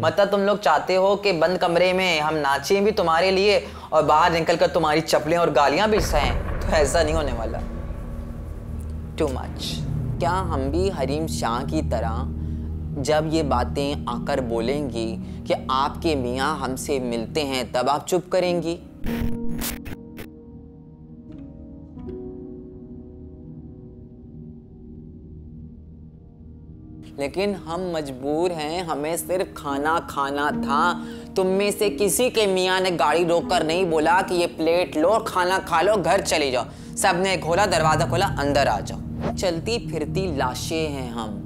हम्म। मतलब तुम लोग चाहते हो कि बंद कमरे में हम नाचें भी तुम्हारे लिए और बाहर निकल कर तुम्हारी चपलें और गालियां भी सहें तो ऐसा नहीं होने वाला टू मच क्या हम भी हरीम शाह की तरह जब ये बातें आकर बोलेंगी कि आपके मियाँ हमसे मिलते हैं तब आप चुप करेंगी लेकिन हम मजबूर हैं हमें सिर्फ खाना खाना था तुम में से किसी के मियाँ ने गाड़ी रोक कर नहीं बोला कि ये प्लेट लो खाना खा लो घर चले जाओ सब ने खोला दरवाज़ा खोला अंदर आ जाओ चलती फिरती लाशें हैं हम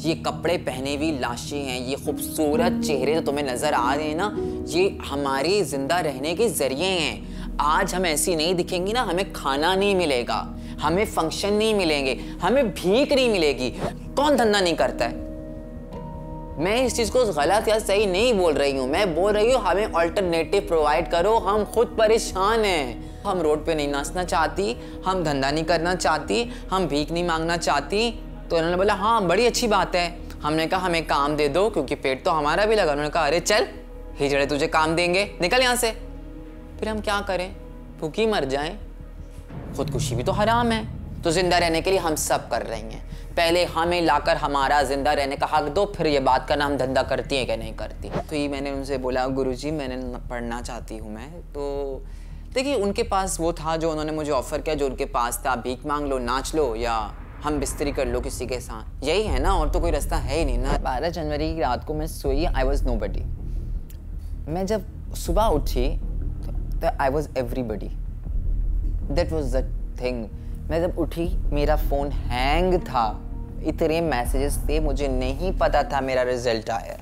ये कपड़े पहने हुई लाशें हैं ये खूबसूरत चेहरे जो तुम्हें नज़र आ रहे हैं ना ये हमारे ज़िंदा रहने के ज़रिए हैं आज हम ऐसी नहीं दिखेंगी ना हमें खाना नहीं मिलेगा हमें फंक्शन नहीं मिलेंगे हमें भीख नहीं मिलेगी कौन धंधा नहीं करता है मैं इस चीज़ को गलत या सही नहीं बोल रही हूँ मैं बोल रही हूँ हमें ऑल्टरनेटिव प्रोवाइड करो हम खुद परेशान हैं हम रोड पे नहीं नाचना चाहती हम धंधा नहीं करना चाहती हम भीख नहीं मांगना चाहती तो उन्होंने बोला हाँ बड़ी अच्छी बात है हमने कहा हमें काम दे दो क्योंकि पेट तो हमारा भी लगा उन्होंने कहा अरे चल हिजड़े तुझे काम देंगे निकल यहाँ से फिर हम क्या करें भूखी मर जाएं खुदकुशी भी तो हराम है तो ज़िंदा रहने के लिए हम सब कर रही हैं पहले हमें लाकर हमारा ज़िंदा रहने का हक दो फिर ये बात करना हम धंधा करती हैं कि नहीं करती तो ये मैंने उनसे बोला गुरु जी मैंने पढ़ना चाहती हूँ मैं तो देखिए उनके पास वो था जो उन्होंने मुझे ऑफ़र किया जो उनके पास था भीख मांग लो नाच लो या हम बिस्तरी कर लो किसी के साथ यही है ना और तो कोई रास्ता है ही नहीं ना बारह जनवरी की रात को मैं सोई आई वॉज नो बडी मैं जब सुबह उठी तो I was everybody that was the thing मैं जब उठी मेरा फ़ोन हैंग था इतने मैसेजेस थे मुझे नहीं पता था मेरा रिजल्ट आया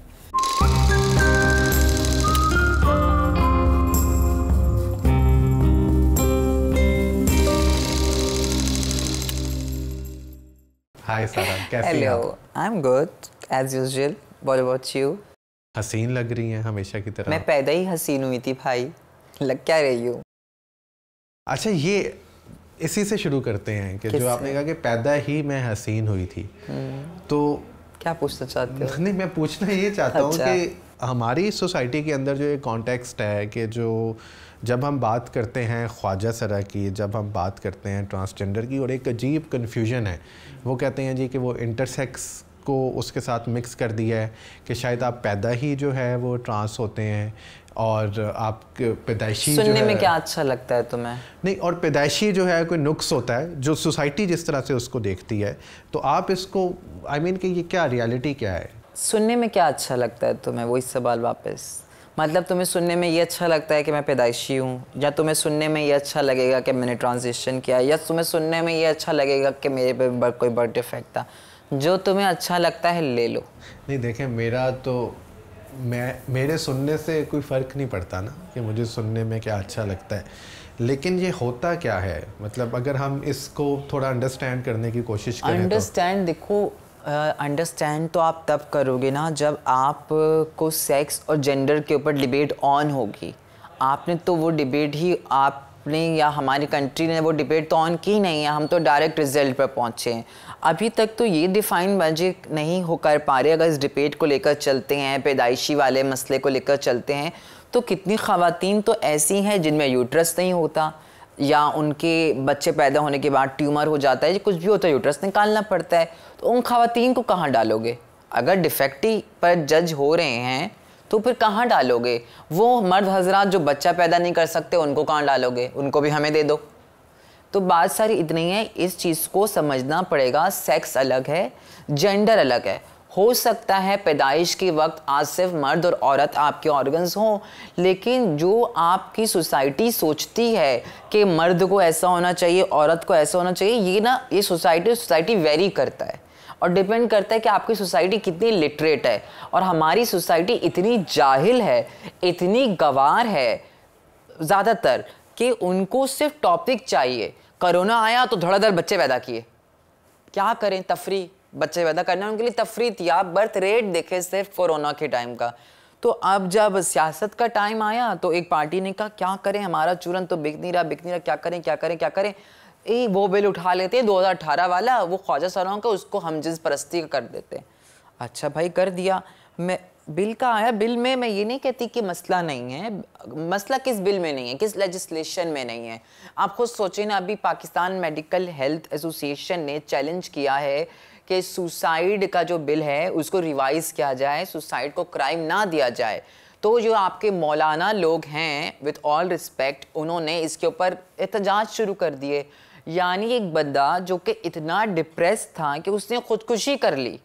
हाय सारा कैसी hello I am good as usual what about you हसीन लग रही हैं हमेशा की तरह मैं पैदा ही हसीन हुई थी भाई लग क्या रही हूँ अच्छा ये इसी से शुरू करते हैं कि जो आपने कहा कि पैदा ही मैं हसीन हुई थी हम्म। तो क्या पूछना चाहते हो नहीं मैं पूछना ये चाहता अच्छा। हूँ कि हमारी सोसाइटी के अंदर जो एक कॉन्टेक्स्ट है कि जो जब हम बात करते हैं ख्वाजा सरा की जब हम बात करते हैं ट्रांसजेंडर की और एक अजीब कन्फ्यूजन है वो कहते हैं जी कि वो इंटरसेक्स को उसके साथ मिक्स कर दिया है कि शायद आप पैदा ही जो है वो ट्रांस होते हैं और आप पैदाइशी सुनने में क्या अच्छा लगता है तुम्हें नहीं और पैदाइशी जो है कोई नुक्स होता है जो सोसाइटी जिस तरह से उसको देखती है तो आप इसको आई I मीन mean कि ये क्या रियलिटी क्या है सुनने में क्या अच्छा लगता है तुम्हें वही सवाल वापस मतलब तुम्हें सुनने में ये अच्छा लगता है कि मैं पैदाइशी हूँ या तुम्हें सुनने में ये अच्छा लगेगा कि मैंने ट्रांजिशन किया या तुम्हें सुनने में ये अच्छा लगेगा कि मेरे पे कोई बर्थ डिफेक्ट था जो तुम्हें अच्छा लगता है ले लो नहीं देखें मेरा तो मैं मेरे सुनने से कोई फ़र्क नहीं पड़ता ना कि मुझे सुनने में क्या अच्छा लगता है लेकिन ये होता क्या है मतलब अगर हम इसको थोड़ा अंडरस्टैंड करने की कोशिश करें अंडरस्टैंड तो, देखो अंडरस्टैंड uh, तो आप तब करोगे ना जब आप को सेक्स और जेंडर के ऊपर डिबेट ऑन होगी आपने तो वो डिबेट ही आप ने या हमारी कंट्री ने वो डिबेट तो ऑन की नहीं है हम तो डायरेक्ट रिजल्ट पर पहुँचे हैं अभी तक तो ये डिफाइन बजट नहीं हो कर पा रहे अगर इस डिबेट को लेकर चलते हैं पैदाइशी वाले मसले को लेकर चलते हैं तो कितनी खातन तो ऐसी हैं जिनमें यूट्रस नहीं होता या उनके बच्चे पैदा होने के बाद ट्यूमर हो जाता है कुछ भी होता है यूट्रस निकालना पड़ता है तो उन खातन को कहाँ डालोगे अगर डिफेक्टी पर जज हो रहे हैं तो फिर कहाँ डालोगे वो मर्द हजरात जो बच्चा पैदा नहीं कर सकते उनको कहाँ डालोगे उनको भी हमें दे दो तो बात सारी इतनी है इस चीज़ को समझना पड़ेगा सेक्स अलग है जेंडर अलग है हो सकता है पैदाइश के वक्त आज सिर्फ मर्द और औरत आपके ऑर्गन्स हों लेकिन जो आपकी सोसाइटी सोचती है कि मर्द को ऐसा होना चाहिए औरत को ऐसा होना चाहिए ये ना ये सोसाइटी सोसाइटी वेरी करता है और डिपेंड करता है कि आपकी सोसाइटी कितनी लिटरेट है और हमारी सोसाइटी इतनी जाहिल है इतनी गवार है ज़्यादातर कि उनको सिर्फ टॉपिक चाहिए करोना आया तो धड़ाधड़ बच्चे पैदा किए क्या करें तफरी बच्चे पैदा करना उनके लिए तफरी थी आप बर्थ रेट देखे सिर्फ कोरोना के टाइम का तो अब जब सियासत का टाइम आया तो एक पार्टी ने कहा क्या करें हमारा चूरन तो बिक नहीं रहा बिक नहीं रहा क्या करें क्या करें क्या करें ए, वो बिल उठा लेते हैं 2018 वाला वो ख्वाजा सरों का उसको हम जिस परस्ती का कर देते हैं अच्छा भाई कर दिया मैं बिल का आया बिल में मैं ये नहीं कहती कि मसला नहीं है मसला किस बिल में नहीं है किस लेजिस्लेशन में नहीं है आप खुद सोचें ना अभी पाकिस्तान मेडिकल हेल्थ एसोसिएशन ने चैलेंज किया है कि सुसाइड का जो बिल है उसको रिवाइज किया जाए सुसाइड को क्राइम ना दिया जाए तो जो आपके मौलाना लोग हैं विथ ऑल रिस्पेक्ट उन्होंने इसके ऊपर एहतजाज शुरू कर दिए यानी एक बंदा जो कि इतना डिप्रेस था कि उसने खुदकुशी कर ली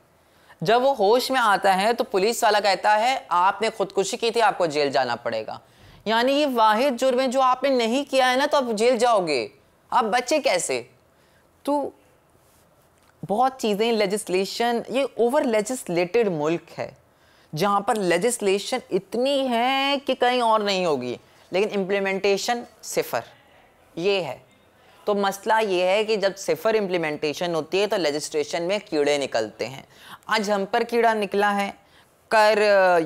जब वो होश में आता है तो पुलिस वाला कहता है आपने खुदकुशी की थी आपको जेल जाना पड़ेगा यानी ये वाहिद जुर्मे जो आपने नहीं किया है ना तो आप जेल जाओगे आप बच्चे कैसे तो बहुत चीज़ें लेजिस्लेशन ये ओवर लेजिस्लेटेड मुल्क है जहाँ पर लेजिस्लेशन इतनी है कि कहीं और नहीं होगी लेकिन इम्प्लीमेंटेशन सिफर ये है तो मसला ये है कि जब सिफर इम्प्लीमेंटेशन होती है तो लजिस्ट्रेशन में कीड़े निकलते हैं आज हम पर कीड़ा निकला है कर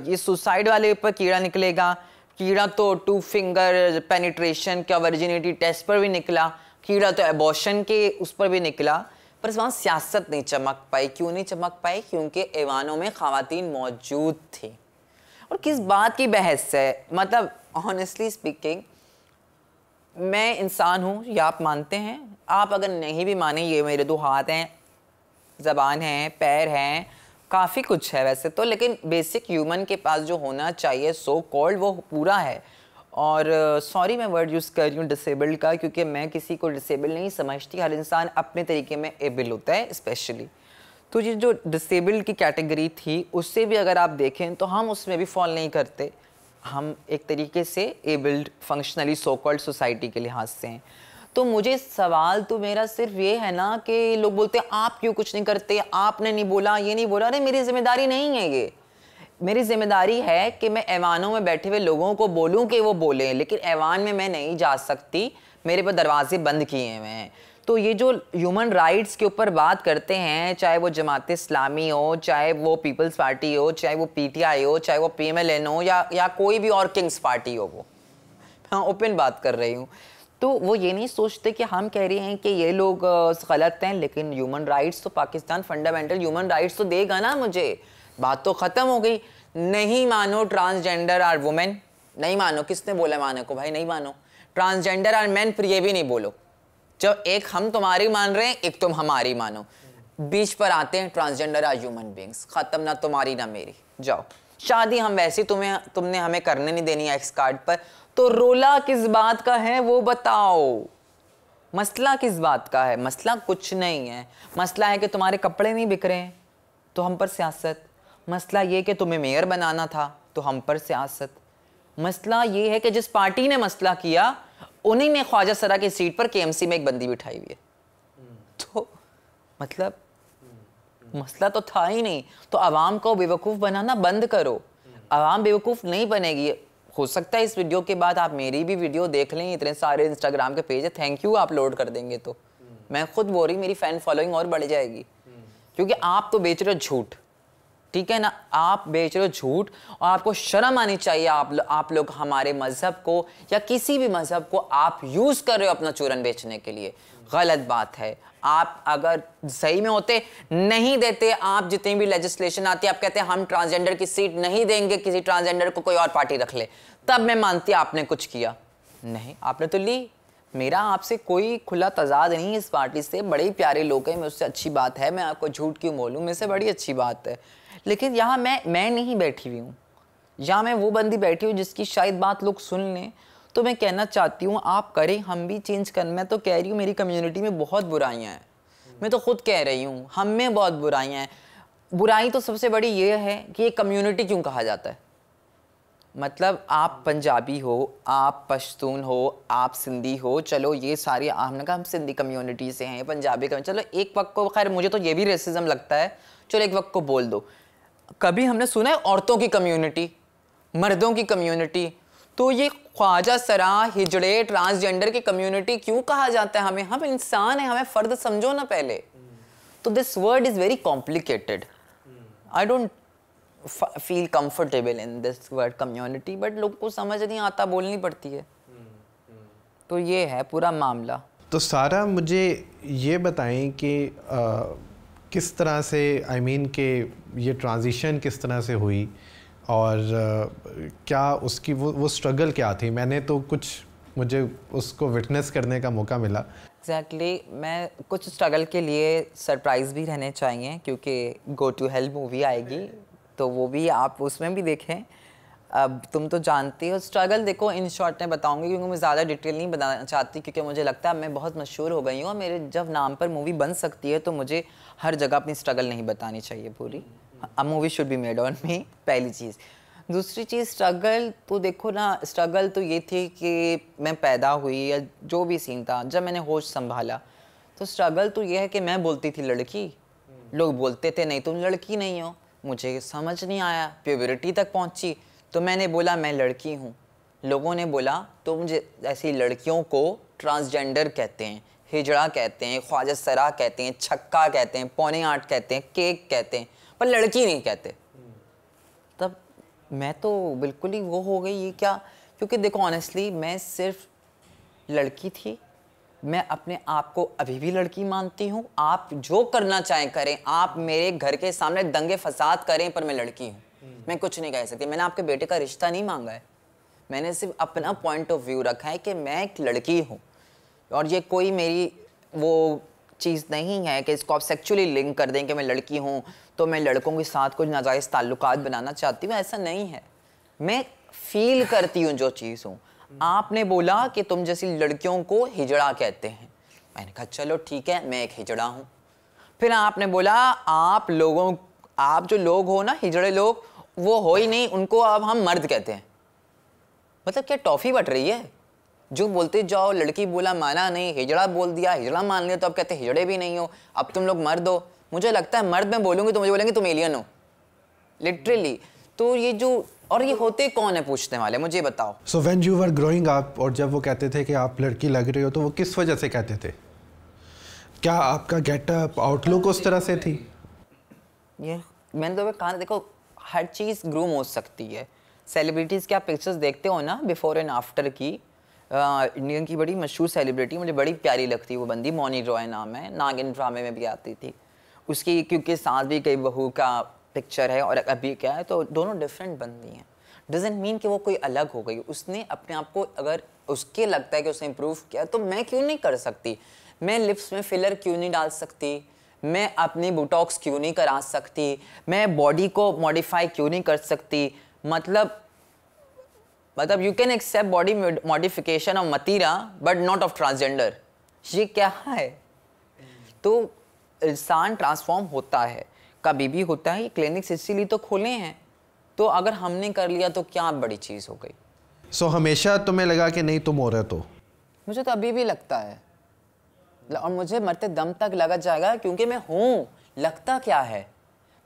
ये सुसाइड वाले पर कीड़ा निकलेगा कीड़ा तो टू फिंगर पेनिट्रेशन क्या वर्जिनिटी टेस्ट पर भी निकला कीड़ा तो एबॉशन के उस पर भी निकला पर वहाँ सियासत नहीं चमक पाई क्यों नहीं चमक पाई क्योंकि ऐवानों में खातन मौजूद थी और किस बात की बहस है मतलब ऑनेस्टली स्पीकिंग मैं इंसान हूँ ये आप मानते हैं आप अगर नहीं भी माने ये मेरे दो हाथ हैं ज़बान है पैर हैं काफ़ी कुछ है वैसे तो लेकिन बेसिक ह्यूमन के पास जो होना चाहिए सो so कॉल्ड वो पूरा है और सॉरी uh, मैं वर्ड यूज़ कर रही हूँ डिसेबल्ड का क्योंकि मैं किसी को डिसेबल्ड नहीं समझती हर इंसान अपने तरीके में एबल होता है स्पेशली तो ये जो डिसेबल्ड की कैटेगरी थी उससे भी अगर आप देखें तो हम उसमें भी फॉल नहीं करते हम एक तरीके से abled functionally so called society के लिहाज से हैं तो मुझे सवाल तो मेरा सिर्फ ये है ना कि लोग बोलते हैं आप क्यों कुछ नहीं करते आपने नहीं बोला ये नहीं बोला अरे मेरी जिम्मेदारी नहीं है ये मेरी जिम्मेदारी है कि मैं ऐवानों में बैठे हुए लोगों को बोलूं कि वो बोलें लेकिन ऐवान में मैं नहीं जा सकती मेरे पर दरवाजे बंद किए हुए हैं तो ये जो ह्यूमन राइट्स के ऊपर बात करते हैं चाहे वो जमात इस्लामी हो चाहे वो पीपल्स पार्टी हो चाहे वो आई हो चाहे वो एन हो या या कोई भी और किंग्स पार्टी हो वो हाँ ओपन बात कर रही हूँ तो वो ये नहीं सोचते कि हम कह रहे हैं कि ये लोग गलत हैं लेकिन ह्यूमन राइट्स तो पाकिस्तान फंडामेंटल ह्यूमन राइट्स तो देगा ना मुझे बात तो ख़त्म हो गई नहीं मानो ट्रांसजेंडर आर वुमेन नहीं मानो किसने बोला माने को भाई नहीं मानो ट्रांसजेंडर आर मैन फिर ये भी नहीं बोलो जब एक हम तुम्हारी मान रहे हैं एक तुम हमारी मानो बीच पर आते हैं ट्रांसजेंडर आर ह्यूमन बींग्स ख़त्म ना तुम्हारी ना मेरी जाओ शादी हम वैसी तुम्हें तुमने हमें करने नहीं देनी है एक्स कार्ड पर तो रोला किस बात का है वो बताओ मसला किस बात का है मसला कुछ नहीं है मसला है कि तुम्हारे कपड़े नहीं बिक रहे हैं तो हम पर सियासत मसला ये कि तुम्हें मेयर बनाना था तो हम पर सियासत मसला ये है कि जिस पार्टी ने मसला किया उन्हीं ने ख्वाजा सरा की सीट पर केएमसी में एक बंदी बिठाई हुई है तो मतलब मसला तो था ही नहीं तो आवाम को बेवकूफ़ बनाना बंद करो आवाम बेवकूफ़ नहीं बनेगी हो सकता है इस वीडियो के बाद आप मेरी भी वीडियो देख लें इतने सारे इंस्टाग्राम के पेज है थैंक यू आप लोड कर देंगे तो मैं खुद बोल रही मेरी फ़ैन फॉलोइंग और बढ़ जाएगी क्योंकि आप तो बेच रहे हो झूठ ठीक है ना आप बेच रहे हो झूठ और आपको शर्म आनी चाहिए आप आप लोग हमारे मज़हब को या किसी भी मज़हब को आप यूज़ कर रहे हो अपना चूरन बेचने के लिए गलत बात है आप अगर सही में होते नहीं देते आप जितनी भी लेजिस्लेशन आती है आप कहते हैं हम ट्रांसजेंडर की सीट नहीं देंगे किसी ट्रांसजेंडर को कोई और पार्टी रख ले तब मैं मानती आपने कुछ किया नहीं आपने तो ली मेरा आपसे कोई खुला तजाद नहीं इस पार्टी से बड़े प्यारे लोग हैं मैं उससे अच्छी बात है मैं आपको झूठ क्यों बोलूँ मेरे से बड़ी अच्छी बात है लेकिन यहाँ मैं मैं नहीं बैठी हुई हूँ यहाँ मैं वो बंदी बैठी हूँ जिसकी शायद बात लोग सुन लें तो मैं कहना चाहती हूँ आप करें हम भी चेंज कर मैं तो कह रही हूँ मेरी कम्युनिटी में बहुत बुराइयाँ हैं मैं तो खुद कह रही हूँ हम में बहुत बुराइयाँ हैं बुराई तो सबसे बड़ी ये है कि ये कम्युनिटी क्यों कहा जाता है मतलब आप पंजाबी हो आप पश्तून हो आप सिंधी हो चलो ये सारी आमने का हम सिंधी कम्युनिटी से हैं पंजाबी कम्युनिटी चलो एक वक्त को खैर मुझे तो ये भी रेसिज्म लगता है चलो एक वक्त को बोल दो कभी हमने सुना है औरतों की कम्युनिटी मर्दों की कम्युनिटी तो ये ख्वाजा सरा हिजड़े ट्रांसजेंडर की कम्युनिटी क्यों कहा जाता है हमें हम इंसान हैं हमें फ़र्द समझो ना पहले तो this word is very complicated I don't feel comfortable in this word community but लोग को समझ नहीं आता बोलनी पड़ती है hmm. Hmm. तो ये है पूरा मामला तो सारा मुझे ये बताएं कि आ, किस तरह से आई I मीन mean, के ये ट्रांजिशन किस तरह से हुई और क्या उसकी वो वो स्ट्रगल क्या थी मैंने तो कुछ मुझे उसको विटनेस करने का मौका मिला एग्जैक्टली exactly. मैं कुछ स्ट्रगल के लिए सरप्राइज भी रहने चाहिए क्योंकि गो टू हेल मूवी आएगी तो वो भी आप उसमें भी देखें अब तुम तो जानती हो स्ट्रगल देखो इन शॉर्ट में बताऊंगी क्योंकि मैं ज़्यादा डिटेल नहीं बताना चाहती क्योंकि मुझे लगता है मैं बहुत मशहूर हो गई हूँ और मेरे जब नाम पर मूवी बन सकती है तो मुझे हर जगह अपनी स्ट्रगल नहीं बतानी चाहिए पूरी a movie should be made on me पहली चीज़ दूसरी चीज़ स्ट्रगल तो देखो ना स्ट्रगल तो ये थी कि मैं पैदा हुई या जो भी सीन था जब मैंने होश संभाला तो स्ट्रगल तो ये है कि मैं बोलती थी लड़की लोग बोलते थे नहीं तुम लड़की नहीं हो मुझे समझ नहीं आया प्योरिटी तक पहुंची तो मैंने बोला मैं लड़की हूँ लोगों ने बोला तो मुझे ऐसी लड़कियों को ट्रांसजेंडर कहते हैं हिजड़ा कहते हैं ख्वाजा सरा कहते हैं छक्का कहते हैं पौने आठ कहते हैं केक कहते हैं पर लड़की नहीं कहते तब मैं तो बिल्कुल ही वो हो गई ये क्या क्योंकि देखो ऑनेस्टली मैं सिर्फ लड़की थी मैं अपने आप को अभी भी लड़की मानती हूँ आप जो करना चाहें करें आप मेरे घर के सामने दंगे फसाद करें पर मैं लड़की हूँ हम्म। मैं कुछ नहीं कह सकती मैंने आपके बेटे का रिश्ता नहीं मांगा है मैंने सिर्फ अपना पॉइंट ऑफ व्यू रखा है कि मैं एक लड़की हूँ और ये कोई मेरी वो चीज़ नहीं है कि इसको आप सेक्चुअली लिंक कर दें कि मैं लड़की हूँ तो मैं लड़कों के साथ कुछ नाजायज़ ताल्लुक बनाना चाहती हूँ ऐसा नहीं है मैं फील करती हूँ जो चीज़ हूँ आपने बोला कि तुम जैसी लड़कियों को हिजड़ा कहते हैं मैंने कहा चलो ठीक है मैं एक हिजड़ा हूँ फिर आपने बोला आप लोगों आप जो लोग हो ना हिजड़े लोग वो हो ही नहीं उनको अब हम मर्द कहते हैं मतलब क्या टॉफ़ी बट रही है जो बोलते जाओ लड़की बोला माना नहीं हिजड़ा बोल दिया हिजड़ा मान लिया तो अब कहते हिजड़े भी नहीं हो अब तुम लोग मर्द हो मुझे लगता है मर्द मैं बोलूंगी तो मुझे बोलेंगे तुम एलियन हो लिटरली तो ये जो और ये होते कौन है पूछने वाले मुझे बताओ so when you are growing up और जब वो कहते थे कि आप लड़की लग रही हो तो वो किस वजह से कहते थे क्या आपका गेटअप आउटलुक उस तरह से थी ये मैंने तो कहा देखो हर चीज़ ग्रूम हो सकती है सेलिब्रिटीज़ के आप पिक्चर्स देखते हो ना बिफोर एंड आफ्टर की इंडियन की बड़ी मशहूर सेलिब्रिटी मुझे बड़ी प्यारी लगती है वो बंदी मोनी रॉय नाम है नागिन ड्रामे में भी आती थी उसकी क्योंकि सास भी कई बहू का पिक्चर है और अभी क्या है तो दोनों डिफरेंट बंदी हैं डजेंट मीन कि वो कोई अलग हो गई उसने अपने आप को अगर उसके लगता है कि उसने इम्प्रूव किया तो मैं क्यों नहीं कर सकती मैं लिप्स में फिलर क्यों नहीं डाल सकती मैं अपनी बोटॉक्स क्यों नहीं करा सकती मैं बॉडी को मॉडिफाई क्यों नहीं कर सकती मतलब मतलब you can accept body modification of मतीरा बट नॉट ऑफ ट्रांसजेंडर ये क्या है तो इंसान ट्रांसफॉर्म होता है कभी भी होता है क्लिनिक्स इसीलिए तो खोले हैं तो अगर हमने कर लिया तो क्या बड़ी चीज़ हो गई सो so, हमेशा तुम्हें लगा कि नहीं तुम हो रहे तो मुझे तो अभी भी लगता है और मुझे मरते दम तक लगा जाएगा क्योंकि मैं हूँ लगता क्या है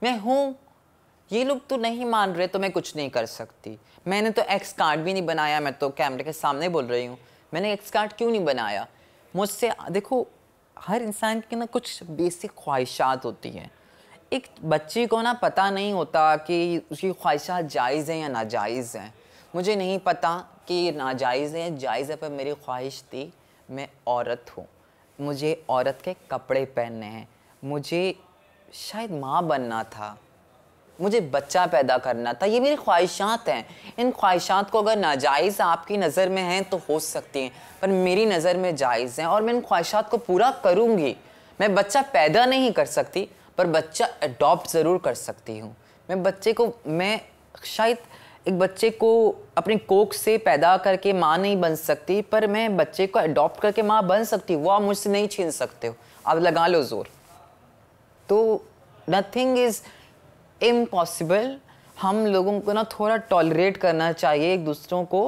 मैं हूँ ये लोग तो नहीं मान रहे तो मैं कुछ नहीं कर सकती मैंने तो एक्स कार्ड भी नहीं बनाया मैं तो कैमरे के सामने बोल रही हूँ मैंने एक्स कार्ड क्यों नहीं बनाया मुझसे देखो हर इंसान की ना कुछ बेसिक ख्वाहिशात होती हैं एक बच्ची को ना पता नहीं होता कि उसकी ख्वाहिशात जायज़ हैं या नाजायज़ हैं मुझे नहीं पता कि नाजायज़ हैं जायज़ है पर मेरी ख्वाहिश थी मैं औरत हूँ मुझे औरत के कपड़े पहनने हैं मुझे शायद माँ बनना था मुझे बच्चा पैदा करना था ये मेरी ख्वाहिशात हैं इन ख्वाहिशात को अगर नाजायज़ आपकी नज़र में हैं तो हो सकती हैं पर मेरी नज़र में जायज़ हैं और मैं इन ख्वाहिशात को पूरा करूँगी मैं बच्चा पैदा नहीं कर सकती पर बच्चा अडॉप्ट ज़रूर कर सकती हूँ मैं बच्चे को मैं शायद एक बच्चे को अपने कोख से पैदा करके माँ नहीं बन सकती पर मैं बच्चे को अडॉप्ट करके माँ बन सकती हूँ वो आप मुझसे नहीं छीन सकते हो आप लगा लो ज़ोर तो नथिंग इज़ इम्पॉसिबल हम लोगों को ना थोड़ा टॉलरेट करना चाहिए एक दूसरों को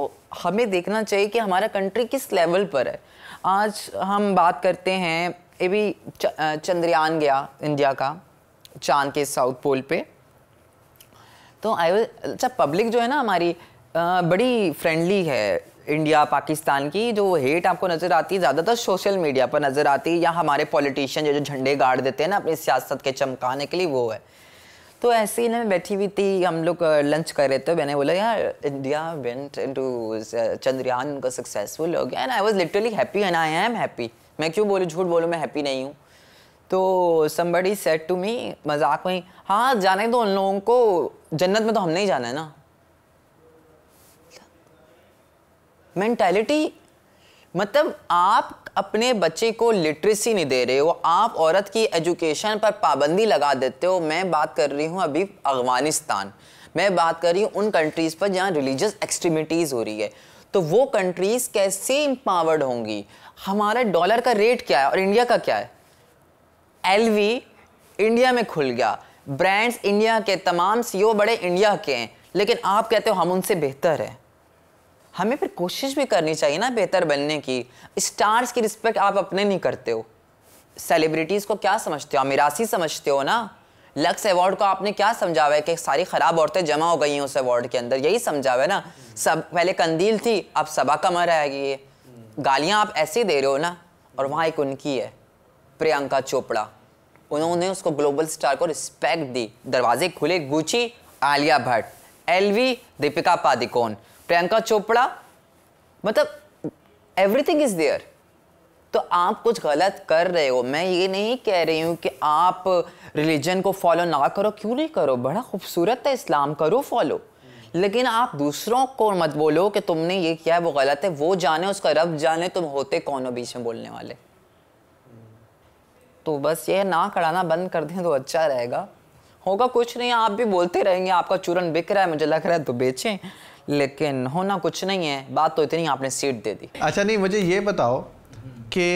हमें देखना चाहिए कि हमारा कंट्री किस लेवल पर है आज हम बात करते हैं ये भी चंद्रयान गया इंडिया का चांद के साउथ पोल पे तो आई अच्छा पब्लिक जो है ना हमारी बड़ी फ्रेंडली है इंडिया पाकिस्तान की जो हेट आपको नज़र आती है ज़्यादातर सोशल मीडिया पर नज़र आती है या हमारे पॉलिटिशियन जो झंडे गाड़ देते हैं ना अपनी सियासत के चमकाने के लिए वो है तो ऐसे ही ना बैठी हुई थी हम लोग लंच कर रहे थे मैंने बोला यार इंडिया वेंट इनटू चंद्रयान उनका सक्सेसफुल हो गया and I was literally happy and I am happy मैं क्यों बोलूँ झूठ बोलूँ मैं हैप्पी नहीं हूँ तो समबड़ी सेट टू मी मजाक में हाँ जाने तो उन लोगों को जन्नत में तो हमने ही जाना है ना मैंटेलिटी मतलब आप अपने बच्चे को लिटरेसी नहीं दे रहे हो आप औरत की एजुकेशन पर पाबंदी लगा देते हो मैं बात कर रही हूँ अभी अफगानिस्तान मैं बात कर रही हूँ उन कंट्रीज़ पर जहाँ रिलीजियस एक्सट्रीमिटीज़ हो रही है तो वो कंट्रीज़ कैसे इम्पावर्ड होंगी हमारे डॉलर का रेट क्या है और इंडिया का क्या है एल इंडिया में खुल गया ब्रांड्स इंडिया के तमाम सी e बड़े इंडिया के हैं लेकिन आप कहते हो हम उनसे बेहतर हैं हमें फिर कोशिश भी करनी चाहिए ना बेहतर बनने की स्टार्स की रिस्पेक्ट आप अपने नहीं करते हो सेलिब्रिटीज़ को क्या समझते हो मिरासी समझते हो ना लक्स अवार्ड को आपने क्या समझा हुआ है कि सारी ख़राब औरतें जमा हो गई हैं उस अवार्ड के अंदर यही समझा हुआ है ना सब पहले कंदील थी अब सबा कमर आएगी ये गालियाँ आप ऐसे दे रहे हो ना और वहाँ एक उनकी है प्रियंका चोपड़ा उन्होंने उसको ग्लोबल स्टार को रिस्पेक्ट दी दरवाजे खुले गुची आलिया भट्ट एलवी दीपिका पादिकोन प्रियंका चोपड़ा मतलब एवरीथिंग इज देयर तो आप कुछ गलत कर रहे हो मैं ये नहीं कह रही हूँ कि आप रिलीजन को फॉलो ना करो क्यों नहीं करो बड़ा खूबसूरत है इस्लाम करो फॉलो लेकिन आप दूसरों को मत बोलो कि तुमने ये किया है वो गलत है वो जाने उसका रब जाने तुम होते कौन हो बीच में बोलने वाले तो बस ये ना कराना बंद कर दें तो अच्छा रहेगा होगा कुछ नहीं आप भी बोलते रहेंगे आपका चूरन बिक रहा है मुझे लग रहा है तो बेचें लेकिन होना कुछ नहीं है बात तो इतनी आपने सीट दे दी अच्छा नहीं मुझे ये बताओ कि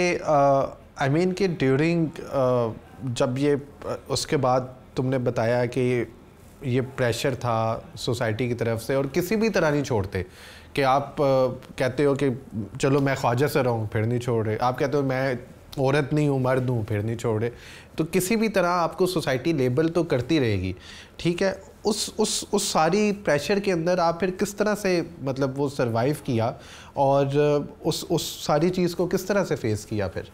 आई मीन कि ड्यूरिंग जब ये उसके बाद तुमने बताया कि ये प्रेशर था सोसाइटी की तरफ से और किसी भी तरह नहीं छोड़ते कि आप आ, कहते हो कि चलो मैं ख्वाजा से रहूँ फिर नहीं छोड़ रहे आप कहते हो मैं औरत नहीं हूँ मर्द हूँ फिर नहीं छोड़ रहे तो किसी भी तरह आपको सोसाइटी लेबल तो करती रहेगी ठीक है उस उस उस सारी प्रेशर के अंदर आप फिर किस तरह से मतलब वो सरवाइव किया और उस उस सारी चीज़ को किस तरह से फेस किया फिर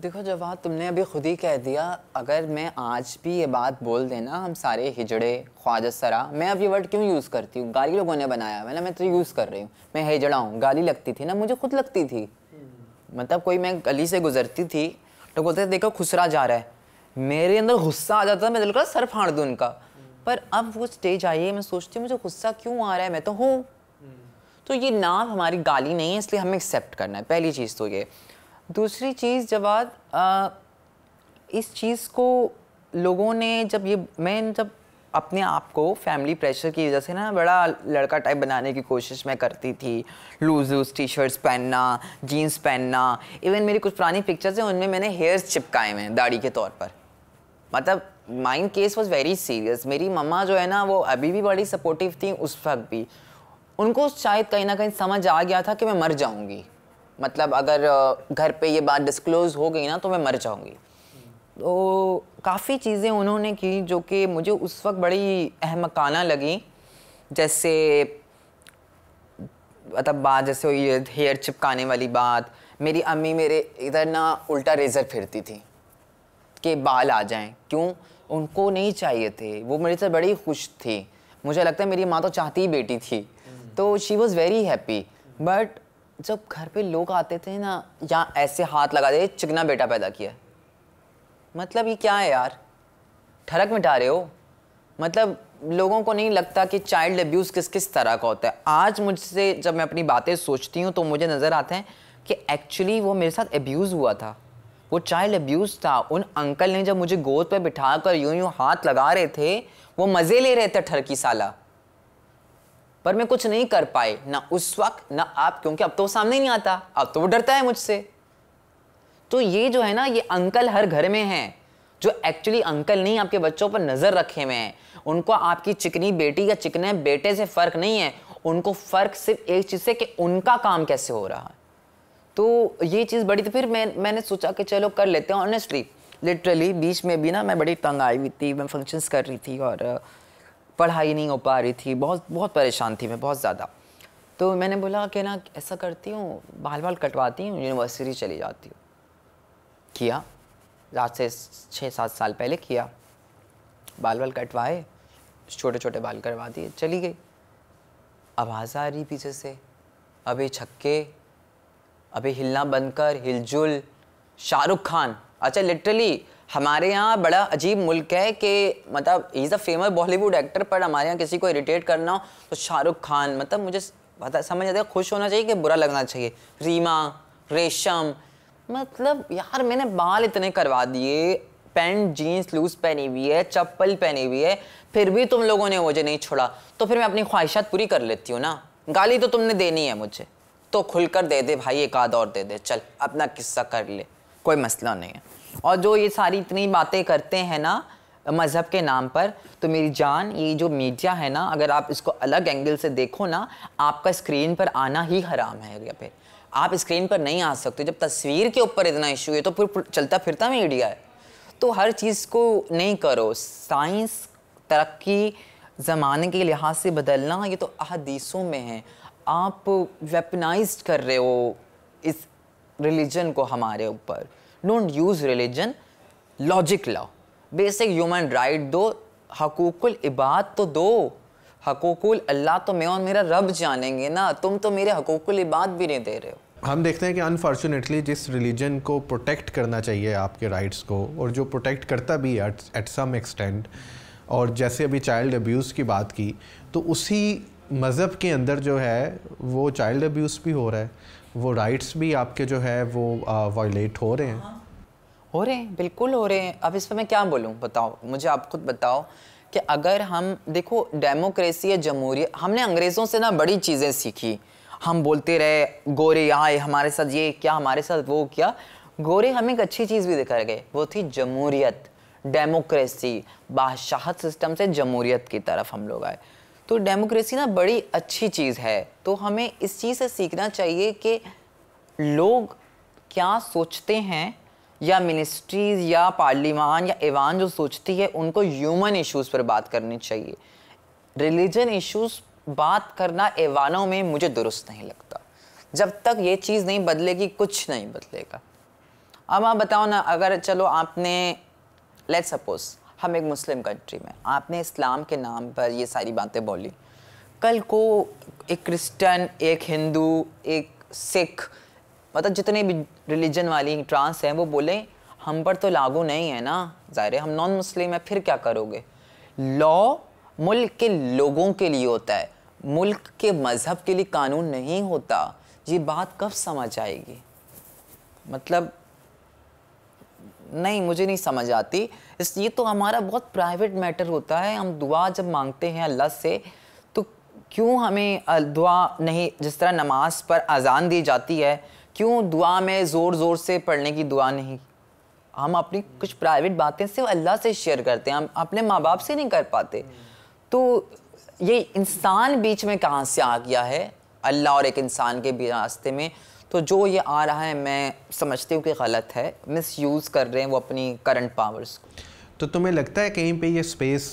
देखो जवाब तुमने अभी खुद ही कह दिया अगर मैं आज भी ये बात बोल देना हम सारे हिजड़े ख्वाजा सरा मैं अब ये वर्ड क्यों यूज़ करती हूँ गाली लोगों ने बनाया मैंने मैं तो यूज़ कर रही हूँ मैं हिजड़ा हूँ गाली लगती थी ना मुझे खुद लगती थी मतलब कोई मैं गली से गुजरती थी तो बोलते थे देखो खुसरा जा रहा है मेरे अंदर गुस्सा आ जाता था मैं दिल सर फाड़ दूँ उनका पर अब वो स्टेज आई है मैं सोचती हूँ मुझे गुस्सा क्यों आ रहा है मैं तो हूँ तो ये नाम हमारी गाली नहीं है इसलिए हमें एक्सेप्ट करना है पहली चीज़ तो ये दूसरी चीज़ जवाब इस चीज़ को लोगों ने जब ये मैं जब अपने आप को फैमिली प्रेशर की वजह से ना बड़ा लड़का टाइप बनाने की कोशिश मैं करती थी लूज लूज टी शर्ट्स पहनना जीन्स पहनना इवन मेरी कुछ पुरानी पिक्चर्स हैं उनमें मैंने हेयर्स चिपकाए हैं दाढ़ी के तौर पर मतलब mind case was very serious मेरी मम्मा जो है ना वो अभी भी बड़ी सपोर्टिव थी उस वक्त भी उनको शायद कहीं ना कहीं समझ आ गया था कि मैं मर जाऊंगी मतलब अगर घर पे ये बात डिस्क्लोज हो गई ना तो मैं मर जाऊंगी तो काफ़ी चीज़ें उन्होंने की जो कि मुझे उस वक्त बड़ी अहमकाना लगी जैसे मतलब बात जैसे हेयर चिपकाने वाली बात मेरी अम्मी मेरे इधर ना उल्टा रेज़र फिरती थी के बाल आ जाएं क्यों उनको नहीं चाहिए थे वो मेरे से बड़ी खुश थी मुझे लगता है मेरी माँ तो चाहती ही बेटी थी तो she was very happy but जब घर पे लोग आते थे ना यहाँ ऐसे हाथ लगा दे चिकना बेटा पैदा किया मतलब ये क्या है यार ठरक मिटा रहे हो मतलब लोगों को नहीं लगता कि चाइल्ड एब्यूज़ किस किस तरह का होता है आज मुझसे जब मैं अपनी बातें सोचती हूँ तो मुझे नज़र आते हैं कि एक्चुअली वो मेरे साथ एब्यूज़ हुआ था वो चाइल्ड अब्यूज था उन अंकल ने जब मुझे गोद पर बिठा कर यूं यूं हाथ लगा रहे थे वो मज़े ले रहे थे ठरकी साला पर मैं कुछ नहीं कर पाए ना उस वक्त ना आप क्योंकि अब तो वो सामने नहीं आता अब तो वो डरता है मुझसे तो ये जो है ना ये अंकल हर घर में है जो एक्चुअली अंकल नहीं आपके बच्चों पर नज़र रखे हुए हैं उनको आपकी चिकनी बेटी या चिकने बेटे से फ़र्क नहीं है उनको फ़र्क सिर्फ एक चीज़ से कि उनका काम कैसे हो रहा है तो ये चीज़ बड़ी तो फिर मैं मैंने सोचा कि चलो कर लेते हैं ऑनेस्टली लिटरली बीच में भी ना मैं बड़ी तंग आई हुई थी मैं फंक्शंस कर रही थी और पढ़ाई नहीं हो पा रही थी बहुत बहुत परेशान थी मैं बहुत ज़्यादा तो मैंने बोला कि ना ऐसा करती हूँ बाल बाल कटवाती हूँ यूनिवर्सिटी चली जाती हूँ किया रात से छः सात साल पहले किया बाल बाल कटवाए छोटे छोटे बाल करवा दिए चली गई आवाज़ आ रही पीछे से अभी छक्के अभी हिलना बनकर हिलजुल शाहरुख खान अच्छा लिटरली हमारे यहाँ बड़ा अजीब मुल्क है कि मतलब is a famous Bollywood actor पर हमारे यहाँ किसी को इरिटेट करना हो तो शाहरुख खान मतलब मुझे पता मतलब समझ आता है खुश होना चाहिए कि बुरा लगना चाहिए रीमा रेशम मतलब यार मैंने बाल इतने करवा दिए पैंट जीन्स लूज पहनी हुई है चप्पल पहनी हुई है फिर भी तुम लोगों ने मुझे नहीं छोड़ा तो फिर मैं अपनी ख्वाहिशात पूरी कर लेती हूँ ना गाली तो तुमने देनी है मुझे तो खुलकर दे दे भाई एक आध और दे दे चल अपना किस्सा कर ले कोई मसला नहीं है और जो ये सारी इतनी बातें करते हैं ना मज़हब के नाम पर तो मेरी जान ये जो मीडिया है ना अगर आप इसको अलग एंगल से देखो ना आपका स्क्रीन पर आना ही हराम है या फिर आप स्क्रीन पर नहीं आ सकते जब तस्वीर के ऊपर इतना इशू है तो फिर चलता फिरता मीडिया है तो हर चीज़ को नहीं करो साइंस तरक्की ज़माने के लिहाज से बदलना ये तो अहदीसों में है आप वेपनाइज कर रहे हो इस रिलीजन को हमारे ऊपर don't use religion logic law basic human right दो हकूकुल इबाद तो दो हकूकुल अल्लाह तो मैं और मेरा रब जानेंगे ना तुम तो मेरे हकूकुल इबाद भी नहीं दे रहे हो हम देखते हैं कि अनफॉर्चुनेटली जिस रिलीजन को प्रोटेक्ट करना चाहिए आपके राइट्स को और जो प्रोटेक्ट करता भी है एट सम एक्सटेंड और जैसे अभी चाइल्ड अब्यूज़ की बात की तो उसी मज़हब के अंदर जो है वो चाइल्ड अब्यूज़ भी हो रहा है वो राइट्स भी आपके जो है वो वायलेट हो रहे हैं हाँ। हो रहे हैं बिल्कुल हो रहे हैं अब इस पर मैं क्या बोलूँ बताओ मुझे आप खुद बताओ कि अगर हम देखो डेमोक्रेसी या जमहूरियत हमने अंग्रेज़ों से ना बड़ी चीज़ें सीखी हम बोलते रहे गोरे यहाँ हमारे साथ ये क्या हमारे साथ वो क्या गोरे हमें एक अच्छी चीज़ भी दिखा गए वो थी जमहूरियत डेमोक्रेसी बादशाहत सिस्टम से जमहूरियत की तरफ हम लोग आए तो डेमोक्रेसी ना बड़ी अच्छी चीज़ है तो हमें इस चीज़ से सीखना चाहिए कि लोग क्या सोचते हैं या मिनिस्ट्रीज़ या पार्लियामान या ईवान जो सोचती है उनको ह्यूमन इश्यूज़ पर बात करनी चाहिए रिलीजन इश्यूज़ बात करना ईवानों में मुझे दुरुस्त नहीं लगता जब तक ये चीज़ नहीं बदलेगी कुछ नहीं बदलेगा अब आप बताओ ना अगर चलो आपने लेट सपोज़ हम एक मुस्लिम कंट्री में आपने इस्लाम के नाम पर ये सारी बातें बोली कल को एक क्रिश्चियन एक हिंदू एक सिख मतलब जितने भी रिलीजन वाली ट्रांस हैं वो बोलें हम पर तो लागू नहीं है ना ज़ाहिर हम नॉन मुस्लिम है फिर क्या करोगे लॉ मुल्क के लोगों के लिए होता है मुल्क के मज़हब के लिए कानून नहीं होता ये बात कब समझ आएगी मतलब नहीं मुझे नहीं समझ आती इस ये तो हमारा बहुत प्राइवेट मैटर होता है हम दुआ जब मांगते हैं अल्लाह से तो क्यों हमें दुआ नहीं जिस तरह नमाज पर अजान दी जाती है क्यों दुआ में ज़ोर ज़ोर से पढ़ने की दुआ नहीं हम अपनी कुछ प्राइवेट बातें सिर्फ अल्लाह से शेयर करते हैं हम अपने माँ बाप से नहीं कर पाते तो ये इंसान बीच में कहाँ से आ गया है अल्लाह और एक इंसान के भी रास्ते में तो जो ये आ रहा है मैं समझती हूँ कि गलत है मिस यूज़ कर रहे हैं वो अपनी करंट पावर्स को तो तुम्हें लगता है कहीं पे ये स्पेस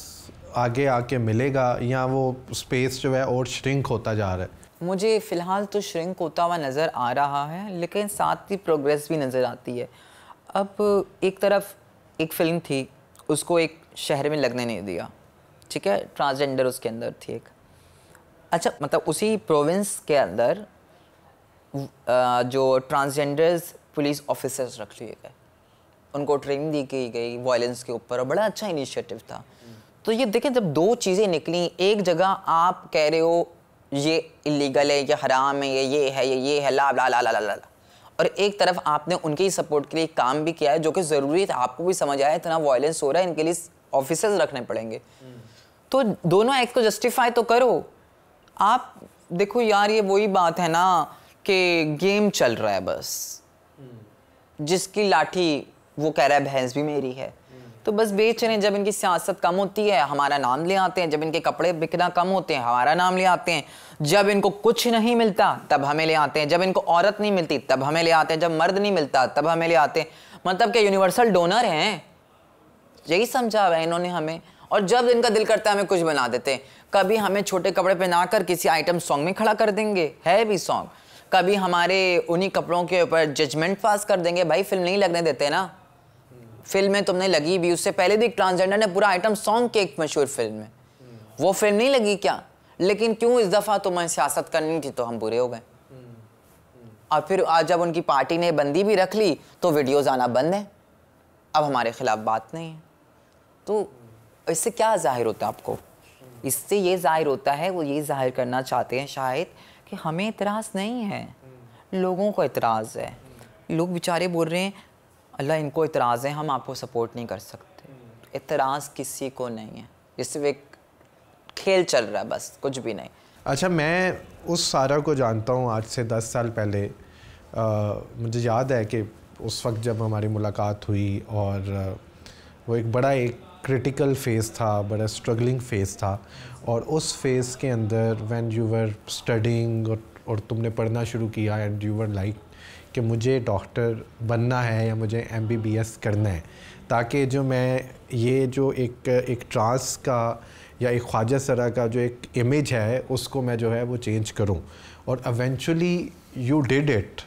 आगे आके मिलेगा या वो स्पेस जो है और श्रिंक होता जा रहा है मुझे फ़िलहाल तो श्रिंक होता हुआ नज़र आ रहा है लेकिन साथ ही प्रोग्रेस भी नज़र आती है अब एक तरफ एक फ़िल्म थी उसको एक शहर में लगने नहीं दिया ठीक है ट्रांसजेंडर उसके अंदर थी एक अच्छा मतलब उसी प्रोविंस के अंदर जो ट्रांसजेंडर्स पुलिस ऑफिसर्स रख लिए गए उनको ट्रेनिंग दी की गई वायलेंस के ऊपर और बड़ा अच्छा इनिशिएटिव था तो ये देखें जब दो चीज़ें निकली एक जगह आप कह रहे हो ये इलीगल है ये हराम है ये ये है ये ये है ला ला ला ला ला ला और एक तरफ आपने उनके ही सपोर्ट के लिए काम भी किया है जो कि ज़रूरी था आपको भी समझ आया इतना वायलेंस हो रहा है इनके लिए ऑफिसर्स रखने पड़ेंगे तो दोनों एक्ट को जस्टिफाई तो करो आप देखो यार ये वही बात है ना कि गेम चल रहा है बस जिसकी लाठी वो कह रहा है भैंस भी मेरी है तो बस बेच रहे हैं जब इनकी सियासत कम होती है हमारा नाम ले आते हैं जब इनके कपड़े बिकना कम होते हैं हमारा नाम ले आते हैं जब इनको कुछ नहीं मिलता तब हमें ले आते हैं जब इनको औरत नहीं मिलती तब हमें ले आते हैं जब मर्द नहीं मिलता तब हमें ले आते हैं मतलब क्या यूनिवर्सल डोनर हैं यही समझा हुआ है इन्होंने हमें और जब इनका दिल करता है हमें कुछ बना देते हैं कभी हमें छोटे कपड़े पहना कर किसी आइटम सॉन्ग में खड़ा कर देंगे है भी सॉन्ग कभी हमारे उन्हीं कपड़ों के ऊपर जजमेंट पास कर देंगे भाई फिल्म नहीं लगने देते ना फिल्म में तुमने लगी भी उससे पहले भी एक ट्रांसजेंडर ने पूरा आइटम सॉन्ग के एक मशहूर फिल्म में वो फिल्म नहीं लगी क्या लेकिन क्यों इस दफ़ा तुम्हें सियासत करनी थी तो हम बुरे हो गए और फिर आज जब उनकी पार्टी ने बंदी भी रख ली तो वीडियोज़ आना बंद है अब हमारे खिलाफ बात नहीं है तो इससे क्या जाहिर होता है आपको इससे ये जाहिर होता है वो ये जाहिर करना चाहते हैं शायद कि हमें इतराज़ नहीं है लोगों को इतराज़ है लोग बेचारे बोल रहे हैं अल्लाह इनको इतराज़ है हम आपको सपोर्ट नहीं कर सकते इतराज़ किसी को नहीं है जिससे वे खेल चल रहा है बस कुछ भी नहीं अच्छा मैं उस सारा को जानता हूँ आज से दस साल पहले आ, मुझे याद है कि उस वक्त जब हमारी मुलाकात हुई और वो एक बड़ा एक क्रिटिकल फेज़ था बड़ा स्ट्रगलिंग फेज़ था और उस फेज़ के अंदर व्हेन यू वर स्टडिंग और तुमने पढ़ना शुरू किया एंड यू वर लाइक कि मुझे डॉक्टर बनना है या मुझे एम बी बी एस करना है ताकि जो मैं ये जो एक एक ट्रांस का या एक ख्वाजा सरा का जो एक इमेज है उसको मैं जो है वो चेंज करूं और eventually you did it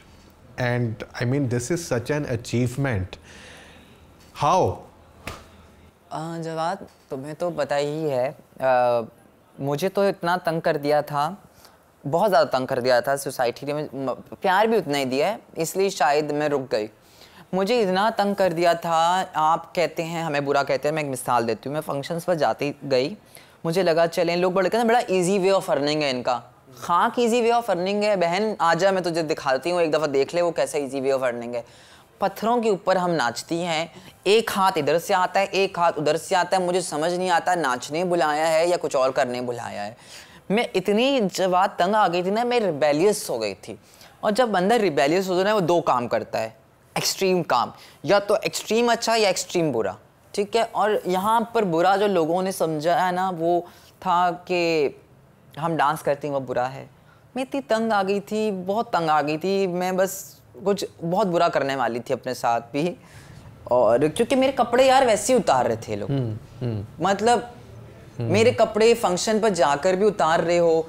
and I mean this is such an achievement how जवाब तुम्हें तो पता ही है आ, मुझे तो इतना तंग कर दिया था बहुत ज़्यादा तंग कर दिया था सोसाइटी ने प्यार भी उतना ही दिया है इसलिए शायद मैं रुक गई मुझे इतना तंग कर दिया था आप कहते हैं हमें बुरा कहते हैं मैं एक मिसाल देती हूँ मैं फंक्शंस पर जाती गई मुझे लगा चलें लोग बड़े कहते बड़ा ईजी वे ऑफ अर्निंग है इनका हाँ की ईजी वे ऑफ अर्निंग है बहन आ जा मैं तुझे दिखाती हूँ एक दफ़ा देख ले वो कैसे ईजी वे ऑफ अर्निंग है पत्थरों के ऊपर हम नाचती हैं एक हाथ इधर से आता है एक हाथ उधर से आता है मुझे समझ नहीं आता नाचने बुलाया है या कुछ और करने बुलाया है मैं इतनी जवाब तंग आ गई थी ना मैं रिबेलियस हो गई थी और जब बंदा रिबेलियस हो जाए वो दो काम करता है एक्सट्रीम काम या तो एक्सट्रीम अच्छा या एक्सट्रीम बुरा ठीक है और यहाँ पर बुरा जो लोगों ने समझा है ना वो था कि हम डांस करते हैं वो बुरा है मैं इतनी तंग आ गई थी बहुत तंग आ गई थी मैं बस कुछ बहुत बुरा करने वाली थी अपने साथ भी और क्योंकि मेरे कपड़े यार वैसे ही उतार रहे थे लोग हम्म, हम्म। मतलब हम्म। मेरे कपड़े फंक्शन पर जाकर भी उतार रहे हो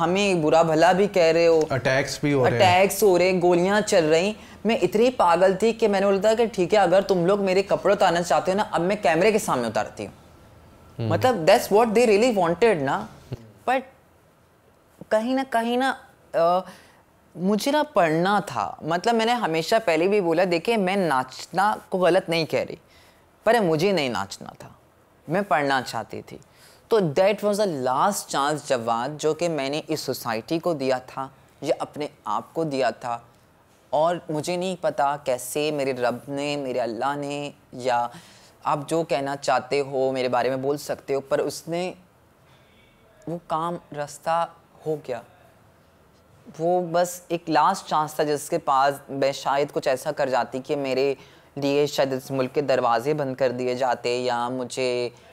हमें बुरा भला भी कह रहे हो अटैक्स भी हो अटैक्स हो रहे गोलियां चल रही मैं इतनी पागल थी कि मैंने बोलता कि ठीक है अगर तुम लोग मेरे कपड़े उतारना चाहते हो ना अब मैं कैमरे के सामने उतारती हूँ हम्म। मतलब that's what they really wanted ना बट कहीं ना कहीं ना मुझे ना पढ़ना था मतलब मैंने हमेशा पहले भी बोला देखिए मैं नाचना को गलत नहीं कह रही पर मुझे नहीं नाचना था मैं पढ़ना चाहती थी तो that was the last chance जवाब जो कि मैंने इस सोसाइटी को दिया था या अपने आप को दिया था और मुझे नहीं पता कैसे मेरे रब ने मेरे अल्लाह ने या आप जो कहना चाहते हो मेरे बारे में बोल सकते हो पर उसने वो काम रास्ता हो गया वो बस एक लास्ट चांस था जिसके पास मैं शायद कुछ ऐसा कर जाती कि मेरे दिए शायद इस मुल्क के दरवाजे बंद कर दिए जाते या मुझे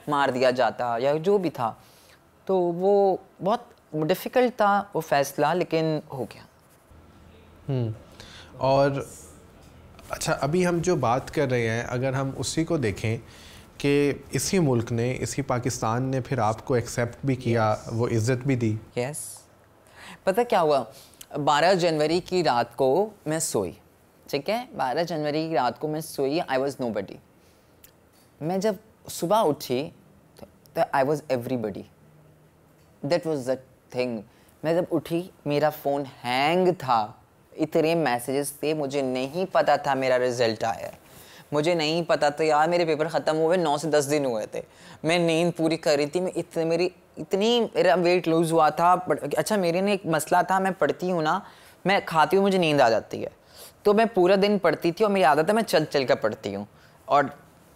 मार दिया जाता या जो भी था तो वो बहुत डिफ़िकल्ट था वो फ़ैसला लेकिन हो गया हम्म, और अच्छा अभी हम जो बात कर रहे हैं अगर हम उसी को देखें कि इसी मुल्क ने इसी पाकिस्तान ने फिर आपको एक्सेप्ट भी किया yes. वो इज़्ज़त भी दी यस yes. पता क्या हुआ 12 जनवरी की रात को मैं सोई ठीक है बारह जनवरी की रात को मैं सोई आई वॉज नो बडी मैं जब सुबह उठी तो I was everybody that was the thing मैं जब उठी मेरा फ़ोन हैंग था इतने मैसेजेस थे मुझे नहीं पता था मेरा रिजल्ट आया मुझे नहीं पता था यार मेरे पेपर ख़त्म हुए नौ से दस दिन हुए थे मैं नींद पूरी कर रही थी मैं इतने मेरी इतनी मेरा वेट लूज़ हुआ था अच्छा मेरे ने एक मसला था मैं पढ़ती हूँ ना मैं खाती हूँ मुझे नींद आ जाती है तो मैं पूरा दिन पढ़ती थी और मेरी आदत है मैं चल चल कर पढ़ती हूँ और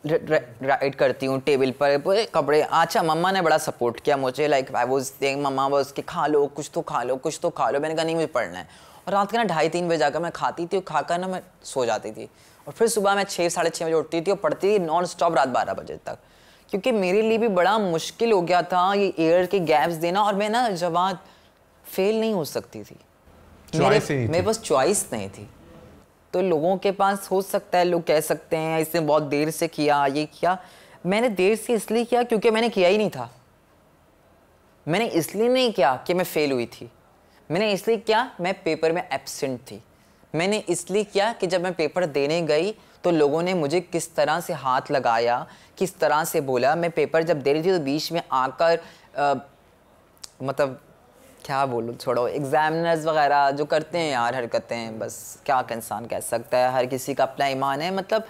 राइड करती हूँ टेबल पर पूरे कपड़े अच्छा मम्मा ने बड़ा सपोर्ट किया मुझे लाइक आई वॉज थिंग मम्मा बस के खा लो कुछ तो खा लो कुछ तो खा लो मैंने कहा नहीं मुझे पढ़ना है और रात के ना ढाई तीन बजे जाकर मैं खाती थी और खाकर ना मैं सो जाती थी और फिर सुबह मैं छः साढ़े छः बजे उठती थी और पढ़ती थी नॉन स्टॉप रात बारह बजे तक क्योंकि मेरे लिए भी बड़ा मुश्किल हो गया था ये एयर के गैप्स देना और मैं ना जवाब फेल नहीं हो सकती थी मेरे पास चॉइस नहीं थी तो लोगों के पास हो सकता है लोग कह सकते हैं इसने बहुत देर से किया ये किया मैंने देर से इसलिए किया क्योंकि मैंने किया ही नहीं था मैंने इसलिए नहीं किया कि मैं फेल हुई थी मैंने इसलिए किया मैं पेपर में एबसेंट थी मैंने इसलिए किया कि जब मैं पेपर देने गई तो लोगों ने मुझे किस तरह से हाथ लगाया किस तरह से बोला मैं पेपर जब दे रही थी तो बीच में आकर आ, मतलब क्या बोलूँ छोड़ो एग्ज़ामिनर्स वगैरह जो करते हैं यार हरकतें बस क्या इंसान कह सकता है हर किसी का अपना ईमान है मतलब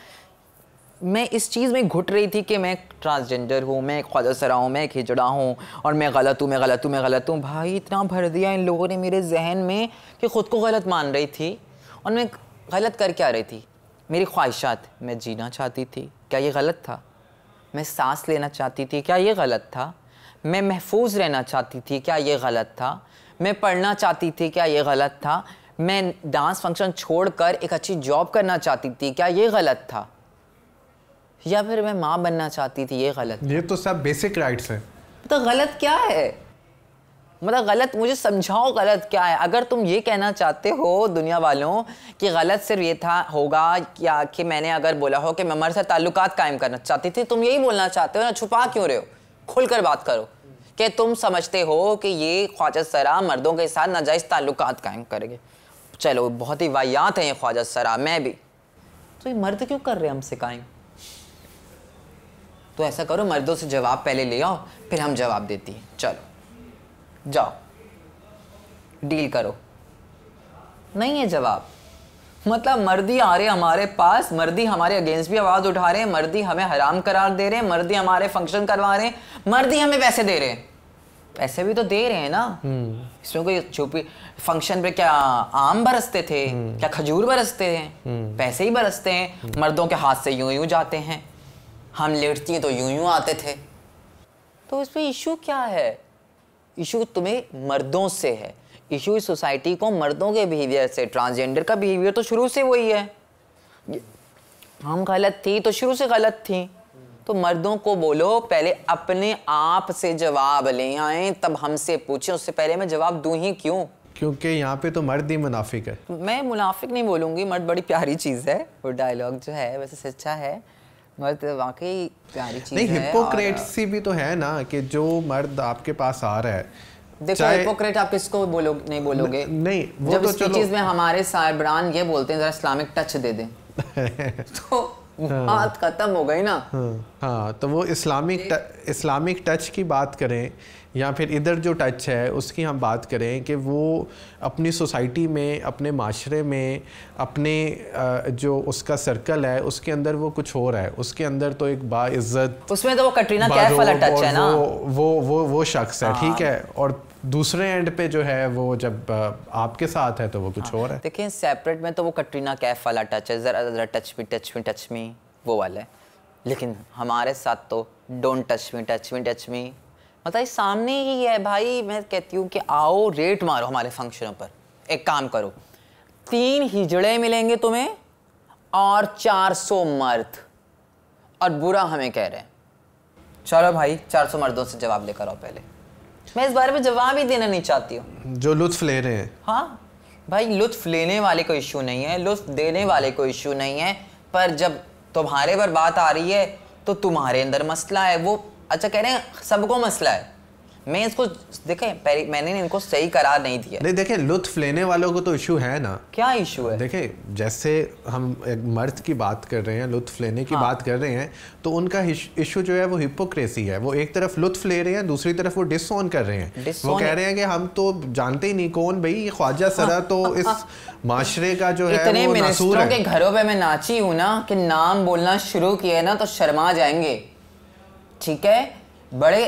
मैं इस चीज़ में घुट रही थी कि मैं ट्रांसजेंडर हूँ मैं ख्वाजा सरा हूँ मैं खिचड़ा हूँ और मैं गलत हूँ मैं गलत हूँ मैं गलत हूँ भाई इतना भर दिया इन लोगों ने मेरे जहन में कि ख़ुद को गलत मान रही थी और मैं गलत करके आ रही थी मेरी ख्वाहिशात मैं जीना चाहती थी क्या ये गलत था मैं सांस लेना चाहती थी क्या ये गलत था मैं महफूज रहना चाहती थी क्या ये गलत था मैं पढ़ना चाहती थी क्या ये गलत था मैं डांस फंक्शन छोड़कर एक अच्छी जॉब करना चाहती थी क्या ये गलत था या फिर मैं माँ बनना चाहती थी ये गलत ये तो सब बेसिक राइट्स है तो गलत क्या है मतलब गलत मुझे समझाओ गलत क्या है अगर तुम ये कहना चाहते हो दुनिया वालों कि गलत सिर्फ ये था होगा या कि मैंने अगर बोला हो कि मैं मर से ताल्लुक कायम करना चाहती थी तुम यही बोलना चाहते हो ना छुपा क्यों रहे हो खुलकर बात करो कि तुम समझते हो कि ये ख्वाजा सरा मर्दों के साथ नाजायज़ ताल्लुक कायम करेंगे चलो बहुत ही वाहियात हैं ये ख्वाजा सरा मैं भी तो ये मर्द क्यों कर रहे हैं हमसे कायम तो ऐसा करो मर्दों से जवाब पहले ले आओ फिर हम जवाब देती हैं चलो जाओ डील करो नहीं है जवाब मतलब मर्दी आ रहे हमारे पास मर्दी हमारे अगेंस्ट भी आवाज़ उठा रहे हैं मर्दी हमें हराम करार दे रहे हैं मर्दी हमारे फंक्शन करवा रहे हैं मर्दी हमें पैसे दे रहे हैं पैसे भी तो दे रहे हैं ना हम्म। इसमें कोई छुपी फंक्शन पे क्या आम बरसते थे हम्म। क्या खजूर बरसते हैं हम्म। पैसे ही बरसते हैं मर्दों के हाथ से यूं यूं जाते हैं हम लेटती तो यूं यूं आते थे तो इसमें इशू क्या है इशू तुम्हें मर्दों से है इशू सोसाइटी को मर्दों के बिहेवियर से ट्रांसजेंडर का बिहेवियर तो शुरू से वही है हम गलत थी तो शुरू से गलत थी तो मर्दों को बोलो पहले अपने आप से जवाब ले आए तब हमसे पूछे उससे पहले मैं जवाब दू ही क्यों क्योंकि यहाँ पे तो मर्द ही मुनाफिक है मैं मुनाफिक नहीं बोलूंगी मर्द बड़ी प्यारी चीज़ है वो डायलॉग जो है वैसे सच्चा है मर्द वाकई प्यारी चीज़ नहीं है नहीं हिपोक्रेटसी भी तो है ना कि जो मर्द आपके पास आ रहा है देखो हिपोक्रेट आप किसको बोलोगे नहीं बोलोगे नहीं वो जब तो चीज में हमारे साइबरान ये बोलते हैं जरा इस्लामिक टच दे दें तो बात खत्म हो गई ना हाँ, हाँ तो वो इस्लामिक इस्लामिक टच की बात करें या फिर इधर जो टच है उसकी हम बात करें कि वो अपनी सोसाइटी में अपने माशरे में अपने जो उसका सर्कल है उसके अंदर वो कुछ हो रहा है उसके अंदर तो एक बाइज्जत उसमें तो वो कटरीना कैफ वाला टच है ना वो वो वो, वो शख्स है ठीक हाँ। है और दूसरे एंड पे जो है वो जब आपके साथ है तो वो कुछ और हाँ। है देखिए सेपरेट में तो वो कटरीना कैफ वाला टच है ज़रा ज़रा touch me touch me touch me वो वाला है लेकिन हमारे साथ तो don't touch me touch me touch me मतलब सामने ही है भाई मैं कहती हूँ कि आओ रेट मारो हमारे फंक्शनों पर एक काम करो तीन हिजड़े मिलेंगे तुम्हें और चार सौ मर्द और बुरा हमें कह रहे हैं चलो भाई चार सौ मर्दों से जवाब लेकर आओ पहले मैं इस बारे में जवाब ही देना नहीं चाहती हूँ जो लुत्फ ले रहे हैं हाँ भाई लुत्फ लेने वाले को इशू नहीं है लुत्फ देने वाले को इशू नहीं है पर जब तुम्हारे पर बात आ रही है तो तुम्हारे अंदर मसला है वो अच्छा कह रहे हैं सबको मसला है मैं इसको देखे मैंने इनको सही करार नहीं दिया नहीं देखे लुत्फ लेने वालों को तो इशू है ना क्या इशू है देखे जैसे हम एक मर्द की बात कर रहे हैं लुत्फ लेने की हाँ। बात कर रहे हैं तो उनका इशू जो है वो हिपोक्रेसी है वो एक तरफ लुत्फ ले रहे हैं दूसरी तरफ वो डिसऑन कर रहे हैं वो कह रहे हैं कि हम तो जानते ही नहीं कौन भाई ख्वाजा सरा तो इस माशरे का जो है घरों पर मैं नाची हूँ ना कि नाम बोलना शुरू किया है ना तो शर्मा जाएंगे ठीक है बड़े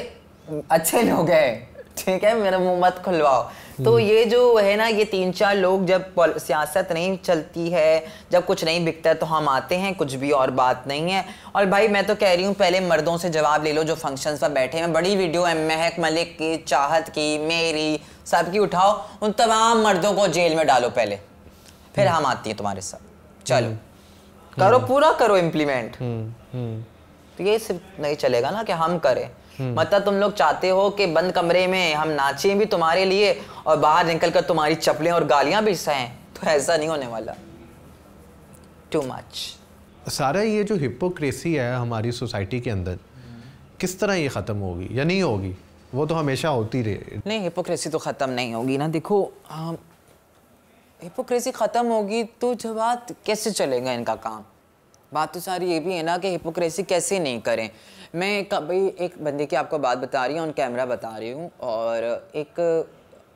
अच्छे लोग हैं ठीक है मेरा मुंह मत खुलवाओ तो हम्म। ये जो है ना ये तीन चार लोग जब सियासत नहीं चलती है जब कुछ नहीं बिकता तो हम आते हैं कुछ भी और बात नहीं है और भाई मैं तो कह रही हूँ पहले मर्दों से जवाब ले लो जो फंक्शंस पर बैठे हैं बड़ी वीडियो है महक मलिक की चाहत की मेरी सबकी उठाओ उन तमाम मर्दों को जेल में डालो पहले फिर हम्म। हम आती हैं तुम्हारे साथ हम्म। चलो करो पूरा करो इम्प्लीमेंट तो ये सिर्फ नहीं चलेगा ना कि हम करें मतलब तुम लोग चाहते हो कि बंद कमरे में हम नाचे भी तुम्हारे लिए और बाहर निकल कर तुम्हारी चपलें और गालियां भी सहें तो ऐसा नहीं होने वाला टू मच सारा ये जो हिपोक्रेसी है हमारी सोसाइटी के अंदर किस तरह ये ख़त्म होगी या नहीं होगी वो तो हमेशा होती रहे नहीं हिपोक्रेसी तो ख़त्म नहीं होगी ना देखो हिपोक्रेसी ख़त्म होगी तो जवाब कैसे चलेगा इनका काम बात तो सारी ये भी है ना कि हिपोक्रेसी कैसे नहीं करें मैं कभी एक बंदे की आपको बात बता रही हूँ ऑन कैमरा बता रही हूँ और एक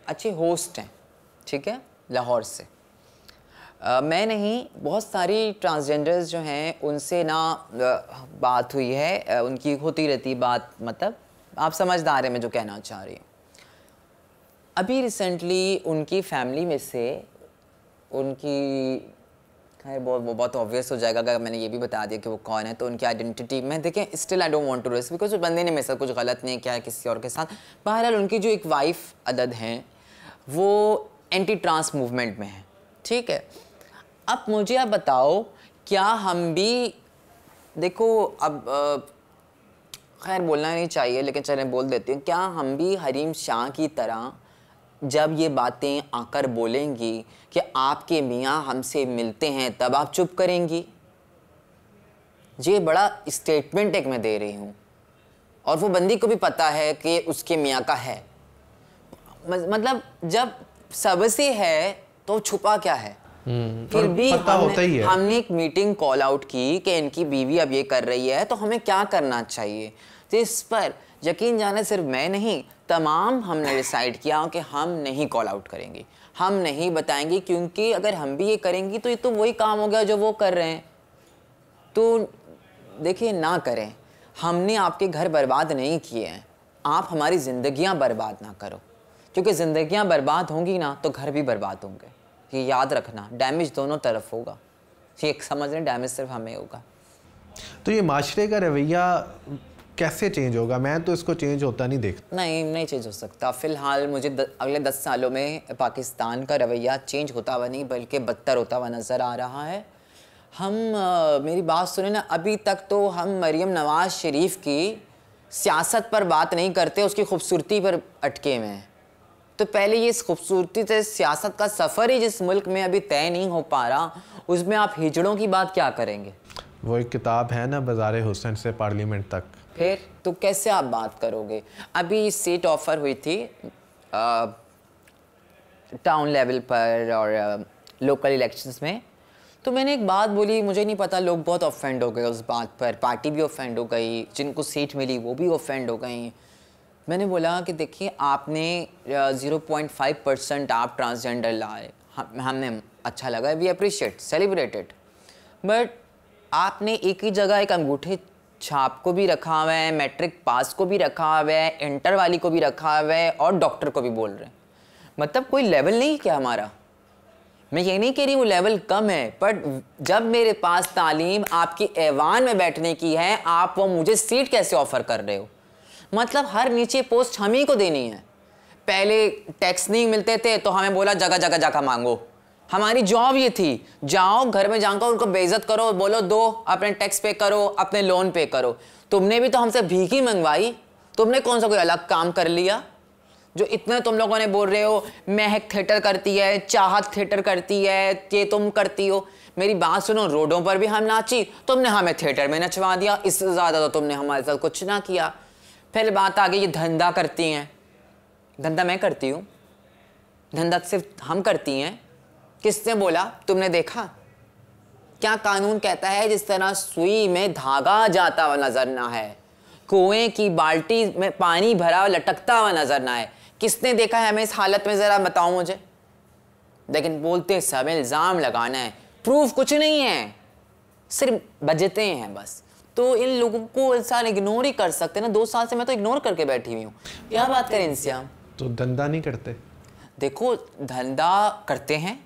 अच्छे होस्ट हैं ठीक है लाहौर से आ, मैं नहीं बहुत सारी ट्रांसजेंडर्स जो हैं उनसे ना बात हुई है उनकी होती रहती बात मतलब आप समझदार हैं मैं जो कहना चाह रही हूँ अभी रिसेंटली उनकी फैमिली में से उनकी खैर वो वो बहुत ऑब्वियस हो जाएगा अगर मैंने ये भी बता दिया कि वो कौन है तो उनकी आइडेंटिटी में देखें still I don't want to risk because बंदे ने मेरे साथ कुछ गलत नहीं किया है किसी और के साथ बहरहाल उनकी जो एक वाइफ अदद हैं वो एंटी ट्रांस मूवमेंट में है ठीक है अब मुझे आप बताओ क्या हम भी देखो अब खैर बोलना नहीं चाहिए लेकिन चलें बोल देती हूँ क्या हम भी हरीम शाह की तरह जब ये बातें आकर बोलेंगी कि आपके मियाँ हमसे मिलते हैं तब आप चुप करेंगी ये बड़ा स्टेटमेंट एक मैं दे रही हूँ और वो बंदी को भी पता है कि उसके मियाँ का है मतलब जब सबसे है तो छुपा क्या है हम्म, फिर भी पता हमने, होता ही है। हमने एक मीटिंग कॉल आउट की कि इनकी बीवी अब ये कर रही है तो हमें क्या करना चाहिए तो इस पर यकीन जाने सिर्फ मैं नहीं तमाम हमने डिसाइड किया कि हम नहीं कॉल आउट करेंगे हम नहीं बताएंगे क्योंकि अगर हम भी ये करेंगे तो ये तो वही काम हो गया जो वो कर रहे हैं तो देखिए ना करें हमने आपके घर बर्बाद नहीं किए हैं आप हमारी ज़िंदियाँ बर्बाद ना करो क्योंकि ज़िंदियाँ बर्बाद होंगी ना तो घर भी बर्बाद होंगे ये याद रखना डैमेज दोनों तरफ होगा ये समझ रहे डैमेज सिर्फ हमें होगा तो ये माशरे का रवैया कैसे चेंज होगा मैं तो इसको चेंज होता नहीं देखता नहीं नहीं चेंज हो सकता फिलहाल मुझे द, अगले दस सालों में पाकिस्तान का रवैया चेंज होता हुआ नहीं बल्कि बदतर होता हुआ नज़र आ रहा है हम आ, मेरी बात सुने ना अभी तक तो हम मरीम नवाज शरीफ की सियासत पर बात नहीं करते उसकी खूबसूरती पर अटके हुए हैं तो पहले ये इस खूबसूरती से सियासत का सफ़र ही जिस मुल्क में अभी तय नहीं हो पा रहा उसमें आप हिजड़ों की बात क्या करेंगे वो एक किताब है ना बाजार हुसैन से पार्लियामेंट तक फिर तो कैसे आप बात करोगे अभी सीट ऑफर हुई थी टाउन लेवल पर और लोकल इलेक्शंस में तो मैंने एक बात बोली मुझे नहीं पता लोग बहुत ऑफेंड हो गए उस बात पर पार्टी भी ऑफेंड हो गई जिनको सीट मिली वो भी ऑफेंड हो गई मैंने बोला कि देखिए आपने जीरो पॉइंट फाइव परसेंट आप ट्रांसजेंडर लाए हम, हमने अच्छा लगा वी अप्रिशिएट सेलिब्रेटेड बट आपने एक ही जगह एक अंगूठे छाप को भी रखा हुआ है मैट्रिक पास को भी रखा हुआ है इंटर वाली को भी रखा हुआ है और डॉक्टर को भी बोल रहे हैं मतलब कोई लेवल नहीं क्या हमारा मैं ये नहीं कह रही हूँ लेवल कम है बट जब मेरे पास तालीम आपकी ऐवान में बैठने की है आप वो मुझे सीट कैसे ऑफ़र कर रहे हो मतलब हर नीचे पोस्ट हम ही को देनी है पहले टैक्स नहीं मिलते थे तो हमें बोला जगह जगह जगह मांगो हमारी जॉब ये थी जाओ घर में जाकर उनको बेइज्जत करो बोलो दो अपने टैक्स पे करो अपने लोन पे करो तुमने भी तो हमसे भीखी मंगवाई तुमने कौन सा कोई अलग काम कर लिया जो इतने तुम लोगों ने बोल रहे हो महक थिएटर करती है चाहत थिएटर करती है ये तुम करती हो मेरी बात सुनो रोडों पर भी हम नाची तुमने हमें थिएटर में नचवा दिया इससे ज़्यादा तो तुमने हमारे साथ कुछ ना किया फिर बात आ गई ये धंधा करती हैं धंधा मैं करती हूँ धंधा सिर्फ हम करती हैं किसने बोला तुमने देखा क्या कानून कहता है जिस तरह सुई में धागा जाता हुआ नजर ना है कुएं की बाल्टी में पानी भरा हुआ लटकता हुआ नजर ना है किसने देखा है हमें इस हालत में ज़रा बताओ मुझे लेकिन बोलते सब इल्ज़ाम लगाना है प्रूफ कुछ नहीं है सिर्फ बजते हैं बस तो इन लोगों को इंसान इग्नोर ही कर सकते ना दो साल से मैं तो इग्नोर करके बैठी हुई हूँ क्या बात करें इंसियाम तो धंधा नहीं करते देखो धंधा करते हैं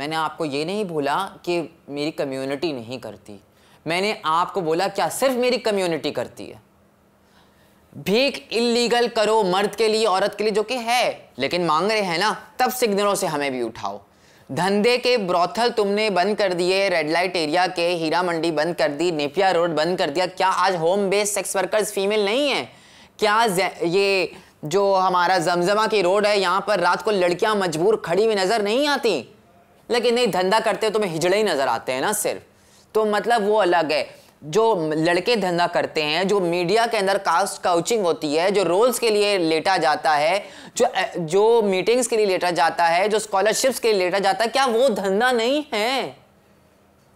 मैंने आपको ये नहीं बोला कि मेरी कम्युनिटी नहीं करती मैंने आपको बोला क्या सिर्फ मेरी कम्युनिटी करती है भीख इलीगल करो मर्द के लिए औरत के लिए जो कि है लेकिन मांग रहे हैं ना तब सिग्नलों से हमें भी उठाओ धंधे के ब्रॉथल तुमने बंद कर दिए रेड लाइट एरिया के हीरा मंडी बंद कर दी नेपिया रोड बंद कर दिया क्या आज home based sex workers female नहीं है क्या ये जो हमारा जमजमा की रोड है यहाँ पर रात को लड़कियाँ मजबूर खड़ी हुई नज़र नहीं आती लेकिन नहीं धंधा करते हो तो मैं हिजड़े ही नज़र आते हैं ना सिर्फ तो मतलब वो अलग है जो लड़के धंधा करते हैं जो मीडिया के अंदर कास्ट काउचिंग होती है जो रोल्स के लिए लेटा जाता है जो जो मीटिंग्स के लिए लेटा जाता है जो स्कॉलरशिप्स के लिए लेटा जाता है क्या वो धंधा नहीं है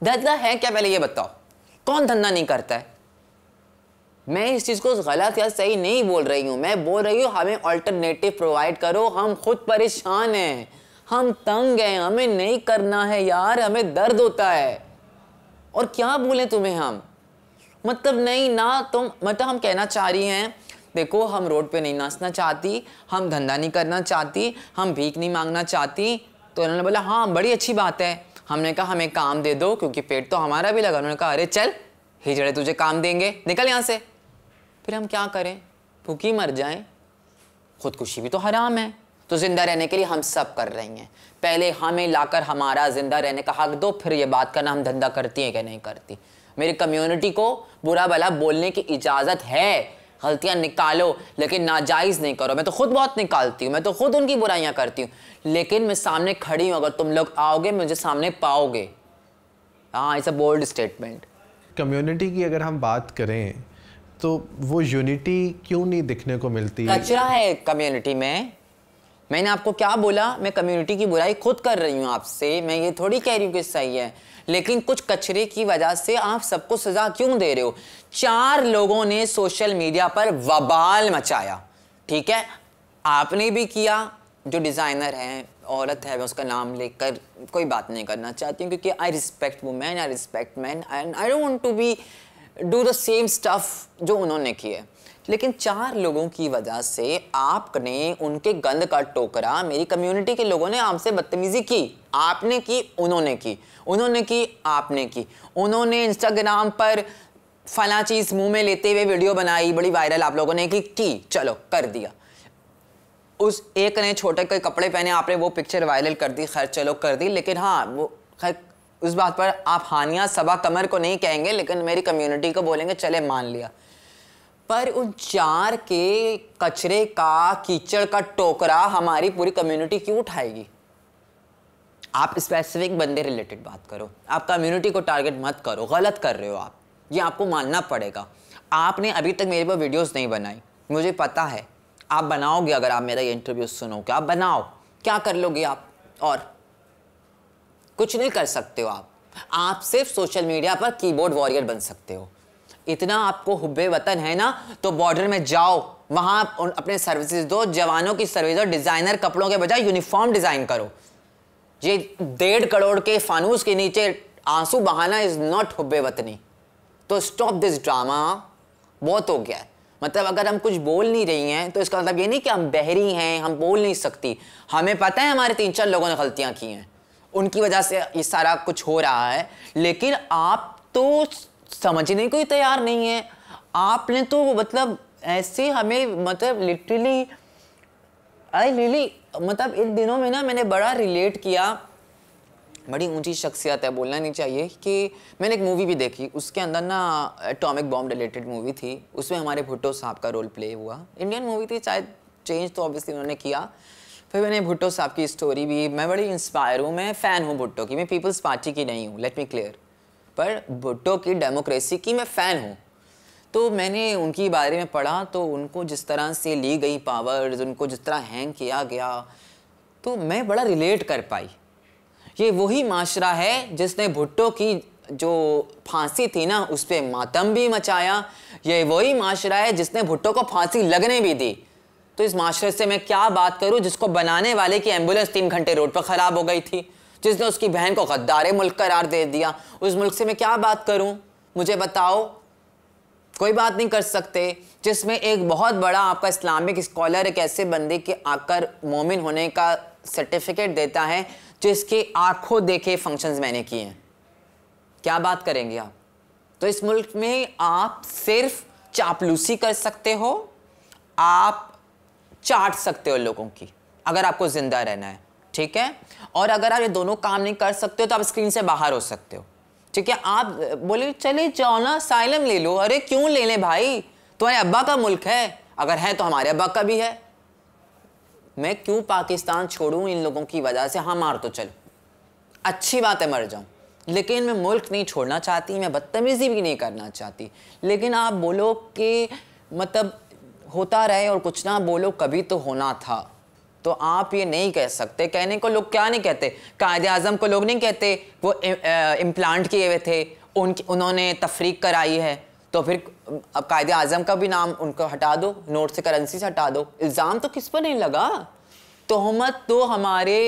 धंधा है क्या पहले ये बताओ कौन धंधा नहीं करता है मैं इस चीज़ को गलत या सही नहीं बोल रही हूं मैं बोल रही हूँ हमें ऑल्टरनेटिव प्रोवाइड करो हम खुद परेशान हैं हम तंग हैं हमें नहीं करना है यार हमें दर्द होता है और क्या बोलें तुम्हें हम मतलब नहीं ना तुम मतलब हम कहना चाह रही हैं देखो हम रोड पे नहीं नाचना चाहती हम धंधा नहीं करना चाहती हम भीख नहीं मांगना चाहती तो उन्होंने बोला हाँ बड़ी अच्छी बात है हमने कहा हमें काम दे दो क्योंकि पेट तो हमारा भी लगा उन्होंने कहा अरे चल हिजड़े तुझे काम देंगे निकल यहाँ से फिर हम क्या करें भूखी मर जाएं खुदकुशी भी तो हराम है तो ज़िंदा रहने के लिए हम सब कर रही हैं पहले हमें लाकर हमारा ज़िंदा रहने का हक दो फिर ये बात करना हम धंधा करती हैं कि नहीं करती मेरी कम्युनिटी को बुरा भला बोलने की इजाज़त है गलतियाँ निकालो लेकिन नाजायज़ नहीं करो मैं तो खुद बहुत निकालती हूँ मैं तो खुद उनकी बुराइयाँ करती हूँ लेकिन मैं सामने खड़ी हूँ अगर तुम लोग आओगे मुझे सामने पाओगे हाँ it's a bold statement community की अगर हम बात करें तो वो यूनिटी क्यों नहीं दिखने को मिलती कचरा है कम्युनिटी में मैंने आपको क्या बोला मैं कम्युनिटी की बुराई खुद कर रही हूँ आपसे मैं ये थोड़ी कह रही हूँ कि सही है लेकिन कुछ कचरे की वजह से आप सबको सजा क्यों दे रहे हो चार लोगों ने सोशल मीडिया पर वबाल मचाया ठीक है आपने भी किया जो डिज़ाइनर हैं औरत है मैं उसका नाम लेकर कोई बात नहीं करना चाहती हूँ क्योंकि I respect women I respect man and I don't to be do the same stuff जो उन्होंने किया लेकिन चार लोगों की वजह से आपने उनके गंद का टोकरा मेरी कम्युनिटी के लोगों ने आपसे बदतमीजी की आपने की उन्होंने की उन्होंने की आपने की उन्होंने इंस्टाग्राम पर फला चीज़ मुंह में लेते हुए वीडियो बनाई बड़ी वायरल आप लोगों ने की, की चलो कर दिया उस एक ने छोटे के कपड़े पहने आपने वो पिक्चर वायरल कर दी खैर चलो कर दी लेकिन हाँ वो खैर उस बात पर आप हानिया सबा कमर को नहीं कहेंगे लेकिन मेरी कम्युनिटी को बोलेंगे चले मान लिया पर उस जार के कचरे का कीचड़ का टोकरा हमारी पूरी कम्युनिटी क्यों उठाएगी आप स्पेसिफिक बंदे रिलेटेड बात करो आप कम्युनिटी को टारगेट मत करो गलत कर रहे हो आप ये आपको मानना पड़ेगा आपने अभी तक मेरे पर वीडियोस नहीं बनाई मुझे पता है आप बनाओगे अगर आप मेरा ये इंटरव्यू सुनोगे आप बनाओ क्या कर लोगे आप और कुछ नहीं कर सकते हो आप आप सिर्फ सोशल मीडिया पर कीबोर्ड वॉरियर बन सकते हो इतना आपको हुब्बे वतन है ना तो बॉर्डर में जाओ वहाँ अपने सर्विसेज दो जवानों की सर्विस दो डिज़ाइनर कपड़ों के बजाय यूनिफॉर्म डिज़ाइन करो ये डेढ़ करोड़ के फानूस के नीचे आंसू बहाना इज़ नॉट हुब्बे वतनी तो स्टॉप दिस ड्रामा बहुत हो गया है मतलब अगर हम कुछ बोल नहीं रही हैं तो इसका मतलब ये नहीं कि हम बहरी हैं हम बोल नहीं सकती हमें पता है हमारे तीन चार लोगों ने गलतियाँ की हैं उनकी वजह से ये सारा कुछ हो रहा है लेकिन आप तो समझने को ही तैयार नहीं है आपने तो मतलब ऐसे हमें मतलब लिटरली आई रियली मतलब इन दिनों में ना मैंने बड़ा रिलेट किया बड़ी ऊंची शख्सियत है बोलना नहीं चाहिए कि मैंने एक मूवी भी देखी उसके अंदर ना एटॉमिक बॉम्ब रिलेटेड मूवी थी उसमें हमारे भुट्टो साहब का रोल प्ले हुआ इंडियन मूवी थी शायद चेंज तो ऑब्वियसली उन्होंने किया फिर मैंने भुट्टो साहब की स्टोरी भी मैं बड़ी इंस्पायर हूँ मैं फ़ैन हूँ भुट्टो की मैं पीपल्स पार्टी की नहीं हूँ लेट मी क्लियर पर भुट्टो की डेमोक्रेसी की मैं फ़ैन हूँ तो मैंने उनकी बारे में पढ़ा तो उनको जिस तरह से ली गई पावर्स उनको जिस तरह हैंग किया गया तो मैं बड़ा रिलेट कर पाई ये वही माशरा है जिसने भुट्टो की जो फांसी थी ना उस पर मातम भी मचाया ये वही माशरा है जिसने भुट्टो को फांसी लगने भी दी तो इस माशरे से मैं क्या बात करूं जिसको बनाने वाले की एम्बुलेंस तीन घंटे रोड पर ख़राब हो गई थी जिसने उसकी बहन को गद्दार मुल्क करार दे दिया उस मुल्क से मैं क्या बात करूँ मुझे बताओ कोई बात नहीं कर सकते जिसमें एक बहुत बड़ा आपका इस्लामिक स्कॉलर एक ऐसे बंदे के आकर मोमिन होने का सर्टिफिकेट देता है जिसके आंखों देखे फंक्शंस मैंने किए हैं क्या बात करेंगे आप तो इस मुल्क में आप सिर्फ चापलूसी कर सकते हो आप चाट सकते हो लोगों की अगर आपको ज़िंदा रहना है ठीक है और अगर आप ये दोनों काम नहीं कर सकते हो तो आप स्क्रीन से बाहर हो सकते हो ठीक है आप बोले चले जाओ ना साइलम ले लो अरे क्यों ले लें भाई तुम्हारे अब्बा का मुल्क है अगर है तो हमारे अब्बा का भी है मैं क्यों पाकिस्तान छोड़ूं इन लोगों की वजह से हाँ मार तो चल अच्छी बात है मर जाऊं लेकिन मैं मुल्क नहीं छोड़ना चाहती मैं बदतमीज़ी भी नहीं करना चाहती लेकिन आप बोलो कि मतलब होता रहे और कुछ ना बोलो कभी तो होना था तो आप ये नहीं कह सकते कहने को लोग क्या नहीं कहते कायदे अजम को लोग नहीं कहते वो इम्प्लांट किए हुए थे उनकी उन्होंने तफरीक कराई है तो फिर अब कायदे अजम का भी नाम उनको हटा दो नोट से करेंसी से हटा दो इल्ज़ाम तो किस पर नहीं लगा तोहमत तो हमारे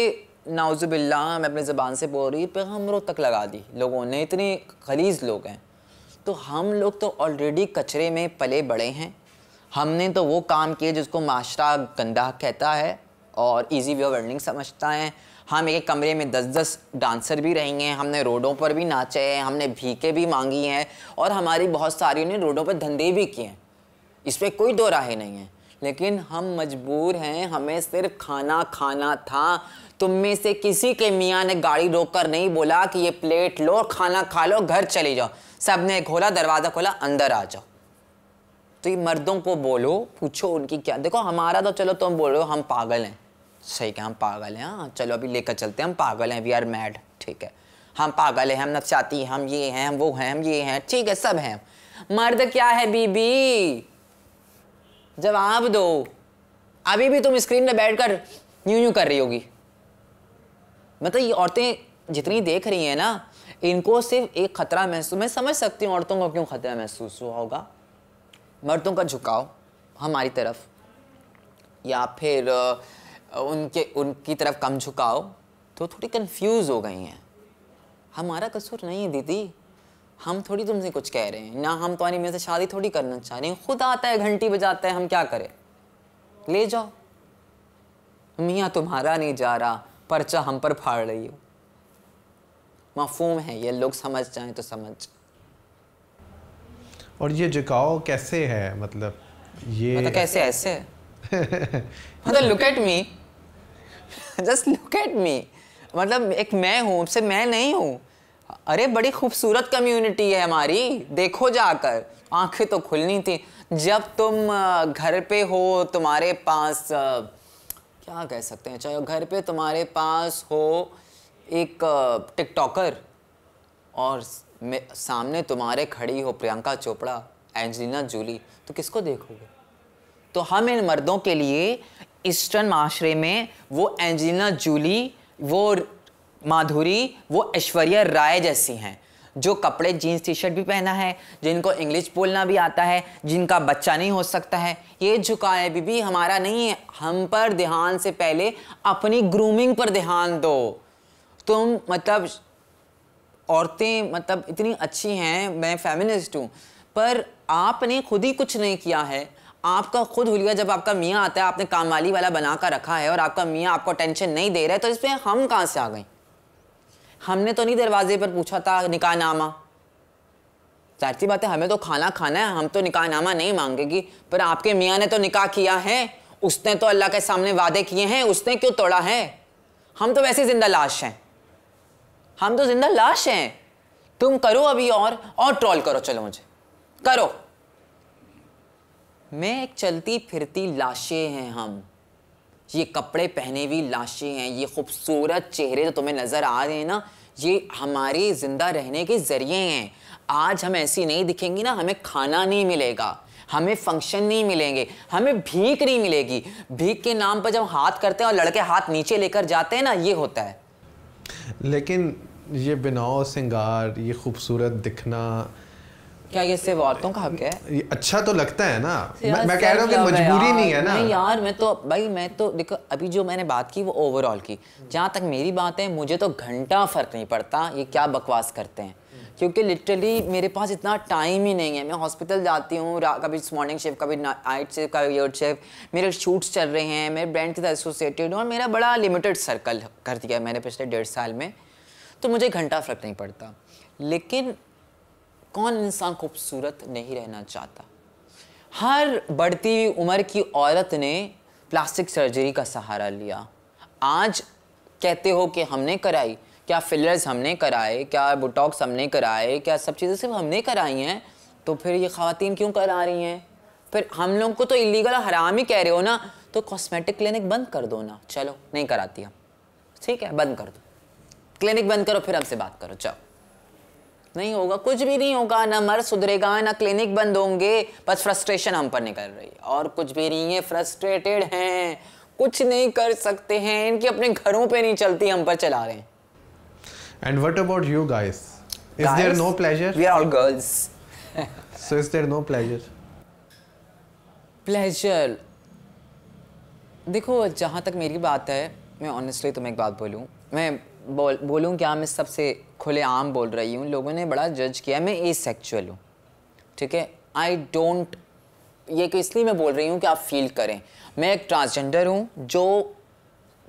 नाउजुबिल्ला मैं अपने ज़बान से बोल रही पैगम्बरों तक लगा दी लोगों ने इतने खलीज लोग हैं तो हम लोग तो ऑलरेडी कचरे में पले बड़े हैं हमने तो वो काम किए जिसको माशरा गंदा कहता है और इजी वे ऑफ अर्निंग समझता है हम हाँ, एक कमरे में दस दस डांसर भी रहेंगे हमने रोडों पर भी नाचे हैं हमने भीखे भी मांगी हैं और हमारी बहुत सारी ने रोडों पर धंधे भी किए हैं इस पर कोई दो राय नहीं है लेकिन हम मजबूर हैं हमें सिर्फ खाना खाना था तुम में से किसी के मियाँ ने गाड़ी रोक कर नहीं बोला कि ये प्लेट लो खाना खा लो घर चले जाओ सब ने खोला दरवाज़ा खोला अंदर आ जाओ तो ये मर्दों को बोलो पूछो उनकी क्या देखो हमारा तो चलो तुम बोलो हम पागल हैं सही कहा हम पागल हैं हाँ चलो अभी लेकर चलते हैं हम पागल हैं वी आर मैड ठीक है हम पागल हैं हम नफसाती हम ये हैं हम वो हैं हम ये हैं ठीक है सब हैं मर्द क्या है बीबी जवाब दो अभी भी तुम स्क्रीन में बैठ कर न्यू यूं कर रही होगी मतलब ये औरतें जितनी देख रही हैं ना इनको सिर्फ एक खतरा महसूस मैं समझ सकती हूँ औरतों को क्यों खतरा महसूस हुआ होगा मर्दों का झुकाव हमारी तरफ या फिर आ, उनके उनकी तरफ कम झुकाओ तो थोड़ी कंफ्यूज हो गई हैं हमारा कसूर नहीं है दीदी हम थोड़ी तुमसे कुछ कह रहे हैं ना हम तुम्हारी में से शादी थोड़ी करना चाह रहे हैं खुद आता है घंटी बजाता है हम क्या करें ले जाओ मियाँ तुम्हारा नहीं जा रहा पर्चा हम पर फाड़ रही हो मफहूम है ये लोग समझ जाए तो समझ और ये झुकाव कैसे है मतलब ये मतलब कैसे ऐसे मतलब look at me just look at me मतलब एक मैं हूँ उससे मैं नहीं हूँ अरे बड़ी खूबसूरत कम्युनिटी है हमारी देखो जाकर आंखें तो खुलनी थी जब तुम घर पे हो तुम्हारे पास क्या कह सकते हैं चाहे घर पे तुम्हारे पास हो एक टिकटॉकर और सामने तुम्हारे खड़ी हो प्रियंका चोपड़ा एंजेलिना जूली तो किसको देखोगे तो हम इन मर्दों के लिए ईस्टर्न माशरे में वो एंजेलिना जूली वो माधुरी वो ऐश्वर्या राय जैसी हैं जो कपड़े जीन्स टी शर्ट भी पहना है जिनको इंग्लिश बोलना भी आता है जिनका बच्चा नहीं हो सकता है ये झुकाए भी, भी हमारा नहीं है हम पर ध्यान से पहले अपनी ग्रूमिंग पर ध्यान दो तुम मतलब औरतें मतलब इतनी अच्छी हैं मैं फेमिनिस्ट हूँ पर आपने खुद ही कुछ नहीं किया है आपका खुद हुलिया जब आपका मियाँ आता है आपने कामवाली वाला बना कर रखा है और आपका मियाँ आपको टेंशन नहीं दे रहा है तो इसमें हम कहाँ से आ गए हमने तो नहीं दरवाजे पर पूछा था निकाह नामा जाहिर बात है हमें तो खाना खाना है हम तो निकाह नामा नहीं मांगेगी पर आपके मियाँ ने तो निकाह किया है उसने तो अल्लाह के सामने वादे किए हैं उसने क्यों तोड़ा है हम तो वैसे जिंदा लाश हैं हम तो जिंदा लाश हैं तुम करो अभी और और ट्रॉल करो चलो मुझे करो मैं एक चलती फिरती लाशें हैं हम ये कपड़े पहने हुई लाशें हैं ये खूबसूरत चेहरे जो तुम्हें नज़र आ रहे हैं ना ये हमारे ज़िंदा रहने के ज़रिए हैं आज हम ऐसी नहीं दिखेंगी ना हमें खाना नहीं मिलेगा हमें फंक्शन नहीं मिलेंगे हमें भीख नहीं मिलेगी भीख के नाम पर जब हाथ करते हैं और लड़के हाथ नीचे लेकर जाते हैं ना ये होता है लेकिन ये बिनाओ सिंगार ये खूबसूरत दिखना क्या ये सिर्फ औरतों का हक है अच्छा तो लगता है ना मैं, मैं कह रहा हूँ कि मजबूरी नहीं है ना नहीं यार मैं तो भाई मैं तो देखो अभी जो मैंने बात की वो ओवरऑल की जहाँ तक मेरी बात है मुझे तो घंटा फर्क नहीं पड़ता ये क्या बकवास करते हैं क्योंकि लिटरली मेरे पास इतना टाइम ही नहीं है मैं हॉस्पिटल जाती हूँ कभी मॉर्निंग शिफ्ट कभी नाइट शिफ्ट कभी ईयर शिफ्ट मेरे शूट्स चल रहे हैं मेरे ब्रांड के साथ एसोसिएटेड हूँ और मेरा बड़ा लिमिटेड सर्कल कर दिया मैंने पिछले डेढ़ साल में तो मुझे घंटा फ़र्क नहीं पड़ता लेकिन कौन इंसान खूबसूरत नहीं रहना चाहता हर बढ़ती हुई उम्र की औरत ने प्लास्टिक सर्जरी का सहारा लिया आज कहते हो कि हमने कराई क्या फिलर्स हमने कराए क्या बुटॉक्स हमने कराए क्या सब चीज़ें सिर्फ हमने कराई हैं तो फिर ये खातन क्यों करा रही हैं फिर हम लोग को तो इलीगल हराम ही कह रहे हो ना तो कॉस्मेटिक क्लिनिक बंद कर दो ना चलो नहीं कराती हम ठीक है बंद कर दो क्लिनिक बंद करो फिर हमसे बात करो चलो नहीं होगा कुछ भी नहीं होगा ना मर सुधरेगा ना क्लिनिक बंद होंगे बस फ्रस्ट्रेशन हम पर निकल रही है और कुछ भी नहीं है फ्रस्ट्रेटेड हैं कुछ नहीं कर सकते हैं इनकी अपने घरों पे नहीं चलती हम पर चला रहे हैं and what about you guys is there no pleasure we are all girls so is there no pleasure pleasure देखो जहां तक मेरी बात है मैं ऑनेस्टली तुम्हें एक बात बोलूं मैं बोल बोलूँ क्या मैं सबसे खुलेआम बोल रही हूँ लोगों ने बड़ा जज किया मैं ए सेक्चुअल हूँ ठीक है आई डोंट ये कि इसलिए मैं बोल रही हूँ कि आप फील करें मैं एक ट्रांसजेंडर हूँ जो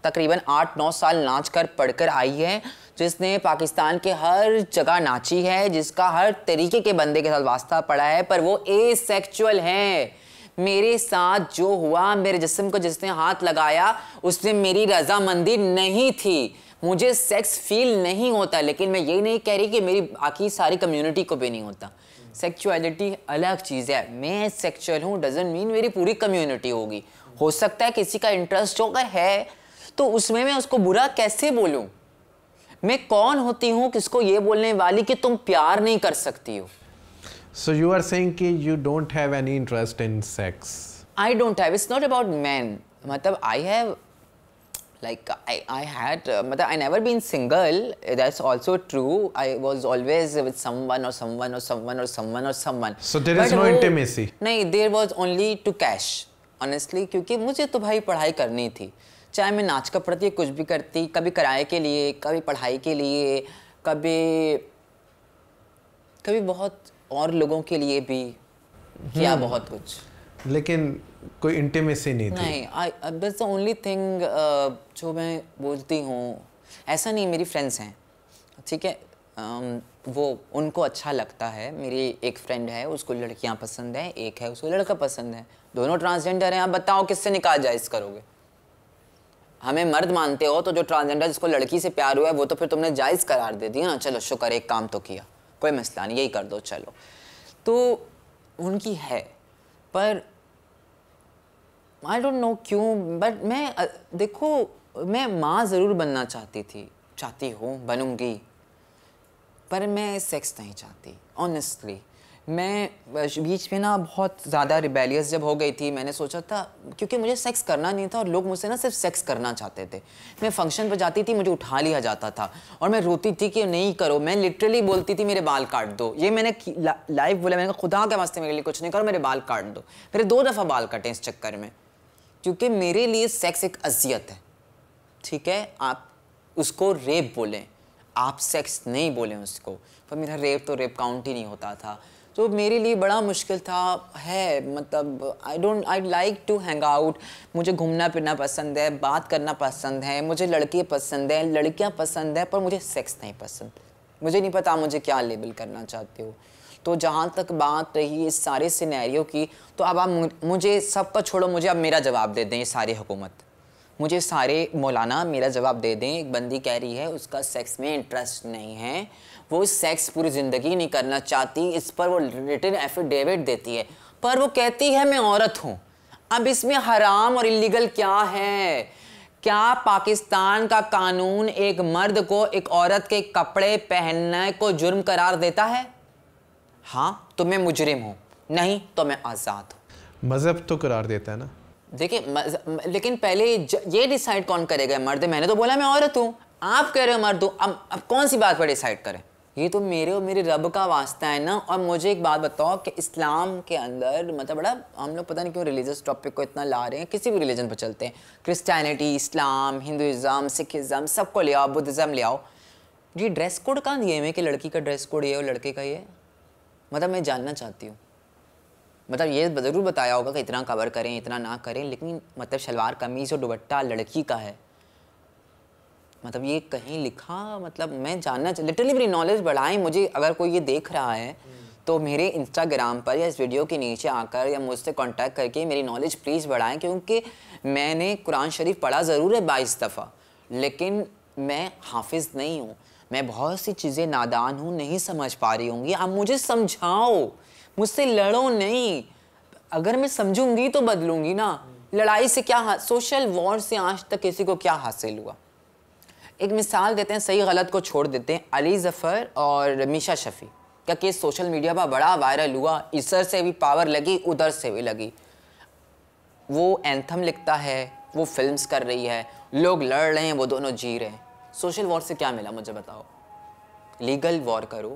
तकरीबन आठ नौ साल नाच कर पढ़ कर आई है जिसने पाकिस्तान के हर जगह नाची है जिसका हर तरीके के बंदे के साथ वास्ता पड़ा है पर वो ए सेक्चुअल है मेरे साथ जो हुआ मेरे जिसम को जिसने हाथ लगाया उसने मेरी रजामंदी नहीं थी मुझे सेक्स फील नहीं होता लेकिन मैं ये नहीं कह रही कि मेरी बाकी सारी कम्युनिटी को भी नहीं होता सेक्चुअलिटी अलग चीज़ है मैं सेक्चुअल हूँ डजेंट मीन मेरी पूरी कम्युनिटी होगी हो सकता है किसी का इंटरेस्ट होगा है तो उसमें मैं उसको बुरा कैसे बोलूँ मैं कौन होती हूँ किसको ये बोलने वाली कि तुम प्यार नहीं कर सकती हो So you are saying कि you don't have any interest in sex. I don't have. It's not about men. मतलब I have like I, I had uh, I never been single that's also true I was always with someone or someone or someone or someone or someone so there is but no वो, intimacy nahi there was only to cash honestly क्योंकि मुझे तो भाई पढ़ाई करनी थी चाहे मैं नाच का प्रति कुछ भी करती कभी किराए के लिए कभी पढ़ाई के लिए kabhi कभी बहुत और लोगों के लिए भी किया bahut kuch lekin कोई इंटीमेसी नहीं थी नहीं आई बस ओनली थिंग जो मैं बोलती हूँ ऐसा नहीं मेरी फ्रेंड्स हैं ठीक है um, वो उनको अच्छा लगता है मेरी एक फ्रेंड है उसको लड़कियाँ पसंद हैं एक है उसको लड़का पसंद है दोनों ट्रांसजेंडर हैं आप बताओ किससे निकाह जायज़ करोगे हमें मर्द मानते हो तो जो ट्रांसजेंडर जिसको लड़की से प्यार हुआ है वो तो फिर तुमने जायज़ करार दे दिया ना चलो शुक्र एक काम तो किया कोई मसला नहीं यही कर दो चलो तो उनकी है पर आई डोंट नो क्यों बट मैं देखो मैं माँ ज़रूर बनना चाहती थी चाहती हूँ बनूंगी पर मैं सेक्स नहीं चाहती ऑनेस्टली मैं बीच में ना बहुत ज़्यादा रिबेलियस जब हो गई थी मैंने सोचा था क्योंकि मुझे सेक्स करना नहीं था और लोग मुझसे ना सिर्फ सेक्स करना चाहते थे मैं फंक्शन पर जाती थी मुझे उठा लिया जाता था और मैं रोती थी कि नहीं करो मैं लिटरली बोलती थी मेरे बाल काट दो ये मैंने लाइव बोला मैंने खुदा के वास्ते मेरे लिए कुछ नहीं करो मेरे बाल काट दो मेरे दो दफ़ा बाल कटे इस चक्कर में क्योंकि मेरे लिए सेक्स एक अजियत है ठीक है आप उसको रेप बोलें आप सेक्स नहीं बोलें उसको पर मेरा रेप तो रेप काउंट ही नहीं होता था तो मेरे लिए बड़ा मुश्किल था है मतलब I don't I like to hang out मुझे घूमना फिरना पसंद है बात करना पसंद है मुझे लड़के पसंद हैं लड़कियां पसंद है पर मुझे सेक्स नहीं पसंद मुझे नहीं पता मुझे क्या लेबल करना चाहते हो तो जहाँ तक बात रही इस सारे सिनेरियो की तो अब आप मुझे सबका तो छोड़ो मुझे अब मेरा जवाब दे दें ये सारी हुकूमत मुझे सारे मौलाना मेरा जवाब दे दें एक बंदी कह रही है उसका सेक्स में इंटरेस्ट नहीं है वो सेक्स पूरी ज़िंदगी नहीं करना चाहती इस पर वो रिटर्न एफिडेविट देती है पर वो कहती है मैं औरत हूँ अब इसमें हराम और इलीगल क्या है क्या पाकिस्तान का कानून एक मर्द को एक औरत के कपड़े पहनने को जुर्म करार देता है हाँ तो मैं मुजरिम हूँ नहीं तो मैं आज़ाद हूँ मज़हब तो करार देता है ना देखिए लेकिन पहले ये डिसाइड कौन करेगा मर्द मैंने तो बोला मैं औरत हूँ आप कह रहे हो मर्द हूँ अब अब कौन सी बात पर डिसाइड करें ये तो मेरे और मेरे रब का वास्ता है ना और मुझे एक बात बताओ कि इस्लाम के अंदर मतलब बड़ा हम लोग पता नहीं क्यों रिलीजियस टॉपिक को इतना ला रहे हैं किसी भी रिलीजन पर चलते हैं क्रिस्टानिटी इस्लाम हिंदुज़म सिखिज़म सबको ले आओ बुद्धिज़्म ले आओ ये ड्रेस कोड कहाँ दिए हमें कि लड़की का ड्रेस कोड ये और लड़के का ये मतलब मैं जानना चाहती हूँ मतलब ये ज़रूर बताया होगा कि इतना कवर करें इतना ना करें लेकिन मतलब शलवार कमीज़ और दुबट्टा लड़की का है मतलब ये कहीं लिखा मतलब मैं जानना लिटरली मेरी नॉलेज बढ़ाएं मुझे अगर कोई ये देख रहा है तो मेरे इंस्टाग्राम पर या इस वीडियो के नीचे आकर या मुझसे कांटेक्ट करके मेरी नॉलेज प्लीज़ बढ़ाएं क्योंकि मैंने कुरान शरीफ पढ़ा ज़रूर है बाईस दफ़ा लेकिन मैं हाफिज़ नहीं हूँ मैं बहुत सी चीज़ें नादान हूँ नहीं समझ पा रही होंगी आप मुझे समझाओ मुझसे लड़ो नहीं अगर मैं समझूंगी तो बदलूंगी ना लड़ाई से क्या सोशल वॉर से आज तक किसी को क्या हासिल हुआ एक मिसाल देते हैं सही गलत को छोड़ देते हैं अली जफ़र और मीशा शफ़ी का केस सोशल मीडिया पर बड़ा वायरल हुआ इसर से भी पावर लगी उधर से भी लगी वो एंथम लिखता है वो फिल्म्स कर रही है लोग लड़ रहे हैं वो दोनों जी रहे हैं सोशल वॉर से क्या मिला मुझे बताओ लीगल वॉर करो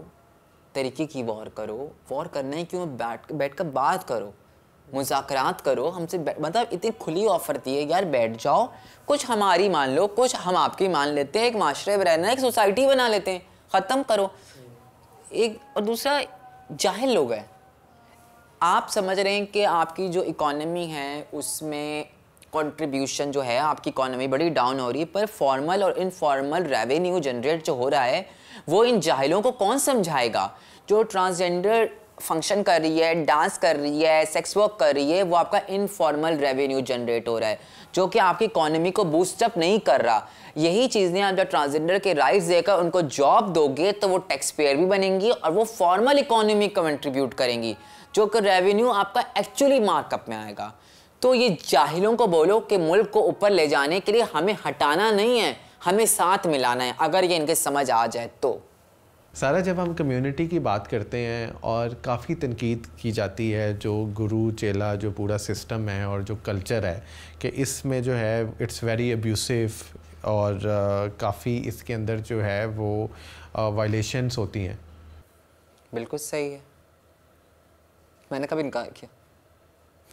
तरीके की वॉर करो वॉर करने क्यों बैठ बैठ कर बात करो मुजाकरात करो हमसे मतलब इतनी खुली ऑफर दी है यार बैठ जाओ कुछ हमारी मान लो कुछ हम आपकी मान लेते हैं एक माशरे में रहना एक सोसाइटी बना लेते हैं ख़त्म करो एक और दूसरा जाहिल लोग हैं आप समझ रहे हैं कि आपकी जो इकोनॉमी है उसमें कंट्रीब्यूशन जो है आपकी इकोनॉमी बड़ी डाउन हो रही है पर फॉर्मल और इनफॉर्मल रेवेन्यू जनरेट जो हो रहा है वो इन जाहिलों को कौन समझाएगा जो ट्रांसजेंडर फंक्शन कर रही है डांस कर रही है सेक्स वर्क कर रही है वो आपका इनफॉर्मल रेवेन्यू जनरेट हो रहा है जो कि आपकी इकोनॉमी को बूस्टअप नहीं कर रहा यही चीज़ें आप जब ट्रांसजेंडर के राइट्स देकर उनको जॉब दोगे तो वो टैक्स पेयर भी बनेंगी और वो फॉर्मल इकोनॉमी कंट्रीब्यूट करेंगी जो कि रेवेन्यू आपका एक्चुअली मार्कअप में आएगा तो ये जाहिलों को बोलो कि मुल्क को ऊपर ले जाने के लिए हमें हटाना नहीं है हमें साथ मिलाना है अगर ये इनके समझ आ जाए तो सारा जब हम कम्युनिटी की बात करते हैं और काफ़ी तनकीद की जाती है जो गुरु चेला जो पूरा सिस्टम है और जो कल्चर है कि इसमें जो है इट्स वेरी अब्यूसिव और काफ़ी इसके अंदर जो है वो वायलेशंस होती हैं बिल्कुल सही है मैंने कभी इनकार किया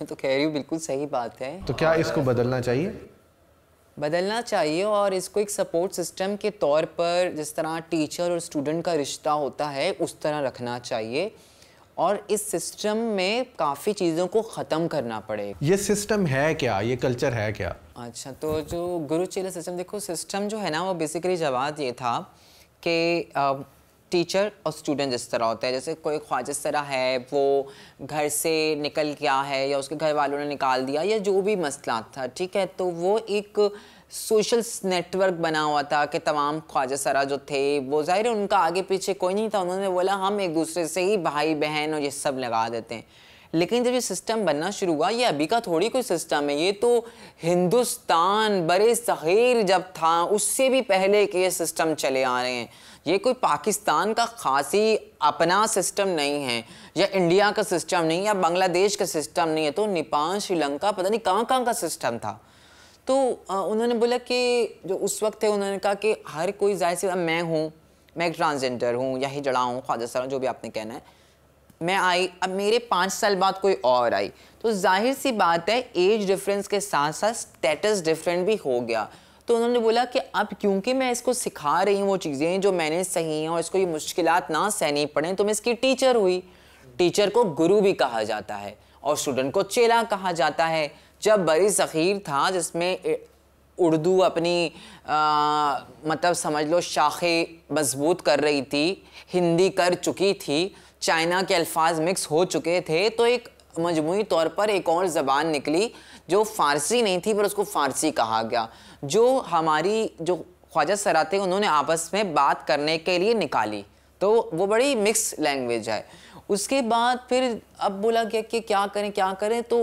मैं तो कह रही हूँ बिल्कुल सही बात है तो क्या इसको बदलना चाहिए बदलना चाहिए और इसको एक सपोर्ट सिस्टम के तौर पर जिस तरह टीचर और स्टूडेंट का रिश्ता होता है उस तरह रखना चाहिए और इस सिस्टम में काफ़ी चीज़ों को ख़त्म करना पड़ेगा ये सिस्टम है क्या ये कल्चर है क्या अच्छा तो जो गुरु चेला सिस्टम देखो सिस्टम जो है ना वो बेसिकली जवाब ये था कि टीचर और स्टूडेंट जिस तरह होते हैं जैसे कोई ख्वाज इस तरह है वो घर से निकल गया है या उसके घर वालों ने निकाल दिया या जो भी मसला था ठीक है तो वो एक सोशल नेटवर्क बना हुआ था कि तमाम ख्वाजा सरा जो थे वो ज़ाहिर है उनका आगे पीछे कोई नहीं था उन्होंने बोला हम एक दूसरे से ही भाई बहन और ये सब लगा देते हैं लेकिन जब ये सिस्टम बनना शुरू हुआ ये अभी का थोड़ी कोई सिस्टम है ये तो हिंदुस्तान बड़े सग़ीर जब था उससे भी पहले के ये सिस्टम चले आ रहे हैं ये कोई पाकिस्तान का खासी अपना सिस्टम नहीं है या इंडिया का सिस्टम नहीं या बांग्लादेश का सिस्टम नहीं है तो नेपाल श्रीलंका पता नहीं कहाँ कहाँ का सिस्टम था तो उन्होंने बोला कि जो उस वक्त थे उन्होंने कहा कि हर कोई जाहिर सी मैं हूँ मैं ट्रांसजेंडर हूँ या ही जड़ा हूँ ख्वाजा सर जो भी आपने कहना है मैं आई अब मेरे पाँच साल बाद कोई और आई तो जाहिर सी बात है एज डिफरेंस के साथ साथ स्टेटस डिफरेंट भी हो गया तो उन्होंने बोला कि अब क्योंकि मैं इसको सिखा रही हूँ वो चीज़ें जो मैंने सही हैं और इसको ये मुश्किल ना सहनी पड़े तो मैं इसकी टीचर हुई टीचर को गुरु भी कहा जाता है और स्टूडेंट को चेला कहा जाता है जब बड़ी सखीर था जिसमें उर्दू अपनी आ, मतलब समझ लो शाखें मजबूत कर रही थी हिंदी कर चुकी थी चाइना के अल्फाज मिक्स हो चुके थे तो एक मजमू तौर पर एक और ज़बान निकली जो फारसी नहीं थी पर उसको फारसी कहा गया जो हमारी जो ख्वाजा सरा थे उन्होंने आपस में बात करने के लिए निकाली तो वो बड़ी मिक्स लैंग्वेज है उसके बाद फिर अब बोला गया कि क्या करें क्या करें तो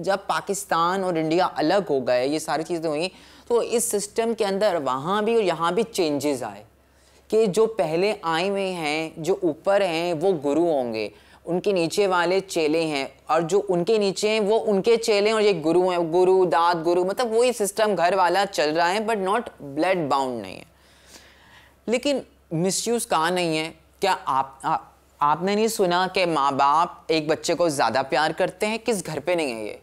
जब पाकिस्तान और इंडिया अलग हो गए ये सारी चीज़ें हुई तो इस सिस्टम के अंदर वहाँ भी और यहाँ भी चेंजेस आए कि जो पहले आए हुए हैं जो ऊपर हैं वो गुरु होंगे उनके नीचे वाले चेले हैं और जो उनके नीचे हैं वो उनके चेले और ये गुरु हैं गुरु दाद गुरु मतलब वही सिस्टम घर वाला चल रहा है बट नॉट ब्लड बाउंड नहीं है लेकिन मिसयूज़ कहाँ नहीं है क्या आप आ, आपने नहीं सुना कि माँ बाप एक बच्चे को ज़्यादा प्यार करते हैं किस घर पे नहीं है ये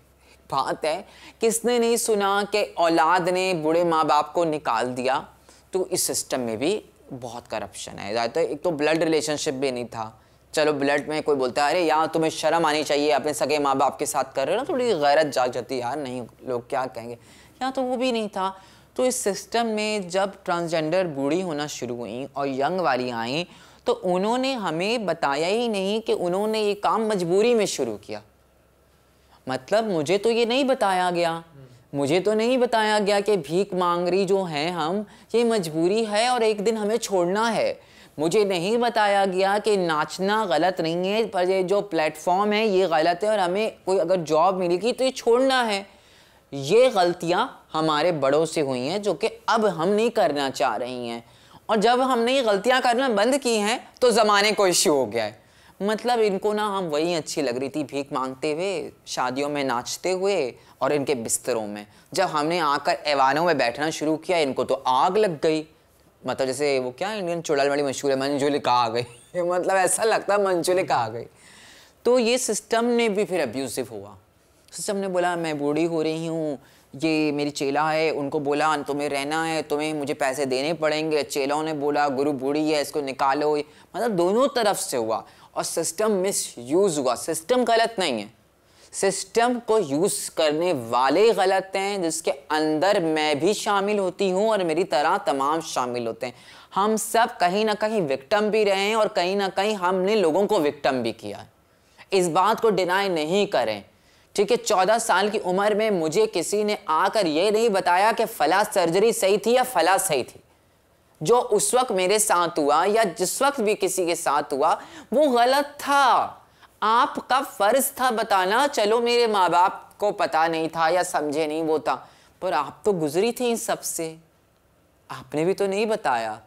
बात है किसने नहीं सुना कि औलाद ने बूढ़े माँ बाप को निकाल दिया तो इस सिस्टम में भी बहुत करप्शन है ज़्यादातर तो एक तो ब्लड रिलेशनशिप भी नहीं था चलो ब्लड में कोई बोलता है अरे यहाँ तुम्हें शर्म आनी चाहिए अपने सगे माँ बाप के साथ कर रहे हो ना थोड़ी गैरत जाग जाती यार नहीं लोग क्या कहेंगे यहाँ तो वो भी नहीं था तो इस सिस्टम में जब ट्रांसजेंडर बूढ़ी होना शुरू हुई और यंग वाली आई तो उन्होंने हमें बताया ही नहीं कि उन्होंने ये काम मजबूरी में शुरू किया मतलब मुझे तो ये नहीं बताया गया मुझे तो नहीं बताया गया कि भीख मांगरी जो हैं हम ये मजबूरी है और एक दिन हमें छोड़ना है मुझे नहीं बताया गया कि नाचना गलत नहीं है पर ये जो प्लेटफॉर्म है ये गलत है और हमें कोई अगर जॉब मिलेगी तो ये छोड़ना है ये गलतियाँ हमारे बड़ों से हुई हैं जो कि अब हम नहीं करना चाह रही हैं और जब हमने ये गलतियाँ करना बंद की हैं तो ज़माने को इश्यू हो गया है मतलब इनको ना हम वही अच्छी लग रही थी भीख मांगते हुए शादियों में नाचते हुए और इनके बिस्तरों में जब हमने आकर ऐवानों में बैठना शुरू किया इनको तो आग लग गई मतलब जैसे वो क्या इंडियन चोड़ाल वाली मशहूर है मंजुल कहा आ गई मतलब ऐसा लगता है मंजुल कहा आ गई तो ये सिस्टम ने भी फिर अब्यूज़िव हुआ सिस्टम ने बोला मैं बूढ़ी हो रही हूँ ये मेरी चेला है उनको बोला तुम्हें रहना है तुम्हें मुझे पैसे देने पड़ेंगे चेलाओं ने बोला गुरु बूढ़ी है इसको निकालो मतलब दोनों तरफ से हुआ और सिस्टम मिस यूज़ हुआ सिस्टम गलत नहीं है सिस्टम को यूज़ करने वाले गलत हैं जिसके अंदर मैं भी शामिल होती हूँ और मेरी तरह तमाम शामिल होते हैं हम सब कहीं ना कहीं विक्टम भी रहे हैं और कहीं ना कहीं हमने लोगों को विक्टम भी किया इस बात को डिनाई नहीं करें ठीक है चौदह साल की उम्र में मुझे किसी ने आकर यह नहीं बताया कि फला सर्जरी सही थी या फला सही थी जो उस वक्त मेरे साथ हुआ या जिस वक्त भी किसी के साथ हुआ वो गलत था आपका फ़र्ज था बताना चलो मेरे माँ बाप को पता नहीं था या समझे नहीं वो था पर आप तो गुजरी थी इन सब से आपने भी तो नहीं बताया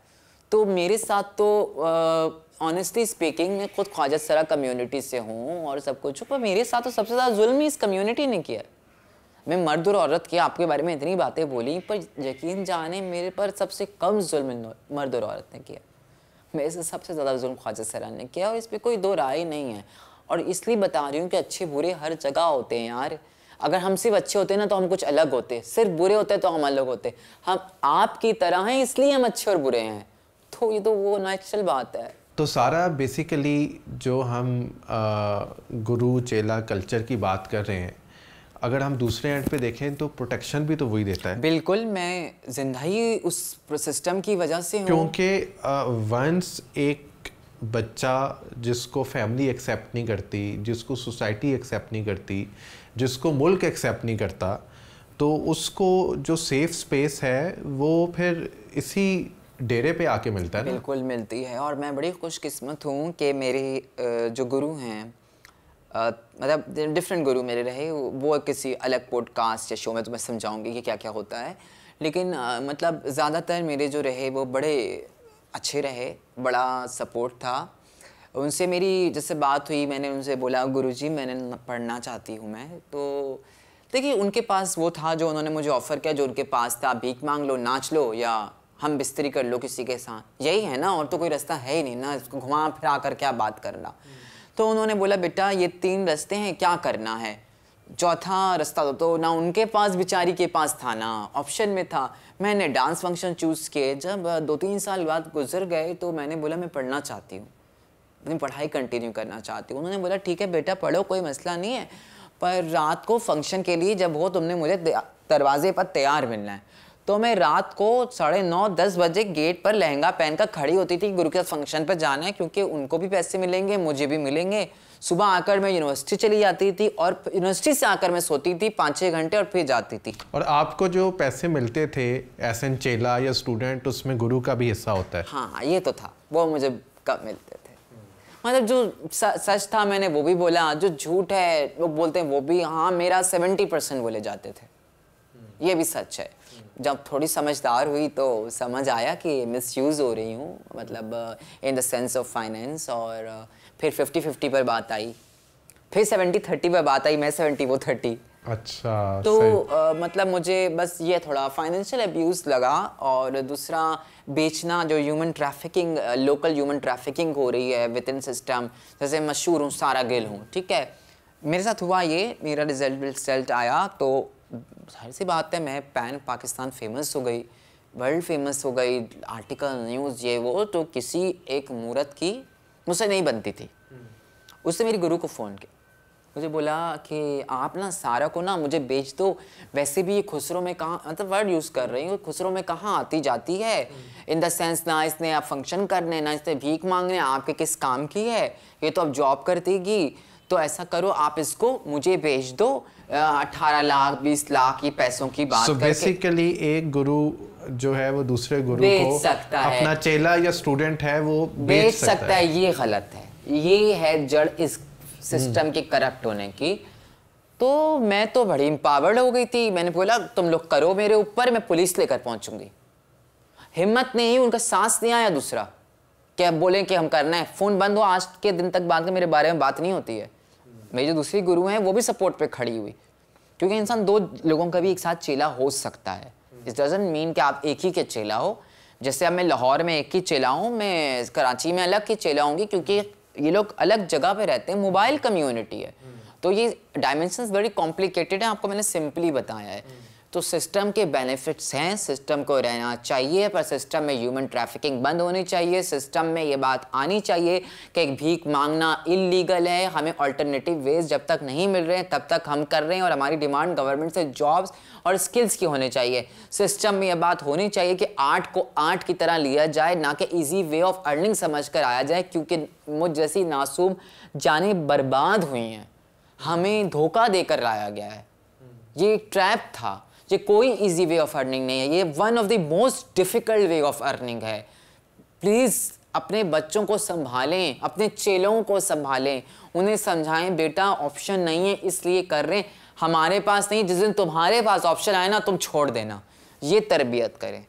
तो मेरे साथ तो ऑनेस्टली स्पीकिंग मैं खुद ख्वाजा सरा कम्युनिटी से हूँ और सब कुछ पर मेरे साथ तो सबसे ज़्यादा जुल्म ही इस कम्युनिटी ने किया मैं मर्द और औरत की आपके बारे में इतनी बातें बोली पर यकीन जाने मेरे पर सबसे कम जुल्म मर्द और औरत ने किया मेरे से सबसे ज़्यादा जुल्म ख्वाजा सरा ने किया और इस पर कोई दो राय नहीं है और इसलिए बता रही हूँ कि अच्छे बुरे हर जगह होते हैं यार अगर हम सिर्फ अच्छे होते ना तो हम कुछ अलग होते सिर्फ बुरे होते तो हम अलग होते हम आपकी तरह हैं इसलिए हम अच्छे और बुरे हैं तो ये तो वो नेचुरल बात है तो सारा बेसिकली जो हम आ, गुरु चेला कल्चर की बात कर रहे हैं अगर हम दूसरे एंड पे देखें तो प्रोटेक्शन भी तो वही देता है बिल्कुल मैं जिंदा ही उस सिस्टम की वजह से क्योंकि वंस एक बच्चा जिसको फैमिली एक्सेप्ट नहीं करती जिसको सोसाइटी एक्सेप्ट नहीं करती जिसको मुल्क एक्सेप्ट नहीं करता तो उसको जो सेफ स्पेस है वो फिर इसी डेरे पे आके मिलता है बिल्कुल मिलती है और मैं बड़ी खुशकिस्मत हूँ कि मेरे जो गुरु हैं मतलब डिफरेंट गुरु मेरे रहे वो किसी अलग पॉडकास्ट या शो में तो मैं समझाऊँगी कि क्या क्या होता है लेकिन मतलब ज़्यादातर मेरे जो रहे वो बड़े अच्छे रहे बड़ा सपोर्ट था उनसे मेरी जैसे बात हुई मैंने उनसे बोला गुरुजी मैंने पढ़ना चाहती हूँ मैं तो देखिए उनके पास वो था जो उन्होंने मुझे ऑफ़र किया जो उनके पास था भीख मांग लो नाच लो या हम बिस्तरी कर लो किसी के साथ यही है ना और तो कोई रास्ता है ही नहीं ना इसको घुमा फिरा कर क्या बात करना तो उन्होंने बोला बेटा ये तीन रास्ते हैं क्या करना है चौथा रास्ता तो, तो ना उनके पास बेचारी के पास था ना ऑप्शन में था मैंने डांस फंक्शन चूज़ किए जब दो तीन साल बाद गुजर गए तो मैंने बोला मैं पढ़ना चाहती हूँ अपनी पढ़ाई कंटिन्यू करना चाहती हूँ उन्होंने बोला ठीक है बेटा पढ़ो कोई मसला नहीं है पर रात को फंक्शन के लिए जब हो तुमने मुझे दरवाजे पर तैयार मिलना है तो मैं रात को साढ़े नौ दस बजे गेट पर लहंगा पहनकर खड़ी होती थी गुरु के फंक्शन पर जाना है क्योंकि उनको भी पैसे मिलेंगे मुझे भी मिलेंगे सुबह आकर मैं यूनिवर्सिटी चली जाती थी और यूनिवर्सिटी से आकर मैं सोती थी पाँच छः घंटे और फिर जाती थी और आपको जो पैसे मिलते थे एस एन चेला या स्टूडेंट उसमें गुरु का भी हिस्सा होता है हाँ ये तो था वो मुझे कब मिलते थे मतलब जो सच था मैंने वो भी बोला जो झूठ है लोग बोलते हैं वो भी हाँ मेरा सेवेंटी परसेंट बोले जाते थे ये भी सच है जब थोड़ी समझदार हुई तो समझ आया कि मिस यूज़ हो रही हूँ मतलब in the sense of finance और uh, फिर फिफ्टी फिफ्टी पर बात आई फिर सेवेंटी थर्टी पर बात आई मैं सेवेंटी वो थर्टी अच्छा तो आ, मतलब मुझे बस ये थोड़ा फाइनेंशियल अब्यूज़ लगा और दूसरा बेचना जो human trafficking local human trafficking हो रही है विद इन सिस्टम जैसे मशहूर हूँ सारा गिल हूँ ठीक है मेरे साथ हुआ ये मेरा रिजल्ट रिजल्ट आया तो हर सी बात है मैं पैन पाकिस्तान फेमस हो गई वर्ल्ड फेमस हो गई आर्टिकल न्यूज़ ये वो तो किसी एक मूर्त की मुझसे नहीं बनती थी हम्म। उससे मेरे गुरु को फ़ोन किया मुझे बोला कि आप ना सारा को ना मुझे बेच दो वैसे भी ये खुसरो में कहाँ मतलब वर्ड यूज़ कर रही हूँ खुसरो में कहाँ आती जाती है इन द सेंस ना इसने आप फंक्शन करने ना इसने भीख मांगने आपके किस काम की है ये तो आप जॉब कर देगी तो ऐसा करो आप इसको मुझे बेच दो अठारह लाख बीस लाख ये पैसों की बात so करके बेसिकली एक गुरु जो है वो दूसरे गुरु को सकता अपना है। चेला या स्टूडेंट है वो बेच, बेच सकता, सकता है।, है ये गलत है ये है जड़ इस सिस्टम के करप्ट होने की तो मैं तो बड़ी इम्पावर्ड हो गई थी मैंने बोला तुम लोग करो मेरे ऊपर मैं पुलिस लेकर पहुंचूंगी हिम्मत नहीं उनका सांस नहीं आया दूसरा क्या बोले कि हम करना है फ़ोन बंद हो आज के दिन तक बाद में मेरे बारे में बात नहीं होती है मेरी जो दूसरी गुरु हैं वो भी सपोर्ट पे खड़ी हुई क्योंकि इंसान दो लोगों का भी एक साथ चेला हो सकता है इट डजेंट मीन कि आप एक ही के चेला हो जैसे अब मैं लाहौर में एक ही चेला हूँ मैं कराची में अलग की चेला हूँगी क्योंकि ये लोग अलग जगह पे रहते हैं मोबाइल कम्युनिटी है तो ये डायमेंशंस बड़ी कॉम्प्लिकेटेड है आपको मैंने सिंपली बताया है तो सिस्टम के बेनिफिट्स हैं सिस्टम को रहना चाहिए पर सिस्टम में ह्यूमन ट्रैफिकिंग बंद होनी चाहिए सिस्टम में ये बात आनी चाहिए कि भीख मांगना इलीगल है हमें ऑल्टरनेटिव वेज जब तक नहीं मिल रहे हैं तब तक हम कर रहे हैं और हमारी डिमांड गवर्नमेंट से जॉब्स और स्किल्स की होने चाहिए सिस्टम में यह बात होनी चाहिए कि आर्ट को आर्ट की तरह लिया जाए ना कि ईजी वे ऑफ अर्निंग समझ कर आया जाए क्योंकि मुझ जैसी नासूम जाने बर्बाद हुई हैं हमें धोखा देकर लाया गया है ये एक ट्रैप था ये कोई इजी वे ऑफ अर्निंग नहीं है ये one of the most difficult way of earning है प्लीज़ अपने बच्चों को संभालें अपने चेलों को संभालें उन्हें समझाएं बेटा ऑप्शन नहीं है इसलिए कर रहे हैं हमारे पास नहीं जिस दिन तुम्हारे पास ऑप्शन आए ना तुम छोड़ देना ये तरबियत करें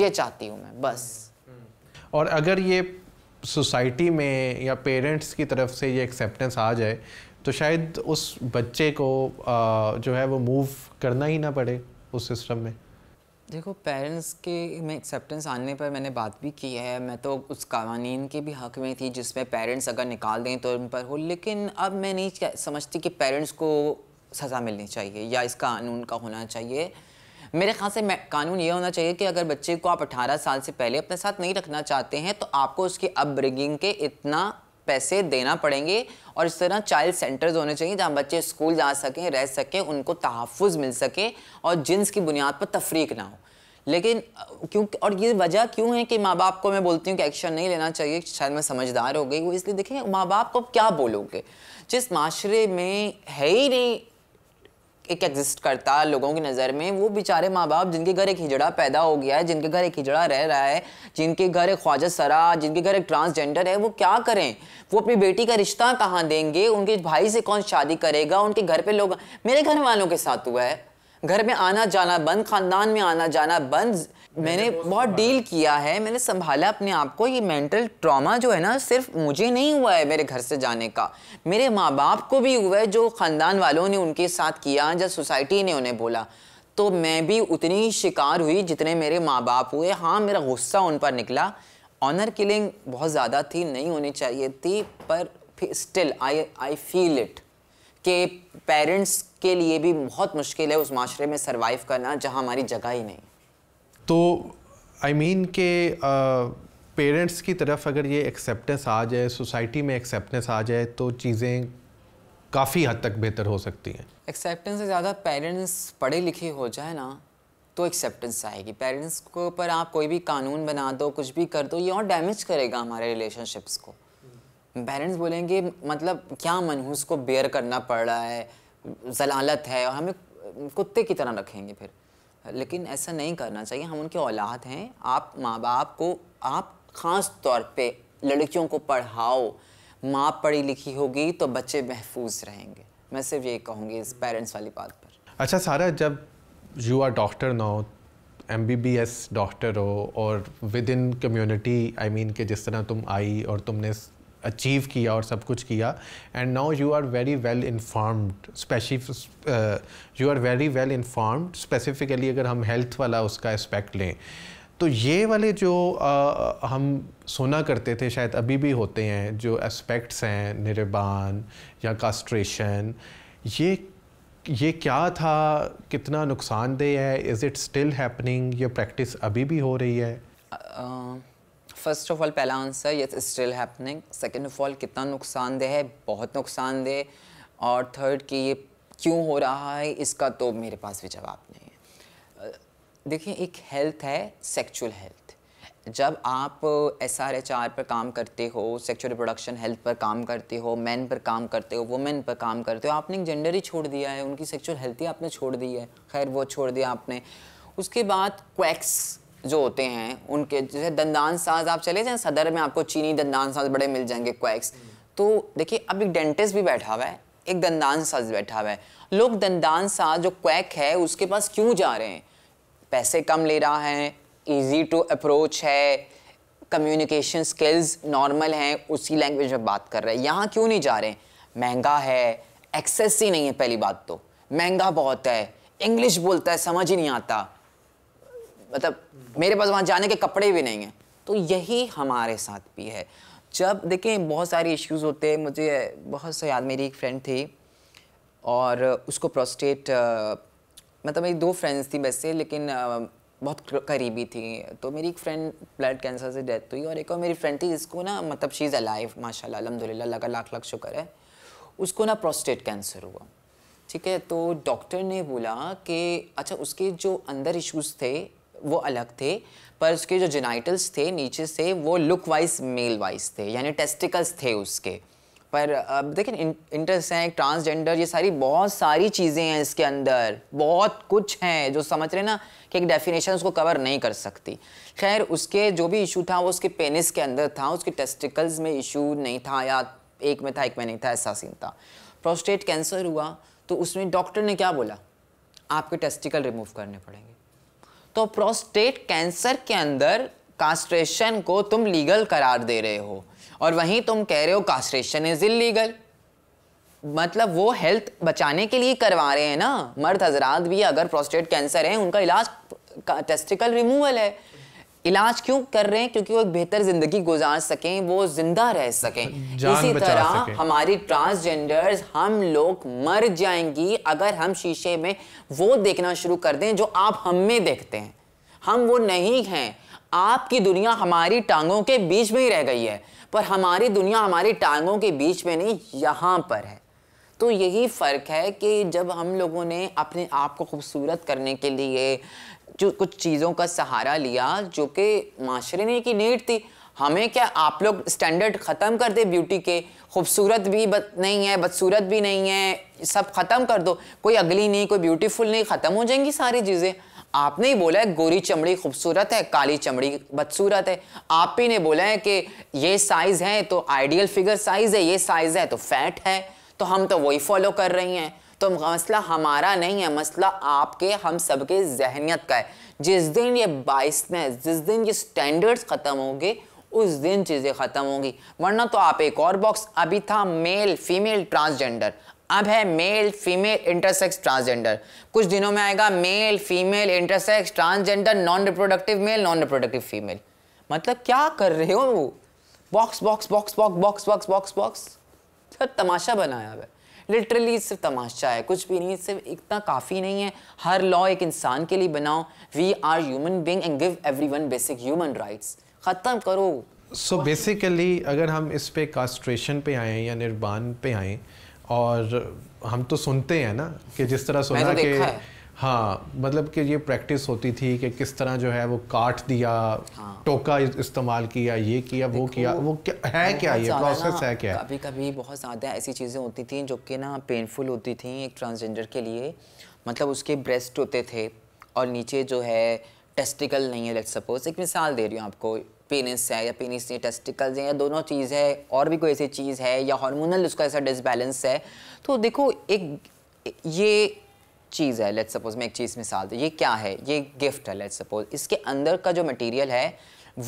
ये चाहती हूँ मैं बस हम्म। और अगर ये सोसाइटी में या पेरेंट्स की तरफ से ये एक्सेप्टेंस आ जाए तो शायद उस बच्चे को जो है वो मूव करना ही ना पड़े उस सिस्टम में देखो पेरेंट्स के में एक्सेप्टेंस आने पर मैंने बात भी की है मैं तो उस कवानीन के भी हक में थी जिसमें पेरेंट्स अगर निकाल दें तो उन पर हो लेकिन अब मैं नहीं समझती कि पेरेंट्स को सज़ा मिलनी चाहिए या इस कानून का होना चाहिए मेरे ख्याल से कानून ये होना चाहिए कि अगर बच्चे को आप 18 साल से पहले अपने साथ नहीं रखना चाहते हैं तो आपको उसकी अपब्रिगिंग के इतना पैसे देना पड़ेंगे और इस तरह चाइल्ड सेंटर्स होने चाहिए जहाँ बच्चे स्कूल जा सकें रह सकें उनको तहफ़ मिल सके और जिन्स की बुनियाद पर तफरीक ना हो लेकिन क्यों और ये वजह क्यों है कि माँ बाप को मैं बोलती हूँ कि एक्शन नहीं लेना चाहिए शायद मैं समझदार हो गई वो इसलिए देखें माँ बाप को क्या बोलोगे जिस माशरे में है ही नहीं एक एग्जिस्ट करता है लोगों की नज़र में वो बेचारे माँ बाप जिनके घर एक हिजड़ा पैदा हो गया है जिनके घर एक हिजड़ा रह रहा है जिनके घर एक ख्वाजा सरा जिनके घर एक ट्रांसजेंडर है वो क्या करें वो अपनी बेटी का रिश्ता कहाँ देंगे उनके भाई से कौन शादी करेगा उनके घर पर लोग मेरे घर वालों के साथ हुआ है घर में आना जाना बंद खानदान में आना जाना बंद मैंने बहुत डील किया है मैंने संभाला अपने आप को ये मेंटल ट्रॉमा जो है ना सिर्फ मुझे नहीं हुआ है मेरे घर से जाने का मेरे माँ बाप को भी हुआ है जो ख़ानदान वालों ने उनके साथ किया जब सोसाइटी ने उन्हें बोला तो मैं भी उतनी शिकार हुई जितने मेरे माँ बाप हुए हाँ मेरा गुस्सा उन पर निकला ऑनर किलिंग बहुत ज़्यादा थी नहीं होनी चाहिए थी पर still I I feel it के पेरेंट्स के लिए भी बहुत मुश्किल है उस माशरे में सर्वाइव करना जहाँ हमारी जगह ही नहीं तो आई I मीन mean के पेरेंट्स uh, की तरफ अगर ये एक्सेप्टेंस आ जाए सोसाइटी में एक्सेप्टेंस आ जाए तो चीज़ें काफ़ी हद तक बेहतर हो सकती हैं एक्सेप्टेंस से ज़्यादा पेरेंट्स पढ़े लिखे हो जाए ना तो एक्सेप्टेंस आएगी पेरेंट्स को पर आप कोई भी कानून बना दो कुछ भी कर दो ये और डैमेज करेगा हमारे रिलेशनशिप्स को पेरेंट्स बोलेंगे मतलब क्या मनहूस को बेयर करना पड़ रहा है जलालत है और हमें कुत्ते की तरह रखेंगे फिर लेकिन ऐसा नहीं करना चाहिए हम उनके औलाद हैं आप माँ बाप को आप ख़ास तौर पे लड़कियों को पढ़ाओ माँ पढ़ी लिखी होगी तो बच्चे महफूज रहेंगे मैं सिर्फ ये कहूँगी इस पेरेंट्स वाली बात पर अच्छा सारा जब यू आर डॉक्टर ना हो M B B S doctor हो और within community I mean के जिस तरह तुम आई और तुमने अचीव किया और सब कुछ किया and now you are very well informed specific you are very well informed specifically अगर हम हेल्थ वाला उसका एस्पेक्ट लें तो ये वाले जो आ, uh, हम सुना करते थे शायद अभी भी होते हैं जो एस्पेक्ट्स हैं निर्बान या कास्ट्रेशन ये ये क्या था कितना नुकसानदेह है इज़ इट स्टिल हैपनिंग ये प्रैक्टिस अभी भी हो रही है uh, uh... first of all पहला आंसर ये still happening second of all कितना नुकसानदेह है बहुत नुकसानदेह और थर्ड कि ये क्यों हो रहा है इसका तो मेरे पास भी जवाब नहीं है देखिए एक हेल्थ है सेक्चुअल हेल्थ जब आप एस आर एच आर पर काम करते हो सेक्चुअल रिप्रोडक्शन हेल्थ पर काम करते हो मैन पर काम करते हो वुमेन पर काम करते हो आपने एक जेंडर ही छोड़ दिया है उनकी सेक्चुअल हेल्थ ही आपने छोड़ दी है खैर वो छोड़ दिया आपने उसके बाद क्वैक्स जो होते हैं उनके जैसे दंदान साज आप चले जाएं सदर में आपको चीनी दंदान साज बड़े मिल जाएंगे क्वैक्स तो देखिए अब एक डेंटिस्ट भी बैठा हुआ है एक दंदान साज बैठा हुआ है लोग दंदान साज जो क्वैक है उसके पास क्यों जा रहे हैं पैसे कम ले रहा है ईजी टू अप्रोच है कम्युनिकेशन स्किल्स नॉर्मल हैं उसी लैंग्वेज में बात कर रहे हैं यहाँ क्यों नहीं जा रहे महंगा है एक्सेस ही नहीं है पहली बात तो महंगा बहुत है इंग्लिश बोलता है समझ ही नहीं आता मतलब मेरे पास वहाँ जाने के कपड़े भी नहीं हैं तो यही हमारे साथ भी है जब देखें बहुत सारे इश्यूज़ होते हैं मुझे बहुत से याद मेरी एक फ्रेंड थी और उसको प्रोस्टेट मतलब मेरी दो फ्रेंड्स थी वैसे लेकिन बहुत करीबी थी तो मेरी एक फ्रेंड ब्लड कैंसर से डेथ हुई और एक और मेरी फ्रेंड थी जिसको ना मतलब शी इज़ अलाइव माशाल्लाह अलहमदिल्ला लगा लाख लाख शुक्र है उसको ना प्रोस्टेट कैंसर हुआ ठीक है तो डॉक्टर ने बोला कि अच्छा उसके जो अंदर इश्यूज़ थे वो अलग थे पर उसके जो जेनाइटल्स थे नीचे से वो लुक वाइज मेल वाइज थे यानी टेस्टिकल्स थे उसके पर अब देखें इंटरसेक्स ट्रांसजेंडर ये सारी बहुत सारी चीज़ें हैं इसके अंदर बहुत कुछ हैं जो समझ रहे ना कि एक डेफिनेशन उसको कवर नहीं कर सकती खैर उसके जो भी इशू था वो उसके पेनिस के अंदर था उसके टेस्टिकल्स में इशू नहीं था या एक में था एक में नहीं था ऐसा सीन था प्रोस्टेट कैंसर हुआ तो उसमें डॉक्टर ने क्या बोला आपके टेस्टिकल रिमूव करने पड़ेंगे तो प्रोस्टेट कैंसर के अंदर कास्ट्रेशन को तुम लीगल करार दे रहे हो और वहीं तुम कह रहे हो कास्ट्रेशन इज इलीगल मतलब वो हेल्थ बचाने के लिए करवा रहे हैं ना मर्द हजरात भी अगर प्रोस्टेट कैंसर है उनका इलाज टेस्टिकल रिमूवल है इलाज क्यों कर रहे हैं क्योंकि वो एक बेहतर जिंदगी गुजार सकें वो जिंदा रह सकें इसी तरह सके। हमारी ट्रांसजेंडर हम लोग मर जाएंगी अगर हम शीशे में वो देखना शुरू कर दें जो आप हम में देखते हैं हम वो नहीं हैं आपकी दुनिया हमारी टांगों के बीच में ही रह गई है पर हमारी दुनिया हमारी टांगों के बीच में नहीं यहाँ पर है तो यही फ़र्क है कि जब हम लोगों ने अपने आप को खूबसूरत करने के लिए जो कुछ चीज़ों का सहारा लिया जो कि माशरे ने की नीड थी हमें क्या आप लोग स्टैंडर्ड ख़त्म कर दे ब्यूटी के खूबसूरत भी बत नहीं है बदसूरत भी नहीं है सब ख़त्म कर दो कोई अगली नहीं कोई ब्यूटीफुल नहीं ख़त्म हो जाएंगी सारी चीज़ें आपने ही बोला है गोरी चमड़ी खूबसूरत है काली चमड़ी बदसूरत है आप ही ने बोला है कि ये साइज़ है तो आइडियल फिगर साइज़ है ये साइज़ है तो फैट है तो हम तो वही फॉलो कर रही हैं तो मसला हमारा नहीं है मसला आपके हम सबके जहनीत का है जिस दिन ये बाइसनेस जिस दिन ये स्टैंडर्ड्स ख़त्म होंगे उस दिन चीज़ें ख़त्म होंगी वरना तो आप एक और बॉक्स अभी था मेल फीमेल ट्रांसजेंडर अब है मेल फीमेल इंटरसेक्स ट्रांसजेंडर कुछ दिनों में आएगा male female intersex transgender non reproductive male non reproductive female मतलब क्या कर रहे हो वो box box box box box box box box तमाशा बनाया हुआ है लिटरली सिर्फ तमाशा है कुछ भी नहीं सिर्फ इतना काफ़ी नहीं है हर लॉ एक इंसान के लिए बनाओ we are human being and give every one basic human rights ख़त्म करो सो so बेसिकली अगर हम इस पे कास्ट्रेशन पे आए या निर्बान पे आए और हम तो सुनते हैं ना कि जिस तरह सुना तो कि हाँ मतलब कि ये प्रैक्टिस होती थी कि किस तरह जो है वो काट दिया हाँ। टोका इस्तेमाल किया ये किया वो किया वो क्या है क्या ये प्रोसेस है क्या कभी कभी बहुत ज़्यादा ऐसी चीज़ें होती थी जो कि ना पेनफुल होती थी एक ट्रांसजेंडर के लिए मतलब उसके ब्रेस्ट होते थे और नीचे जो है टेस्टिकल नहीं है लेट सपोज एक मिसाल दे रही हूँ आपको पेनिस है या पेनिस नहीं टेस्टिकल्स हैं या दोनों चीज़ है और भी कोई ऐसी चीज़ है या हार्मोनल उसका ऐसा डिसबैलेंस है तो देखो एक ये चीज़ है लेट्स सपोज मैं एक चीज़ मिसाल दूँ ये क्या है ये गिफ्ट है लेट्स सपोज इसके अंदर का जो मटेरियल है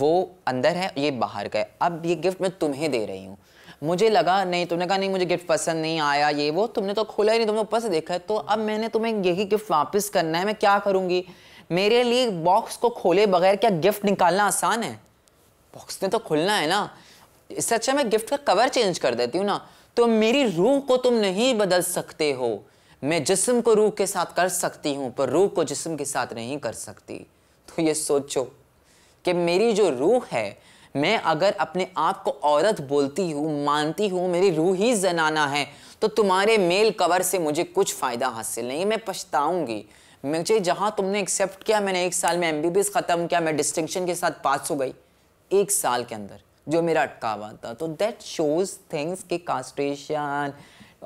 वो अंदर है ये बाहर का है अब ये गिफ्ट मैं तुम्हें दे रही हूँ मुझे लगा नहीं तुमने कहा नहीं मुझे गिफ्ट पसंद नहीं आया ये वो तुमने तो खोला ही नहीं तुमने ऊपर से देखा है तो अब मैंने तुम्हें यही गिफ्ट वापस करना है मैं क्या करूँगी मेरे लिए बॉक्स को खोले बगैर क्या गिफ्ट निकालना आसान है बॉक्स ने तो खुलना है ना इससे अच्छा मैं गिफ्ट का कवर चेंज कर देती हूँ ना तो मेरी रूह को तुम नहीं बदल सकते हो मैं जिस्म को रूह के साथ कर सकती हूँ पर रूह को जिस्म के साथ नहीं कर सकती तो ये सोचो कि मेरी जो रूह है मैं अगर अपने आप को औरत बोलती हूँ मानती हूँ मेरी रूह ही जनाना है तो तुम्हारे मेल कवर से मुझे कुछ फ़ायदा हासिल नहीं मैं पछताऊँगी मुझे जहाँ तुमने एक्सेप्ट किया मैंने एक साल में एम ख़त्म किया मैं डिस्टिंक्शन के साथ पास हो गई एक साल के अंदर जो मेरा अटका हुआ था तो दैट शोज थिंग्स के कास्ट्रेशन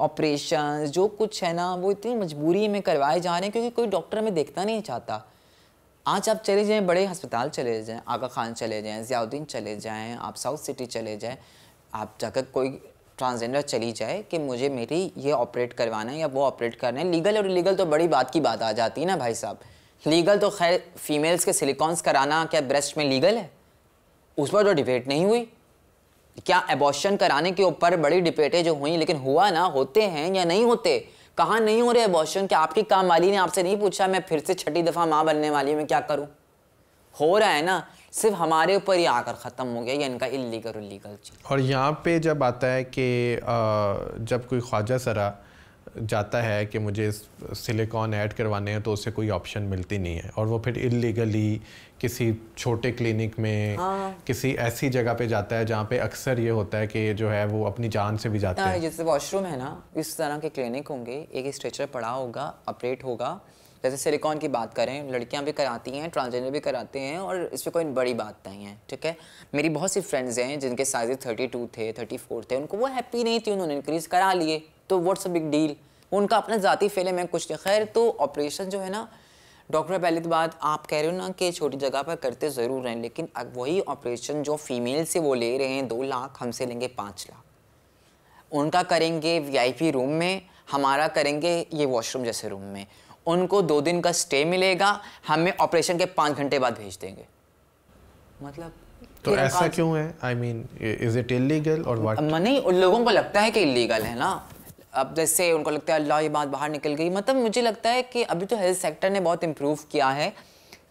ऑपरेशन जो कुछ है ना वो इतनी मजबूरी में करवाए जा रहे हैं क्योंकि कोई डॉक्टर हमें देखना नहीं चाहता आज आप चले जाएँ बड़े हस्पताल चले जाएँ आगा खान चले जाएँ जियाउद्दीन चले जाएँ आप साउथ सिटी चले जाएँ आप जाकर कोई ट्रांसजेंडर चली जाए कि मुझे मेरी ये ऑपरेट करवाना है या वो ऑपरेट करना है लीगल और इलीगल तो बड़ी बात की बात आ जाती है ना भाई साहब लीगल तो खैर फीमेल्स के सिलिकॉन्स कराना क्या ब्रेस्ट में लीगल है उस पर तो डिबेट नहीं हुई क्या एबॉर्शन कराने के ऊपर बड़ी डिबेटें जो हुई लेकिन हुआ ना होते हैं या नहीं होते कहाँ नहीं हो रहे एबॉर्शन क्या आपकी काम वाली ने आपसे नहीं पूछा मैं फिर से छठी दफ़ा माँ बनने वाली हूँ मैं क्या करूँ हो रहा है ना सिर्फ हमारे ऊपर ही आकर ख़त्म हो गया ये इनका इलीगल उलीगल और यहाँ पे जब आता है कि जब कोई ख्वाजा सरा जाता है कि मुझे सिलिकॉन ऐड करवाने हैं तो उसे कोई ऑप्शन मिलती नहीं है और वो फिर इलीगली किसी छोटे क्लिनिक में हाँ। किसी ऐसी जगह पे जाता है जहाँ पे अक्सर ये होता है कि जो है वो अपनी जान से भी जाते हाँ, हैं जैसे वॉशरूम है ना इस तरह के क्लिनिक होंगे एक स्ट्रेचर पड़ा होगा ऑपरेट होगा जैसे सिलिकॉन की बात करें लड़कियाँ भी कराती हैं ट्रांसजेंडर भी कराते हैं और इस पर कोई बड़ी बात नहीं है ठीक है मेरी बहुत सी फ्रेंड्स हैं जिनके साइज थर्टी टू थे थर्टी फोर थे उनको वो हैप्पी नहीं थी उन्होंने इंक्रीज़ करा लिए तो व्हाट्स अ बिग डील उनका अपना ज़ाती फेले में कुछ नहीं खैर तो ऑपरेशन जो है ना डॉक्टर पहले तो बात आप कह रहे हो ना कि छोटी जगह पर करते ज़रूर हैं लेकिन अब वही ऑपरेशन जो फीमेल से वो ले रहे हैं दो लाख हमसे लेंगे पाँच लाख उनका करेंगे वीआईपी रूम में हमारा करेंगे ये वॉशरूम जैसे रूम में उनको दो दिन का स्टे मिलेगा हमें ऑपरेशन के पाँच घंटे बाद भेज देंगे मतलब तो ऐसा क्यों है I mean is it illegal और नहीं उन लोगों को लगता है कि इलीगल है ना अब जैसे उनको लगता है अल्लाह ये बात बाहर निकल गई मतलब मुझे लगता है कि अभी तो हेल्थ सेक्टर ने बहुत इम्प्रूव किया है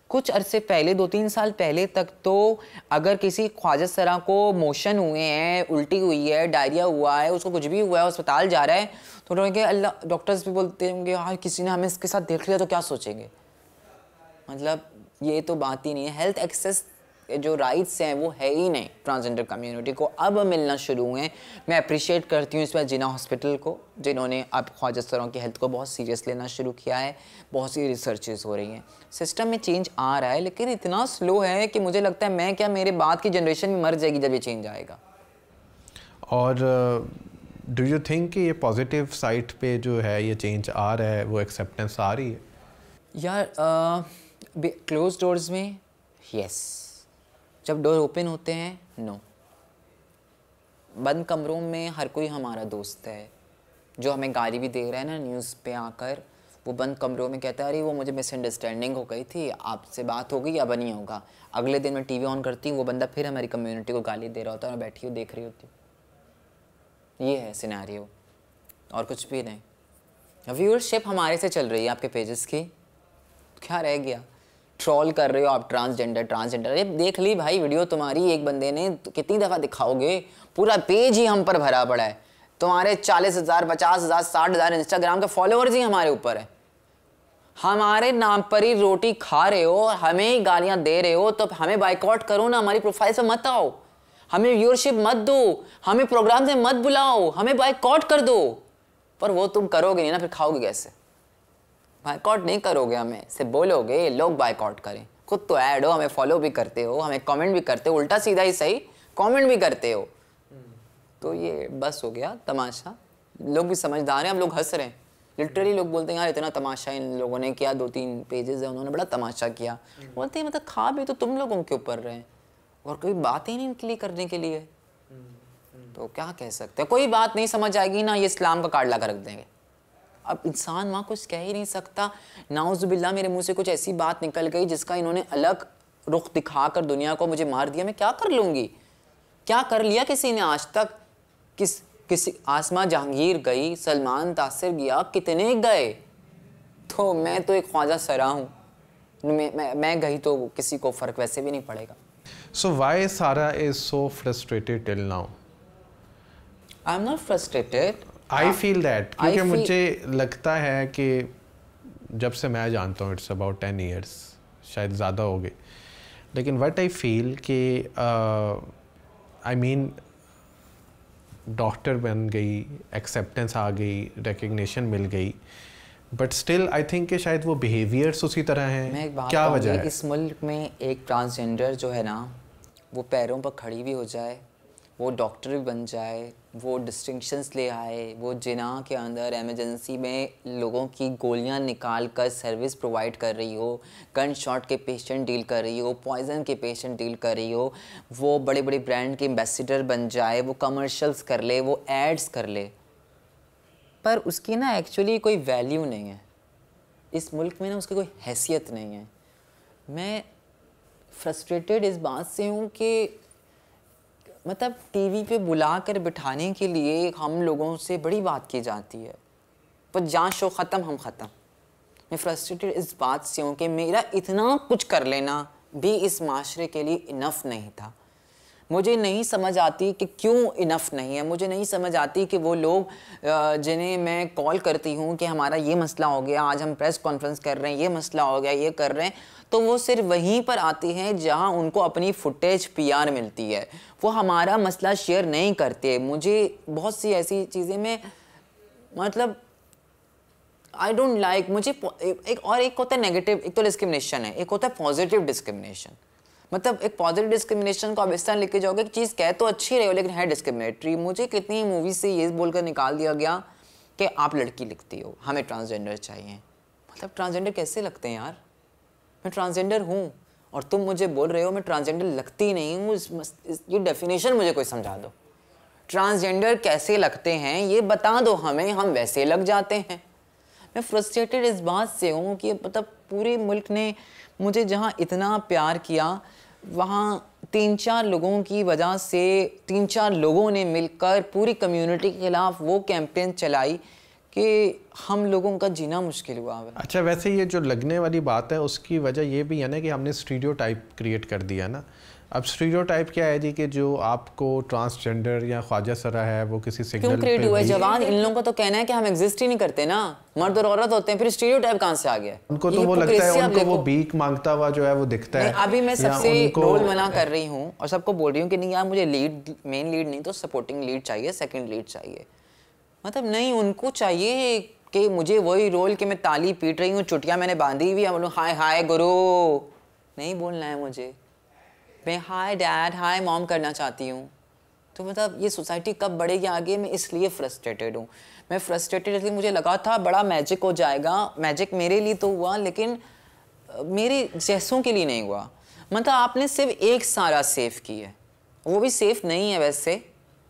कुछ अरसे पहले दो तीन साल पहले तक तो अगर किसी ख्वाजा सरा को मोशन हुए हैं उल्टी हुई है डायरिया हुआ है उसको कुछ भी हुआ है अस्पताल जा रहा है तो उन्होंने अल्लाह डॉक्टर्स भी बोलते होंगे हाँ किसी ने हमें इसके साथ देख लिया तो क्या सोचेंगे मतलब ये तो बात ही नहीं है हेल्थ एक्सेस जो राइट्स हैं वो है ही नहीं ट्रांसजेंडर कम्युनिटी को अब मिलना शुरू हुए मैं अप्रिशिएट करती हूँ इस बार जिना हॉस्पिटल को जिन्होंने अब ख्वाजा सरों की हेल्थ को बहुत सीरियस लेना शुरू किया है बहुत सी रिसर्च हो रही हैं सिस्टम में चेंज आ रहा है लेकिन इतना स्लो है कि मुझे लगता है मैं क्या मेरे बाद की जनरेशन में मर जाएगी जब ये चेंज आएगा और डू यू थिंक कि ये पॉजिटिव साइड पे जो है ये चेंज आ रहा है वो एक्सेप्टेंस आ रही है यार क्लोज uh, डोर्स में यस yes. जब डोर ओपन होते हैं नो बंद कमरों में हर कोई हमारा दोस्त है जो हमें गाली भी दे रहा है ना न्यूज़ पे आकर वो बंद कमरों में कहता है अरे वो मुझे मिसअंडरस्टैंडिंग हो गई थी आपसे बात हो गई अब नहीं होगा अगले दिन मैं टीवी ऑन करती हूँ वो बंदा फिर हमारी कम्युनिटी को गाली दे रहा होता है और बैठी हुई देख रही होती ये है सिनारी और कुछ भी नहीं व्यूअरशिप हमारे से चल रही है आपके पेजेस की क्या रह गया ट्रॉल कर रहे हो आप ट्रांसजेंडर ट्रांसजेंडर अरे देख ली भाई वीडियो तुम्हारी एक बंदे ने तो कितनी दफ़ा दिखाओगे पूरा पेज ही हम पर भरा पड़ा है तुम्हारे चालीस हज़ार पचास हज़ार साठ हज़ार इंस्टाग्राम के फॉलोअर्स ही हमारे ऊपर है हमारे नाम पर ही रोटी खा रहे हो हमें ही गालियाँ दे रहे हो तो हमें बाइकआउट करो ना हमारी प्रोफाइल से मत आओ हमें व्यूअरशिप मत दो हमें प्रोग्राम से मत बुलाओ हमें बाइकआउट कर दो पर वो तुम करोगे नहीं ना फिर खाओगे कैसे बाइकआउट नहीं करोगे हमें से बोलोगे लोग बाइकआउट करें खुद तो ऐड हो हमें फॉलो भी करते हो हमें कमेंट भी करते हो उल्टा सीधा ही सही कमेंट भी करते हो तो ये बस हो गया तमाशा लोग भी समझदार हैं हम लोग हंस रहे हैं लिटरली लोग बोलते हैं यार इतना तमाशा इन लोगों ने किया दो तीन पेजेस है उन्होंने बड़ा तमाशा किया बोलते हैं मतलब खा भी तो तुम लोगों के ऊपर रहे और कोई बात ही नहीं इनके लिए करने के लिए तो क्या कह सकते हैं कोई बात नहीं समझ आएगी ना ये इस्लाम का कार्ड लगा रख देंगे अब इंसान वहाँ कुछ कह ही नहीं सकता नाउजुबिल्ला मेरे मुँह से कुछ ऐसी बात निकल गई जिसका इन्होंने अलग रुख दिखा कर दुनिया को मुझे मार दिया मैं क्या कर लूँगी क्या कर लिया किसी ने आज तक किस किसी आसमा जहांगीर गई सलमान तासिर गया कितने गए तो मैं तो एक ख्वाजा सरा हूँ मैं, मैं मैं गई तो किसी को फ़र्क वैसे भी नहीं पड़ेगा so why Sara is so frustrated till now I am not frustrated I feel that क्योंकि feel... मुझे लगता है कि जब से मैं जानता हूँ इट्स अबाउट टेन ईयर्स शायद ज़्यादा हो गए लेकिन वट आई फील कि आई मीन डॉक्टर बन गई एक्सेप्टेंस आ गई रिकग्निशन मिल गई बट स्टिल आई थिंक कि शायद वो बिहेवियर्स उसी तरह हैं क्या वजह है इस मुल्क में एक ट्रांसजेंडर जो है ना वो पैरों पर खड़ी भी हो जाए वो डॉक्टर भी बन जाए वो डिस्टिंक्शंस ले आए वो जिना के अंदर एमरजेंसी में लोगों की गोलियां निकाल कर सर्विस प्रोवाइड कर रही हो गन शॉट के पेशेंट डील कर रही हो पॉइजन के पेशेंट डील कर रही हो वो बड़े बड़े ब्रांड के एम्बेसडर बन जाए वो कमर्शल्स कर ले वो एड्स कर ले पर उसकी ना एक्चुअली कोई वैल्यू नहीं है इस मुल्क में ना उसकी कोई हैसियत नहीं है मैं फ्रस्ट्रेटेड इस बात से हूँ कि मतलब टीवी पे बुला कर बिठाने के लिए हम लोगों से बड़ी बात की जाती है पर जहाँ शो ख़त्म हम ख़त्म मैं फ्रस्ट्रेटेड इस बात से हूँ कि मेरा इतना कुछ कर लेना भी इस माशरे के लिए इनफ नहीं था मुझे नहीं समझ आती कि क्यों इनफ नहीं है मुझे नहीं समझ आती कि वो लोग जिन्हें मैं कॉल करती हूँ कि हमारा ये मसला हो गया आज हम प्रेस कॉन्फ्रेंस कर रहे हैं ये मसला हो गया ये कर रहे हैं तो वो सिर्फ वहीं पर आती हैं जहाँ उनको अपनी फुटेज पीआर मिलती है वो हमारा मसला शेयर नहीं करते मुझे बहुत सी ऐसी चीज़ें में मतलब आई डोंट लाइक मुझे एक और एक होता है नेगेटिव एक तो डिस्क्रिमिनेशन है एक होता है पॉजिटिव डिस्क्रिमिनेशन मतलब एक पॉजिटिव डिस्क्रिमिनेशन को आप इस तरह लेके जाओगे चीज़ कह तो अच्छी रही हो लेकिन है डिस्क्रिमिनेटरी मुझे कितनी मूवी से ये बोलकर निकाल दिया गया कि आप लड़की लिखती हो हमें ट्रांसजेंडर चाहिए मतलब ट्रांसजेंडर कैसे लगते हैं यार मैं ट्रांसजेंडर हूँ और तुम मुझे बोल रहे हो मैं ट्रांसजेंडर लगती नहीं हूँ ये डेफिनेशन मुझे कोई समझा दो ट्रांसजेंडर कैसे लगते हैं ये बता दो हमें हम वैसे लग जाते हैं मैं फ्रस्ट्रेटेड इस बात से हूँ कि मतलब पूरे मुल्क ने मुझे जहाँ इतना प्यार किया वहाँ तीन चार लोगों की वजह से तीन चार लोगों ने मिलकर पूरी कम्युनिटी के खिलाफ वो कैंपेन चलाई कि हम लोगों का जीना मुश्किल हुआ है अच्छा वैसे ये जो लगने वाली बात है उसकी वजह ये भी है ना कि हमने स्टूडियो टाइप क्रिएट कर दिया ना अब स्टीरियो टाइप क्या है जी कि जो आपको ट्रांसजेंडर या ख्वाजा सरा है वो किसी सिग्नल क्यों क्रिएट हुआ जवान इन लोगों का तो कहना है कि हम एग्जिस्ट ही नहीं करते ना मर्द और औरत होते हैं फिर स्टीरियो टाइप कहाँ से आ गया उनको तो वो लगता है उनको वो बीक मांगता हुआ जो है वो दिखता है अभी मैं सबसे रोल मना कर रही हूँ और सबको बोल रही हूँ कि नहीं यार मुझे लीड मेन लीड नहीं तो सपोर्टिंग लीड चाहिए सेकेंड लीड चाहिए मतलब नहीं उनको चाहिए कि मुझे वही रोल कि मैं ताली पीट रही हूँ चुटिया मैंने बांधी हुई है हाय हाय गुरु नहीं बोलना है मुझे मैं हाय डैड हाय मॉम करना चाहती हूँ तो मतलब ये सोसाइटी कब बढ़ेगी आगे मैं इसलिए फ्रस्ट्रेटेड हूँ मैं फ्रस्ट्रेटेड इसलिए मुझे लगा था बड़ा मैजिक हो जाएगा मैजिक मेरे लिए तो हुआ लेकिन मेरे जैसों के लिए नहीं हुआ मतलब आपने सिर्फ एक सारा सेफ की है वो भी सेफ नहीं है वैसे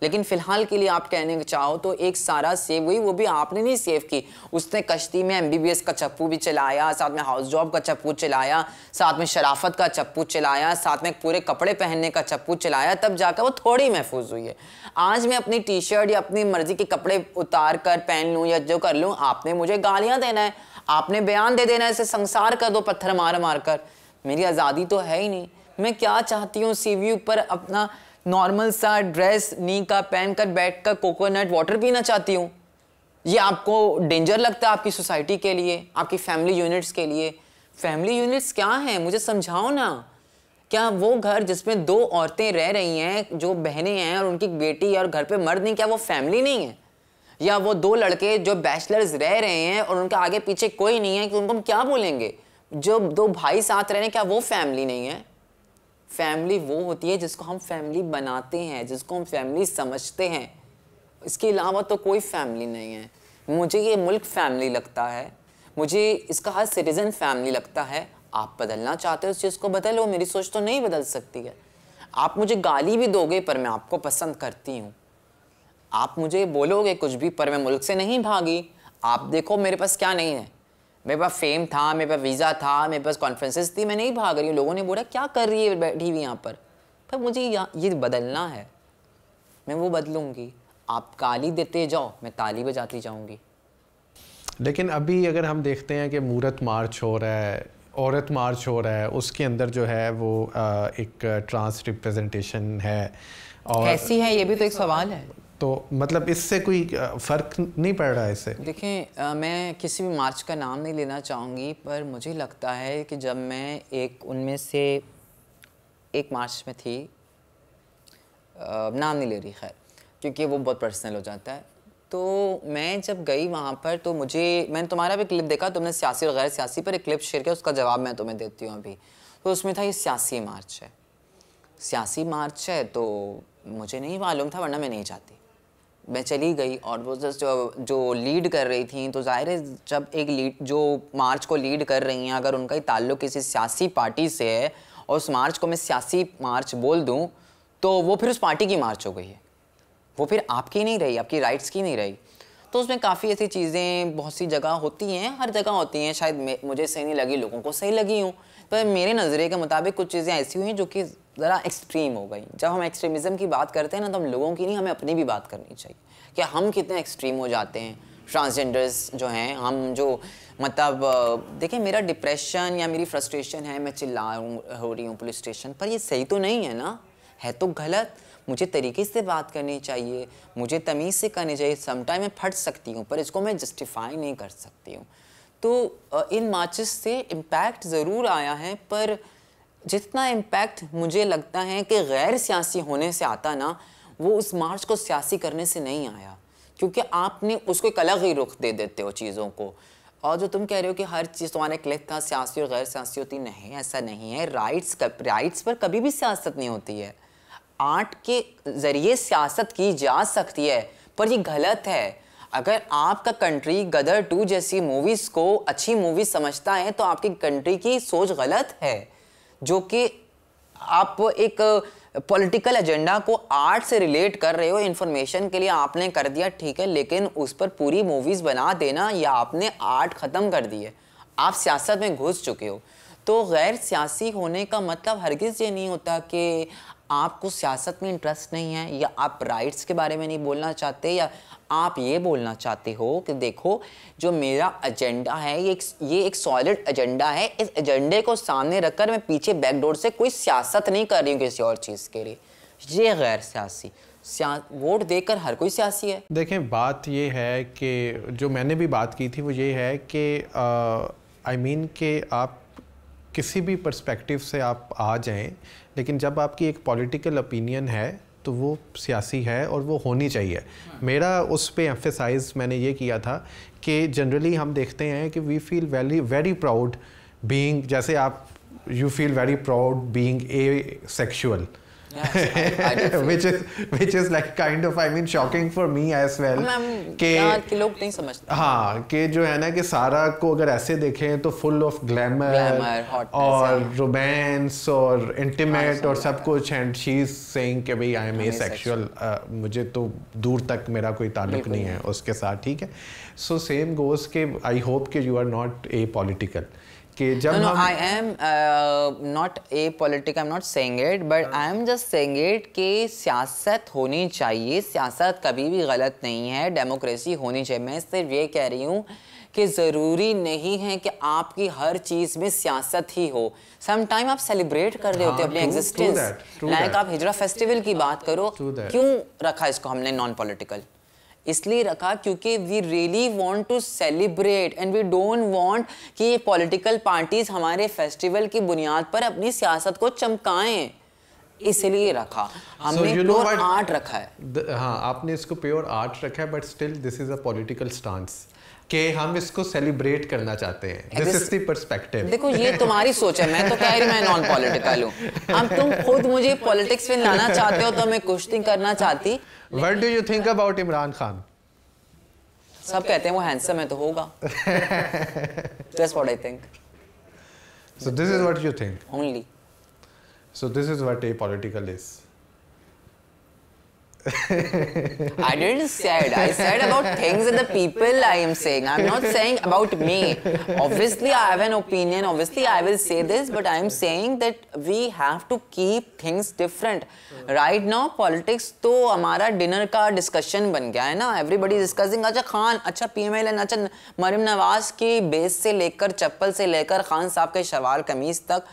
लेकिन फिलहाल के लिए आप कहने चाहो तो एक सारा सेव हुई वो भी आपने नहीं सेव की उसने कश्ती में एम का चप्पू भी चलाया साथ में हाउस जॉब का चप्पू चलाया साथ में शराफत का चप्पू चलाया साथ में पूरे कपड़े पहनने का चप्पू चलाया तब जाकर वो थोड़ी महफूज हुई है आज मैं अपनी टी शर्ट या अपनी मर्जी के कपड़े उतार कर पहन लूँ या जो कर लूँ आपने मुझे गालियाँ देना है आपने बयान दे देना है इसे संसार कर दो पत्थर मार मार कर मेरी आज़ादी तो है ही नहीं मैं क्या चाहती हूँ सी पर अपना नॉर्मल सा ड्रेस नी का पहन कर बैठ कर कोकोनट वाटर पीना चाहती हूँ ये आपको डेंजर लगता है आपकी सोसाइटी के लिए आपकी फैमिली यूनिट्स के लिए फैमिली यूनिट्स क्या हैं मुझे समझाओ ना क्या वो घर जिसमें दो औरतें रह रही हैं जो बहनें हैं और उनकी बेटी और घर पे मर्द नहीं क्या वो फैमिली नहीं है या वो दो लड़के जो बैचलर्स रह रहे हैं और उनके आगे पीछे कोई नहीं है कि उनको हम क्या बोलेंगे जो दो भाई साथ रह रहे हैं क्या वो फैमिली नहीं है फैमिली वो होती है जिसको हम फैमिली बनाते हैं जिसको हम फैमिली समझते हैं इसके अलावा तो कोई फैमिली नहीं है मुझे ये मुल्क फैमिली लगता है मुझे इसका हर सिटीज़न फैमिली लगता है आप बदलना चाहते हो उस चीज़ को बदलो मेरी सोच तो नहीं बदल सकती है आप मुझे गाली भी दोगे पर मैं आपको पसंद करती हूँ आप मुझे बोलोगे कुछ भी पर मैं मुल्क से नहीं भागी आप देखो मेरे पास क्या नहीं है मेरे पास फेम था मेरे पास वीज़ा था मेरे पास कॉन्फ्रेंसेस थी मैं नहीं भाग रही हूँ लोगों ने बोला क्या कर रही है बैठी हुई यहाँ पर पर मुझे ये बदलना है मैं वो बदलूँगी आप काली देते जाओ मैं ताली बजाती जाऊँगी लेकिन अभी अगर हम देखते हैं कि मूर्त मार्च हो रहा है औरत मार्च हो रहा है उसके अंदर जो है वो एक ट्रांस रिप्रेजेंटेशन है और कैसी है ये भी तो एक सवाल है तो मतलब इससे कोई फ़र्क नहीं पड़ रहा है इससे देखें मैं किसी भी मार्च का नाम नहीं लेना चाहूँगी पर मुझे लगता है कि जब मैं एक उनमें से एक मार्च में थी नाम नहीं ले रही खैर क्योंकि वो बहुत पर्सनल हो जाता है तो मैं जब गई वहाँ पर तो मुझे मैंने तुम्हारा भी क्लिप देखा तुमने सियासी और गैर सियासी पर एक क्लिप शेयर किया उसका जवाब मैं तुम्हें देती हूँ अभी तो उसमें था ये सियासी मार्च है सियासी मार्च है तो मुझे नहीं मालूम था वरना मैं नहीं जाती मैं चली गई और वो जस्ट जो, जो लीड कर रही थी तो जाहिर है जब एक लीड जो मार्च को लीड कर रही हैं अगर उनका ही ताल्लुक किसी सियासी पार्टी से है और उस मार्च को मैं सियासी मार्च बोल दूँ तो वो फिर उस पार्टी की मार्च हो गई है वो फिर आपकी नहीं रही आपकी राइट्स की नहीं रही तो उसमें काफ़ी ऐसी चीज़ें बहुत सी जगह होती हैं हर जगह होती हैं शायद मुझे सही नहीं लगी लोगों को सही लगी हूँ पर मेरे नज़रिए के मुताबिक कुछ चीज़ें ऐसी हुई हैं जो कि ज़रा एक्सट्रीम हो गई जब हम एक्सट्रीमिज़म की बात करते हैं ना तो हम लोगों की नहीं हमें अपनी भी बात करनी चाहिए कि हम कितने एक्सट्रीम हो जाते हैं ट्रांसजेंडर्स जो हैं हम जो मतलब देखिए मेरा डिप्रेशन या मेरी फ्रस्ट्रेशन है मैं चिल्ला हो रही हूँ पुलिस स्टेशन पर ये सही तो नहीं है ना है तो गलत मुझे तरीके से बात करनी चाहिए मुझे तमीज़ से करनी चाहिए समटाइम मैं फट सकती हूँ पर इसको मैं जस्टिफाई नहीं कर सकती हूँ तो इन मार्चेस से इम्पैक्ट ज़रूर आया है पर जितना इम्पैक्ट मुझे लगता है कि गैर सियासी होने से आता ना वो उस मार्च को सियासी करने से नहीं आया क्योंकि आपने उसको एक अलग ही रुख दे देते हो चीज़ों को और जो तुम कह रहे हो कि हर चीज़ तुम्हारा क्लिक था सियासी और गैर सियासी होती नहीं ऐसा नहीं है राइट्स राइट्स पर कभी भी सियासत नहीं होती है आर्ट के ज़रिए सियासत की जा सकती है पर ये गलत है अगर आपका कंट्री गदर टू जैसी मूवीज़ को अच्छी मूवी समझता है तो आपकी कंट्री की सोच गलत है जो कि आप एक पॉलिटिकल एजेंडा को आर्ट से रिलेट कर रहे हो इन्फॉर्मेशन के लिए आपने कर दिया ठीक है लेकिन उस पर पूरी मूवीज़ बना देना या आपने आर्ट ख़त्म कर दी है आप सियासत में घुस चुके हो तो गैर सियासी होने का मतलब हरगिज़ ये नहीं होता कि आपको सियासत में इंटरेस्ट नहीं है या आप राइट्स के बारे में नहीं बोलना चाहते या आप ये बोलना चाहते हो कि देखो जो मेरा एजेंडा है ये एक ये एक सॉलिड एजेंडा है इस एजेंडे को सामने रखकर मैं पीछे बैकडोर से कोई सियासत नहीं कर रही हूँ किसी और चीज़ के लिए ये गैर सियासी वोट देकर हर कोई सियासी है देखें बात ये है कि जो मैंने भी बात की थी वो ये है कि आई मीन के आप किसी भी पर्सपेक्टिव से आप आ जाएं लेकिन जब आपकी एक पॉलिटिकल ओपिनियन है तो वो सियासी है और वो होनी चाहिए मेरा उस पर एम्फेसाइज मैंने ये किया था कि जनरली हम देखते हैं कि we feel very very proud being जैसे आप you feel very proud being a sexual yes, which is which is like kind of I mean shocking for me as well के कि लोग नहीं समझते हाँ कि जो है ना कि सारा को अगर ऐसे देखें तो फुल ऑफ ग्लैमर और रोमांस और इंटीमेट और सब कुछ एंड शी इज कि भाई आई एम ए मुझे तो दूर तक मेरा कोई ताल्लुक नहीं है उसके साथ ठीक है सो सेम गोज के आई होप कि you are not a political कि जब no I am not a politic I am not saying it but I am just saying it कि सियासत होनी चाहिए सियासत कभी भी गलत नहीं है डेमोक्रेसी होनी चाहिए मैं सिर्फ ये कह रही हूँ कि ज़रूरी नहीं है कि आपकी हर चीज़ में सियासत ही हो समटाइम आप सेलिब्रेट कर रहे होते हाँ, हो अपनी एग्जिस्टेंस लाइक आप हिजरा फेस्टिवल की हाँ, बात करो क्यों रखा इसको हमने नॉन पॉलिटिकल इसलिए रखा क्योंकि we really want to celebrate and we don't want कि पॉलिटिकल पार्टीज हमारे फेस्टिवल की बुनियाद पर अपनी सियासत को चमकाएं इसलिए रखा हमने so, you know pure art रखा है हाँ आपने इसको प्योर आर्ट रखा है but still this is a political stance कि हम इसको सेलिब्रेट करना चाहते हैं दिस इज द पर्सपेक्टिव देखो ये तुम्हारी सोच है मैं तो कह रही मैं नॉन पॉलिटिकल हूं अब तुम खुद मुझे पॉलिटिक्स में लाना चाहते हो तो मैं कुछ नहीं करना चाहती what do you think about Imran Khan सब कहते हैं वो हैंडसम है तो होगा that's what I think so this is what you think only so this is what a political is I didn't said. I said about things and the people I am saying. I'm not saying about me. Obviously, I have an opinion. Obviously, I will say this, but I am saying that we have to keep things different. Right now, politics तो हमारा dinner का discussion बन गया है ना. Everybody discussing अच्छा खान, अच्छा PML and अच्छा मरियम नवाज की बेस से लेकर चप्पल से लेकर खान साहब के शवाल कमीज तक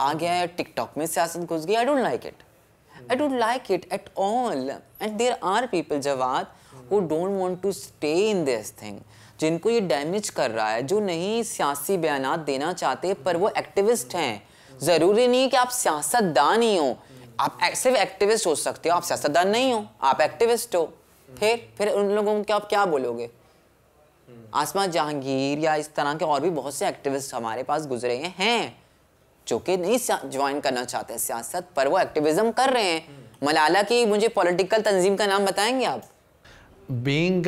आ गया है टिकटॉक में सियासत घुस गई I don't like it I don't like it at all and there are people जवाब वो don't want to stay in this thing जिनको ये डैमेज कर रहा है जो नहीं सियासी बयान देना चाहते पर वो एक्टिविस्ट हैं ज़रूरी नहीं कि आप सियासतदान ही हो आप सिर्फ एक्टिविस्ट हो सकते हो आप सियासतदान नहीं हो आप एक्टिविस्ट हो फिर फिर उन लोगों को आप क्या बोलोगे आसमान जहांगीर या इस तरह के और भी बहुत से एक्टिविस्ट हमारे पास गुजरे हैं जो कि नहीं ज्वाइन करना चाहते सियासत पर वो एक्टिविज्म कर रहे हैं मलाला की मुझे पॉलिटिकल तंजीम का नाम बताएंगे आप बींग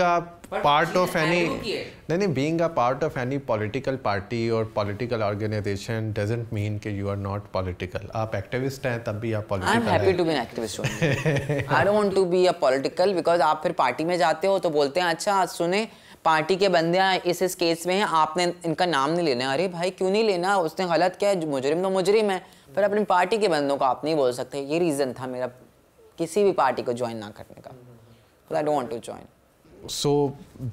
पार्ट ऑफ एनी नहीं नहीं being a part of any political party और पॉलिटिकल ऑर्गेनाइजेशन डजेंट मीन कि यू आर नॉट पॉलिटिकल आप एक्टिविस्ट हैं तब भी आप political I am happy to be an activist I don't want to be a political because आप फिर party में जाते हो तो बोलते हैं अच्छा सुने पार्टी के बंदे हैं इस इस केस में हैं आपने इनका नाम नहीं लेना अरे भाई क्यों नहीं लेना उसने गलत क्या है मुजरिम तो मुजरिम है पर अपनी पार्टी के बंदों को आप नहीं बोल सकते ये रीज़न था मेरा किसी भी पार्टी को ज्वाइन ना करने का I don't want to join so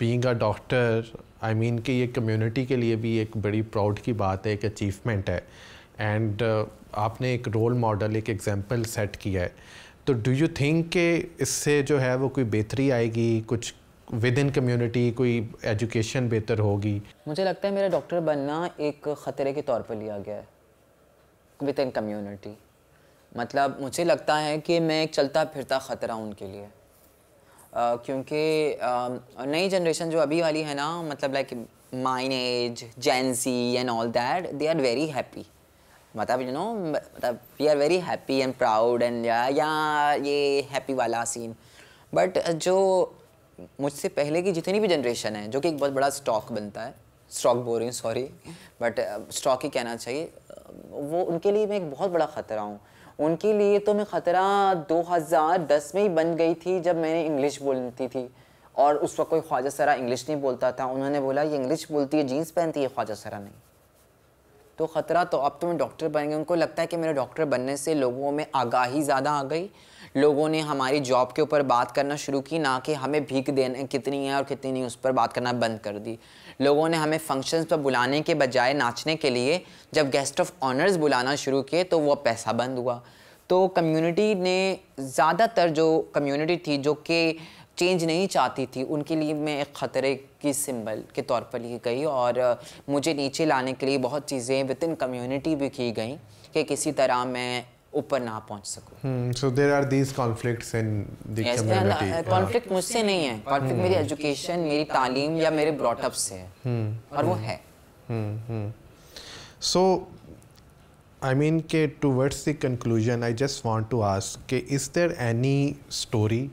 being a doctor I mean कि ये कम्युनिटी के लिए भी एक बड़ी प्राउड की बात है एक अचीवमेंट है एंड uh, आपने एक रोल मॉडल एक एग्जाम्पल सेट किया है तो डू यू थिंक के इससे जो है वो कोई बेहतरी आएगी कुछ विद इन कम्यूनिटी कोई एजुकेशन बेहतर होगी मुझे लगता है मेरा डॉक्टर बनना एक ख़तरे के तौर पर लिया गया है विद इन कम्यूनिटी मतलब मुझे लगता है कि मैं एक चलता फिरता ख़तरा हूँ उनके लिए Uh, क्योंकि uh, नई जनरेशन जो अभी वाली है ना मतलब लाइक माइन एज जेंसी and all that they are very happy मतलब यू नो मतलब we are very happy and proud and या ये हैप्पी वाला सीन बट जो मुझसे पहले की जितनी भी जनरेशन है जो कि एक बहुत बड़ा स्टॉक बनता है स्टॉक बोल रही सॉरी बट स्टॉक ही कहना चाहिए uh, वो उनके लिए मैं एक बहुत बड़ा ख़तरा हूँ उनके लिए तो मैं ख़तरा 2010 में ही बन गई थी जब मैंने इंग्लिश बोलती थी और उस वक्त कोई ख्वाजा सरा इंग्लिश नहीं बोलता था उन्होंने बोला ये इंग्लिश बोलती है जीन्स पहनती है ख्वाजा सरा नहीं तो ख़तरा तो अब तो मैं डॉक्टर बन गए उनको लगता है कि मेरे डॉक्टर बनने से लोगों में आगाही ज़्यादा आ गई लोगों ने हमारी जॉब के ऊपर बात करना शुरू की ना कि हमें भीख देने कितनी है और कितनी नहीं उस पर बात करना बंद कर दी लोगों ने हमें फंक्शंस पर बुलाने के बजाय नाचने के लिए जब गेस्ट ऑफ ऑनर्स बुलाना शुरू किए तो वह पैसा बंद हुआ तो कम्युनिटी ने ज़्यादातर जो कम्युनिटी थी जो कि चेंज नहीं चाहती थी उनके लिए मैं एक ख़तरे की सिंबल के तौर पर ली गई और मुझे नीचे लाने के लिए बहुत चीज़ें विद इन कम्यूनिटी भी की गई कि किसी तरह मैं ऊपर ना पहुंच सकूं so there are conflicts in the community conflict मुझसे नहीं है कॉन्फ्लिक्ट हम्म। hmm. मेरी एजुकेशन हम्म। मेरी तालीम या मेरे ब्रॉटअप से है hmm. और वो है सो आई मीन के towards the conclusion I just want to ask is there any story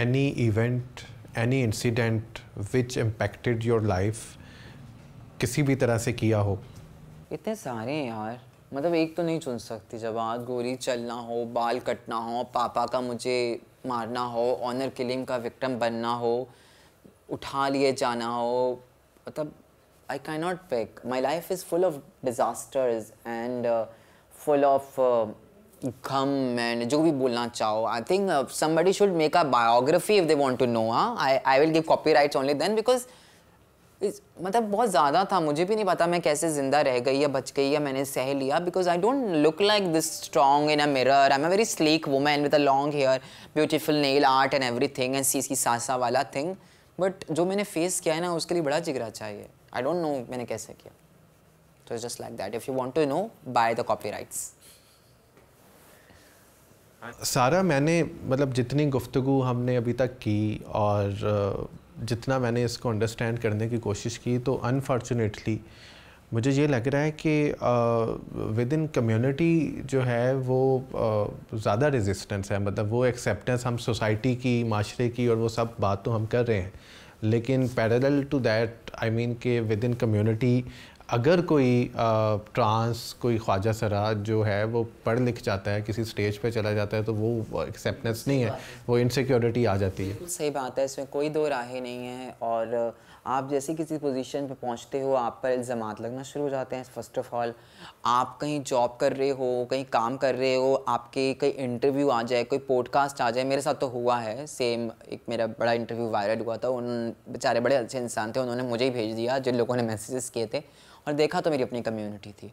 any event any incident which impacted your life किसी भी तरह से किया हो इतने सारे हैं यार मतलब एक तो नहीं चुन सकती जब आज गोरी चलना हो बाल कटना हो पापा का मुझे मारना हो ऑनर किलिंग का विक्टम बनना हो उठा लिए जाना हो मतलब I can not pick my life is full of disasters and full of घम मैन जो भी बोलना चाहो I think somebody should make a biography if they want to know हाँ I I will give copy only only then because मतलब बहुत ज़्यादा था मुझे भी नहीं पता मैं कैसे ज़िंदा रह गई या बच गई या मैंने सह लिया because I don't look like this strong in a mirror I am a very sleek woman with a long hair beautiful nail art and everything and see see सासा वाला थिंग बट जो मैंने face किया है ना उसके लिए बड़ा जिगरा चाहिए आई डोंट नो मैंने कैसे किया तो just like that if you want to know by the copyrights सारा मैंने मतलब जितनी गुफ्तु हमने अभी तक की और जितना मैंने इसको अंडरस्टैंड करने की कोशिश की तो अनफॉर्चुनेटली मुझे ये लग रहा है कि विद इन कम्यूनिटी जो है वो ज़्यादा रेजिस्टेंस है मतलब वो एक्सेप्टेंस हम सोसाइटी की माशरे की और वो सब बात तो हम कर रहे हैं लेकिन parallel to that I mean के विद इन कम्यूनिटी अगर कोई ट्रांस कोई ख्वाजा सरा जो है वो पढ़ लिख जाता है किसी स्टेज पे चला जाता है तो वो एक्सेप्टेंस नहीं है वो इनसिक्योरिटी आ जाती है सही बात है इसमें कोई दो राहें नहीं है और आप जैसे किसी पोजीशन पे पहुंचते हो आप पर इल्ज़ाम लगना शुरू हो जाते हैं फर्स्ट ऑफ ऑल आप कहीं जॉब कर रहे हो कहीं काम कर रहे हो आपके कहीं इंटरव्यू आ जाए कोई पॉडकास्ट आ जाए मेरे साथ तो हुआ है सेम एक मेरा बड़ा इंटरव्यू वायरल हुआ था उन बेचारे बड़े अच्छे इंसान थे उन्होंने मुझे ही भेज दिया जिन लोगों ने मैसेजेस किए थे और देखा तो मेरी अपनी कम्युनिटी थी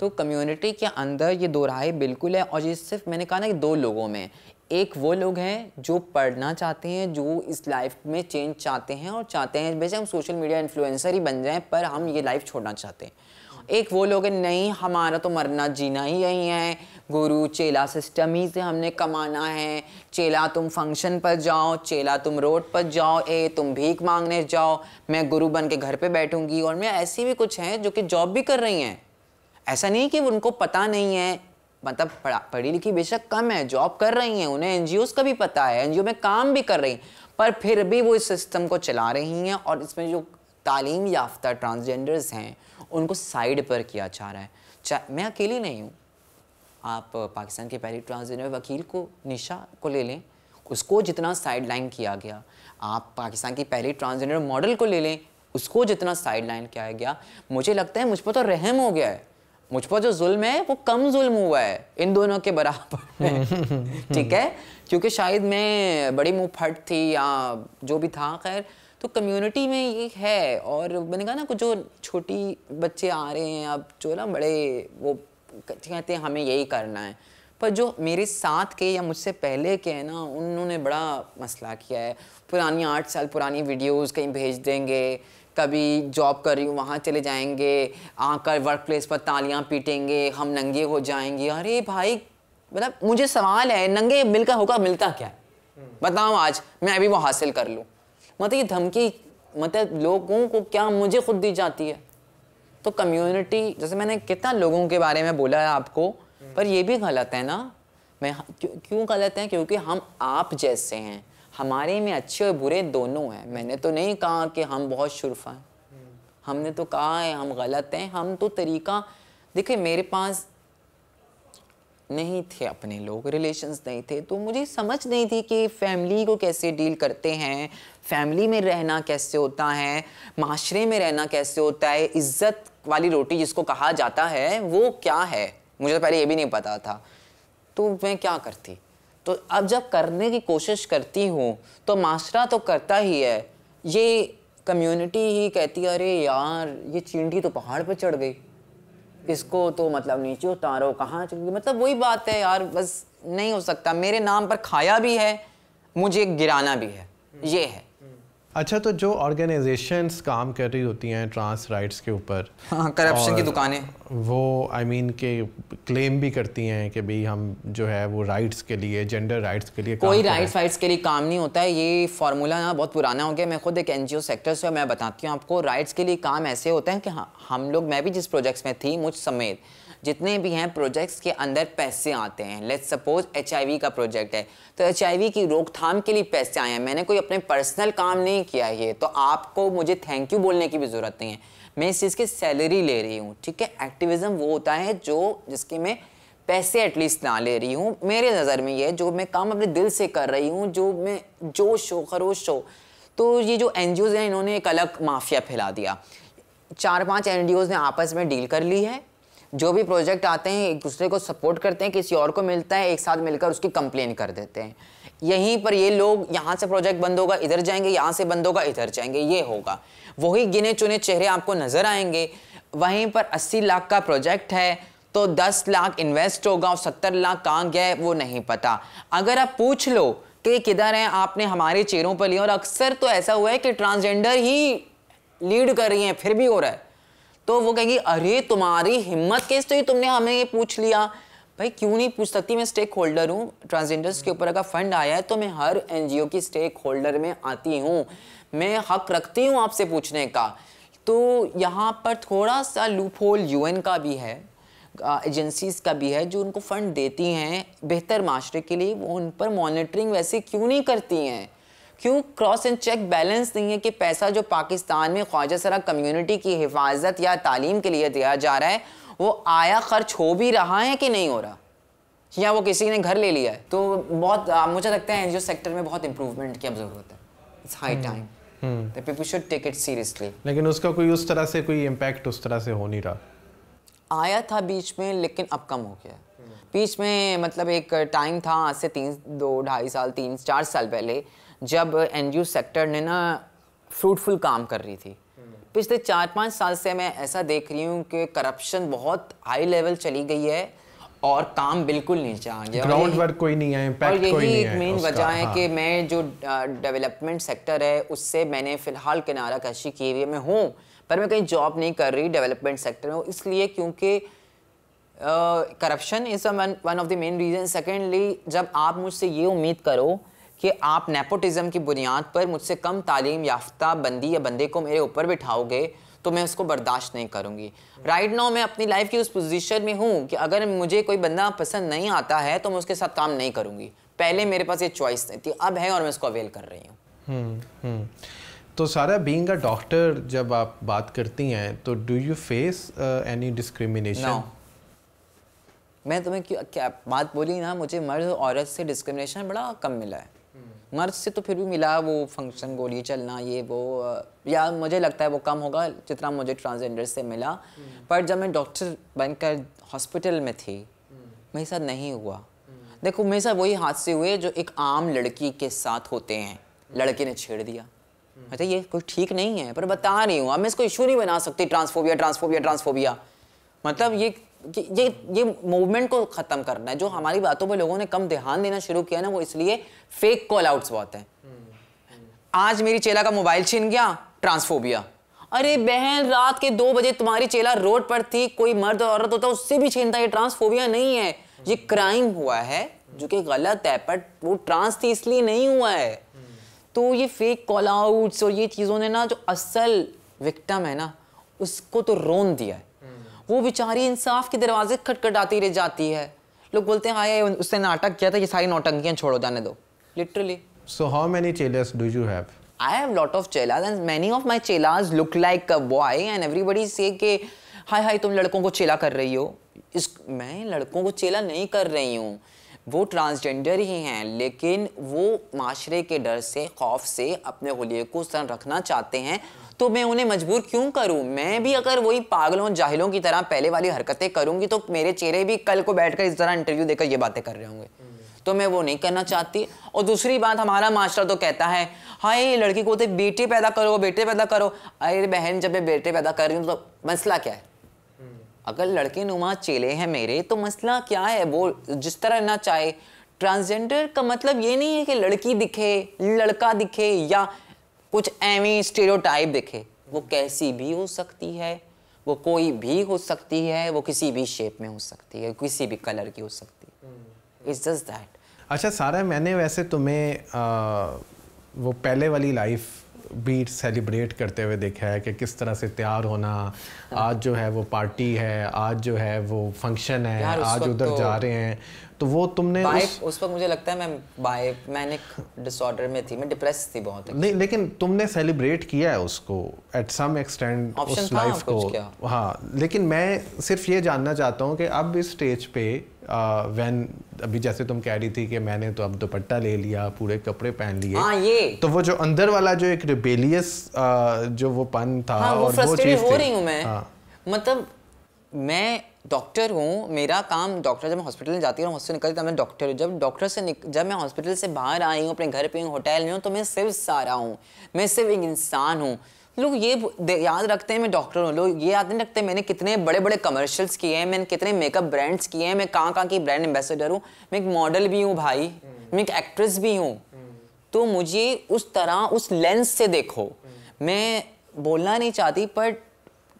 तो कम्युनिटी के अंदर ये दो राय बिल्कुल है और ये सिर्फ मैंने कहा ना कि दो लोगों में एक वो लोग हैं जो पढ़ना चाहते हैं जो इस लाइफ में चेंज चाहते हैं और चाहते हैं वैसे हम सोशल मीडिया इन्फ्लुएंसर ही बन जाएं पर हम ये लाइफ छोड़ना चाहते हैं एक वो लोग नहीं हमारा तो मरना जीना ही यही है गुरु चेला सिस्टम ही से हमने कमाना है चेला तुम फंक्शन पर जाओ चेला तुम रोड पर जाओ ए तुम भीख मांगने जाओ मैं गुरु बन के घर पे बैठूंगी और मैं ऐसी भी कुछ हैं जो कि जॉब भी कर रही हैं ऐसा नहीं कि उनको पता नहीं है मतलब पढ़ी लिखी बेशक कम है जॉब कर रही हैं उन्हें एन का भी पता है एन में काम भी कर रही हैं पर फिर भी वो इस सिस्टम को चला रही हैं और इसमें जो तालीम याफ्ता ट्रांसजेंडर्स हैं उनको साइड पर किया जा रहा है चा, मैं अकेली नहीं हूँ आप पाकिस्तान के पहले ट्रांसजेंडर वकील को निशा को ले लें उसको जितना साइड लाइन किया गया आप पाकिस्तान की पहली ट्रांसजेंडर मॉडल को ले लें उसको जितना साइड लाइन किया गया मुझे लगता है मुझ पर तो रहम हो गया है मुझ पर जो जुल्म है वो कम जुल्म हुआ है इन दोनों के बराबर ठीक है क्योंकि शायद मैं बड़ी मुँह फट थी या जो भी था खैर तो कम्युनिटी में ये है और मैंने कहा ना कुछ जो छोटी बच्चे आ रहे हैं अब जो ना बड़े वो कहते हैं हमें यही करना है पर जो मेरे साथ के या मुझसे पहले के हैं ना उन्होंने बड़ा मसला किया है पुरानी आठ साल पुरानी वीडियोस कहीं भेज देंगे कभी जॉब कर रही हूँ वहाँ चले जाएंगे आकर वर्क प्लेस पर तालियाँ पीटेंगे हम नंगे हो जाएंगे अरे भाई मतलब मुझे सवाल है नंगे मिलकर होगा मिलता क्या हम्म। बताओ आज मैं अभी वो हासिल कर लूँ मतलब ये धमकी मतलब लोगों को क्या मुझे खुद दी जाती है तो कम्युनिटी जैसे मैंने कितना लोगों के बारे में बोला है आपको पर ये भी गलत है ना मैं क्यों गलत है क्योंकि हम आप जैसे हैं हमारे में अच्छे और बुरे दोनों हैं मैंने तो नहीं कहा कि हम बहुत शुरफा हैं हमने तो कहा है हम गलत हैं हम तो तरीका देखिए मेरे पास नहीं थे अपने लोग रिलेशंस नहीं थे तो मुझे समझ नहीं थी कि फैमिली को कैसे डील करते हैं फैमिली में रहना कैसे होता है माशरे में रहना कैसे होता है इज्जत वाली रोटी जिसको कहा जाता है वो क्या है मुझे तो पहले ये भी नहीं पता था तो मैं क्या करती तो अब जब करने की कोशिश करती हूँ तो माशरा तो करता ही है ये कम्युनिटी ही कहती है अरे यार ये चींटी तो पहाड़ पर चढ़ गई किसको तो मतलब नीचे उतारो कहाँ मतलब वही बात है यार बस नहीं हो सकता मेरे नाम पर खाया भी है मुझे गिराना भी है ये है अच्छा तो जो ऑर्गेनाइजेशंस काम कर रही होती हैं ट्रांस राइट्स के ऊपर हाँ करप्शन की दुकानें वो आई I मीन mean, के क्लेम भी करती हैं कि भाई हम जो है वो राइट्स के लिए जेंडर राइट्स के लिए कोई राइट्स राइट्स के लिए काम नहीं होता है ये फार्मूला ना बहुत पुराना हो गया मैं खुद एक ओ सेक्टर से मैं बताती हूँ आपको राइट्स के लिए काम ऐसे होते हैं कि हाँ हम लोग मैं भी जिस प्रोजेक्ट्स में थी मुझ समेत जितने भी हैं प्रोजेक्ट्स के अंदर पैसे आते हैं लेट सपोज एच का प्रोजेक्ट है तो एच की रोकथाम के लिए पैसे आए हैं मैंने कोई अपने पर्सनल काम नहीं किया ये तो आपको मुझे थैंक यू बोलने की भी ज़रूरत नहीं है मैं इस चीज़ की सैलरी ले रही हूँ ठीक है एक्टिविज़म वो होता है जो जिसके मैं पैसे एटलीस्ट ना ले रही हूँ मेरे नज़र में ये जो मैं काम अपने दिल से कर रही हूँ जो मैं जोश हो खरोश हो तो ये जो एन हैं इन्होंने एक अलग माफिया फैला दिया चार पांच एन ने आपस में डील कर ली है जो भी प्रोजेक्ट आते हैं एक दूसरे को सपोर्ट करते हैं किसी और को मिलता है एक साथ मिलकर उसकी कंप्लेन कर देते हैं यहीं पर ये लोग यहाँ से प्रोजेक्ट बंद होगा इधर जाएंगे यहाँ से बंद होगा इधर जाएंगे ये होगा वही गिने चुने चेहरे आपको नज़र आएंगे वहीं पर अस्सी लाख का प्रोजेक्ट है तो दस लाख इन्वेस्ट होगा और सत्तर लाख कहाँ गए वो नहीं पता अगर आप पूछ लो कि किधर है आपने हमारे चेहरों पर लिया और अक्सर तो ऐसा हुआ है कि ट्रांसजेंडर ही लीड कर रही हैं फिर भी हो रहा है तो वो कहेगी अरे तुम्हारी हिम्मत केस तो ही तुमने हमें ये पूछ लिया भाई क्यों नहीं पूछ सकती मैं स्टेक होल्डर हूँ ट्रांसजेंडर्स के ऊपर अगर फंड आया है तो मैं हर एन की स्टेक होल्डर में आती हूँ मैं हक रखती हूँ आपसे पूछने का तो यहाँ पर थोड़ा सा लूप होल यूएन का भी है एजेंसीज का भी है जो उनको फ़ंड देती हैं बेहतर माशरे के लिए वो उन पर मॉनिटरिंग वैसे क्यों नहीं करती हैं क्यों क्रॉस एंड चेक बैलेंस नहीं है कि पैसा जो पाकिस्तान में ख्वाजा सरा कम्यूनिटी की हिफाजत या तालीम के लिए दिया जा रहा है वो आया खर्च हो भी रहा है कि नहीं हो रहा या वो किसी ने घर ले लिया है तो बहुत आ, मुझे लगता है एनजीओ सेक्टर में बहुत इंप्रूवमेंट की अब जरूरत है it's high time people should take it seriously लेकिन उसका कोई उस तरह से कोई इम्पैक्ट उस तरह से हो नहीं रहा आया था बीच में लेकिन अब कम हो गया बीच में मतलब एक टाइम था आज से तीन दो ढाई साल तीन चार साल पहले जब एन सेक्टर ने ना फ्रूटफुल काम कर रही थी पिछले चार पाँच साल से मैं ऐसा देख रही हूँ कि करप्शन बहुत हाई लेवल चली गई है और काम बिल्कुल नीचे आ गया ग्राउंड वर्क कोई नहीं है और यही एक मेन वजह है हाँ। कि मैं जो डेवलपमेंट सेक्टर है उससे मैंने फ़िलहाल किनारा कशी की हुई मैं हूँ पर मैं कहीं जॉब नहीं कर रही डेवलपमेंट सेक्टर में इसलिए क्योंकि corruption is one of the main reason secondly जब आप मुझसे ये उम्मीद करो कि आप नेपोटिज़म की बुनियाद पर मुझसे कम तालीम याफ्ता बंदी या बंदे को मेरे ऊपर बिठाओगे तो मैं उसको बर्दाश्त नहीं करूँगी राइट नाउ मैं अपनी लाइफ की उस पोजीशन में हूँ कि अगर मुझे कोई बंदा पसंद नहीं आता है तो मैं उसके साथ काम नहीं करूँगी पहले मेरे पास ये चॉइस नहीं थी अब है और मैं उसको अवेल कर रही हूँ हम्म, हम्म। तो सारा बीइंग अ डॉक्टर जब आप बात करती हैं तो do you face any discrimination मैं तुम्हें क्या बात बोली ना मुझे मर्द औरत से डिस्क्रिमिनेशन बड़ा कम मिला है मर्ज से तो फिर भी मिला वो फंक्शन गोली चलना ये वो या मुझे लगता है वो कम होगा जितना मुझे ट्रांसजेंडर से मिला हम्म। पर जब मैं डॉक्टर बनकर हॉस्पिटल में थी हम्म। मेरे साथ नहीं हुआ हम्म। देखो मेरे साथ वही हादसे हुए जो एक आम लड़की के साथ होते हैं लड़के ने छेड़ दिया अच्छा ये कुछ ठीक नहीं है पर बता रही हूँ अब मैं इसको इशू नहीं बना सकती ट्रांसफोबिया ट्रांसफोबिया ट्रांसफोबिया मतलब ये ये ये मूवमेंट को ख़त्म करना है जो हमारी बातों पर लोगों ने कम ध्यान देना शुरू किया ना वो इसलिए फेक कॉल आउट्स बहुत हैं आज मेरी चेला का मोबाइल छीन गया ट्रांसफोबिया अरे बहन रात के दो बजे तुम्हारी चेला रोड पर थी कोई मर्द और औरत होता उससे भी छीनता ये ट्रांसफोबिया नहीं है ये क्राइम हुआ है जो कि गलत है पर वो ट्रांस थी इसलिए नहीं हुआ है तो ये फेक कॉल आउट्स और ये चीज़ों ने ना जो असल विक्टम है ना उसको तो रोन दिया है वो बेचारी इंसाफ के दरवाजे खटखटाती रह जाती है लोग बोलते हैं हाँ उसने नाटक किया था ये सारी नौटंकियाँ छोड़ो जाने दो literally so how many chelas do you have I have lot of chelas and many of my chelas look like a boy and everybody say के हाय हाय तुम लड़कों को चेला कर रही हो इस मैं लड़कों को चेला नहीं कर रही हूँ वो ट्रांसजेंडर ही हैं लेकिन वो माशरे के डर से खौफ से अपने होलिये को सन रखना चाहते हैं तो मैं उन्हें मजबूर क्यों करूं मैं भी अगर वही पागलों जाहिलों की तरह पहले वाली हरकतें करूंगी तो मेरे चेहरे भी कल को बैठकर इस तरह इंटरव्यू देकर ये बातें कर रहे होंगे तो मैं वो नहीं करना चाहती और दूसरी बात हमारा मास्टर तो कहता है हाय लड़की को तो बेटे पैदा करो बेटे पैदा करो अरे बहन जब मैं बेटे पैदा कर रही हूँ तो मसला क्या है अगर लड़के नुमा चेले हैं मेरे तो मसला क्या है वो जिस तरह ना चाहे ट्रांसजेंडर का मतलब ये नहीं है कि लड़की दिखे लड़का दिखे या कुछ एवी स्टेरियोटाइप दिखे वो कैसी भी हो सकती है वो कोई भी हो सकती है वो किसी भी शेप में हो सकती है किसी भी कलर की हो सकती है इट्स जस्ट दैट अच्छा सारा मैंने वैसे तुम्हें आ, वो पहले वाली लाइफ भी सेलिब्रेट करते हुए देखा है कि किस तरह से तैयार होना हाँ। आज जो है वो पार्टी है आज जो है वो फंक्शन है आज उधर तो... जा रहे हैं तो वो तुमने उस, उस मुझे लगता है मैं मैनिक डिसऑर्डर में थी मैं डिप्रेस थी बहुत नहीं लेकिन तुमने सेलिब्रेट किया है उसको एट सम एक्सटेंड उस लाइफ को हाँ लेकिन मैं सिर्फ ये जानना चाहता हूँ कि अब इस स्टेज पे वैन अभी जैसे तुम कह रही थी कि मैंने तो अब दुपट्टा ले लिया पूरे कपड़े पहन लिए हाँ, ये तो वो जो अंदर वाला जो एक रिबेलियस जो वो पन था हाँ, और वो, चीज हो रही हूँ मैं हाँ। मतलब मैं डॉक्टर हूँ मेरा काम डॉक्टर जब मैं हॉस्पिटल में जाती हूँ हॉस्पिटल निकलती मैं डॉक्टर हूँ जब डॉक्टर से निक जब मैं हॉस्पिटल से बाहर आई हूँ अपने घर पे हूँ होटल में हूँ तो मैं सिर्फ सारा हूँ मैं सिर्फ एक इंसान हूँ लोग ये याद रखते हैं मैं डॉक्टर हूँ लोग ये याद नहीं रखते मैंने कितने बड़े बड़े कमर्शियल्स किए हैं मैंने कितने मेकअप ब्रांड्स किए हैं मैं कहाँ कहाँ की ब्रांड एम्बेसडर हूँ मैं एक मॉडल भी हूँ भाई मैं एक एक्ट्रेस भी हूँ तो मुझे उस तरह उस लेंस से देखो मैं बोलना नहीं चाहती बट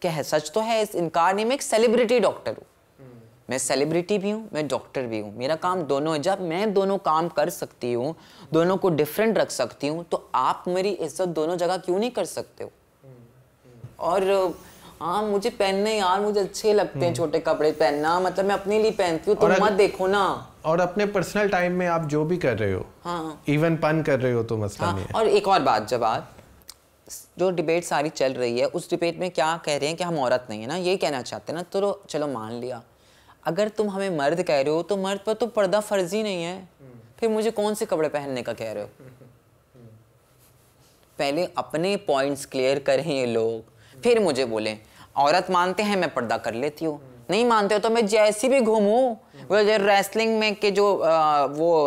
क्या है सच तो है इस इनकार नहीं मैं एक सेलिब्रिटी डॉक्टर हूँ हम्म। मैं सेलिब्रिटी भी हूँ मैं डॉक्टर भी हूँ मेरा काम दोनों है जब मैं दोनों काम कर सकती हूँ दोनों को डिफरेंट रख सकती हूँ तो आप मेरी इज्जत दोनों जगह क्यों नहीं कर सकते हो हम्म, और हाँ मुझे पहनने यार मुझे अच्छे लगते हैं हम्म। छोटे कपड़े पहनना मतलब मैं अपने लिए पहनती हूँ तुम तो मत देखो ना और अपने पर्सनल टाइम में आप जो भी कर रहे हो हाँ इवन पन कर रहे हो तो मसला हाँ, नहीं है और एक और बात जवाब जो डिबेट सारी चल रही है उस डिबेट में क्या कह रहे हैं कि हम औरत नहीं है ना ये कहना चाहते हैं ना तो चलो मान लिया अगर तुम हमें मर्द कह रहे हो तो मर्द पर तो पर्दा फर्जी नहीं है फिर मुझे कौन से कपड़े पहनने का कह रहे हो पहले अपने पॉइंट्स क्लियर करें ये लोग फिर मुझे बोले औरत मानते हैं मैं पर्दा कर लेती हूँ नहीं मानते हो तो मैं जैसी भी घूमू वो जो रेसलिंग में के जो आ, वो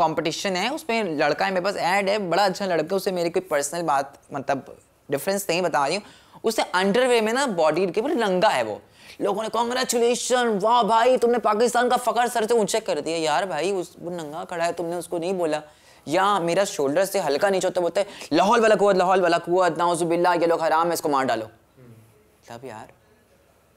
कंपटीशन है उसमें लड़का है मेरे पास ऐड है बड़ा अच्छा लड़का उसे मेरी कोई पर्सनल बात मतलब डिफरेंस नहीं बता रही हूँ उससे अंडरवे में ना बॉडी के ऊपर नंगा है वो लोगों ने कॉन्ग्रेचुलेशन वाह भाई तुमने पाकिस्तान का फकर सर से ऊंचे कर दिया यार भाई उस नंगा खड़ा है तुमने उसको नहीं बोला या मेरा शोल्डर से हल्का नीचे होता बोलते लाहौल वाला कुत लाहौल वाला कुत नाउजुबिल्ला ये लोग हराम है इसको मार डालो तब यार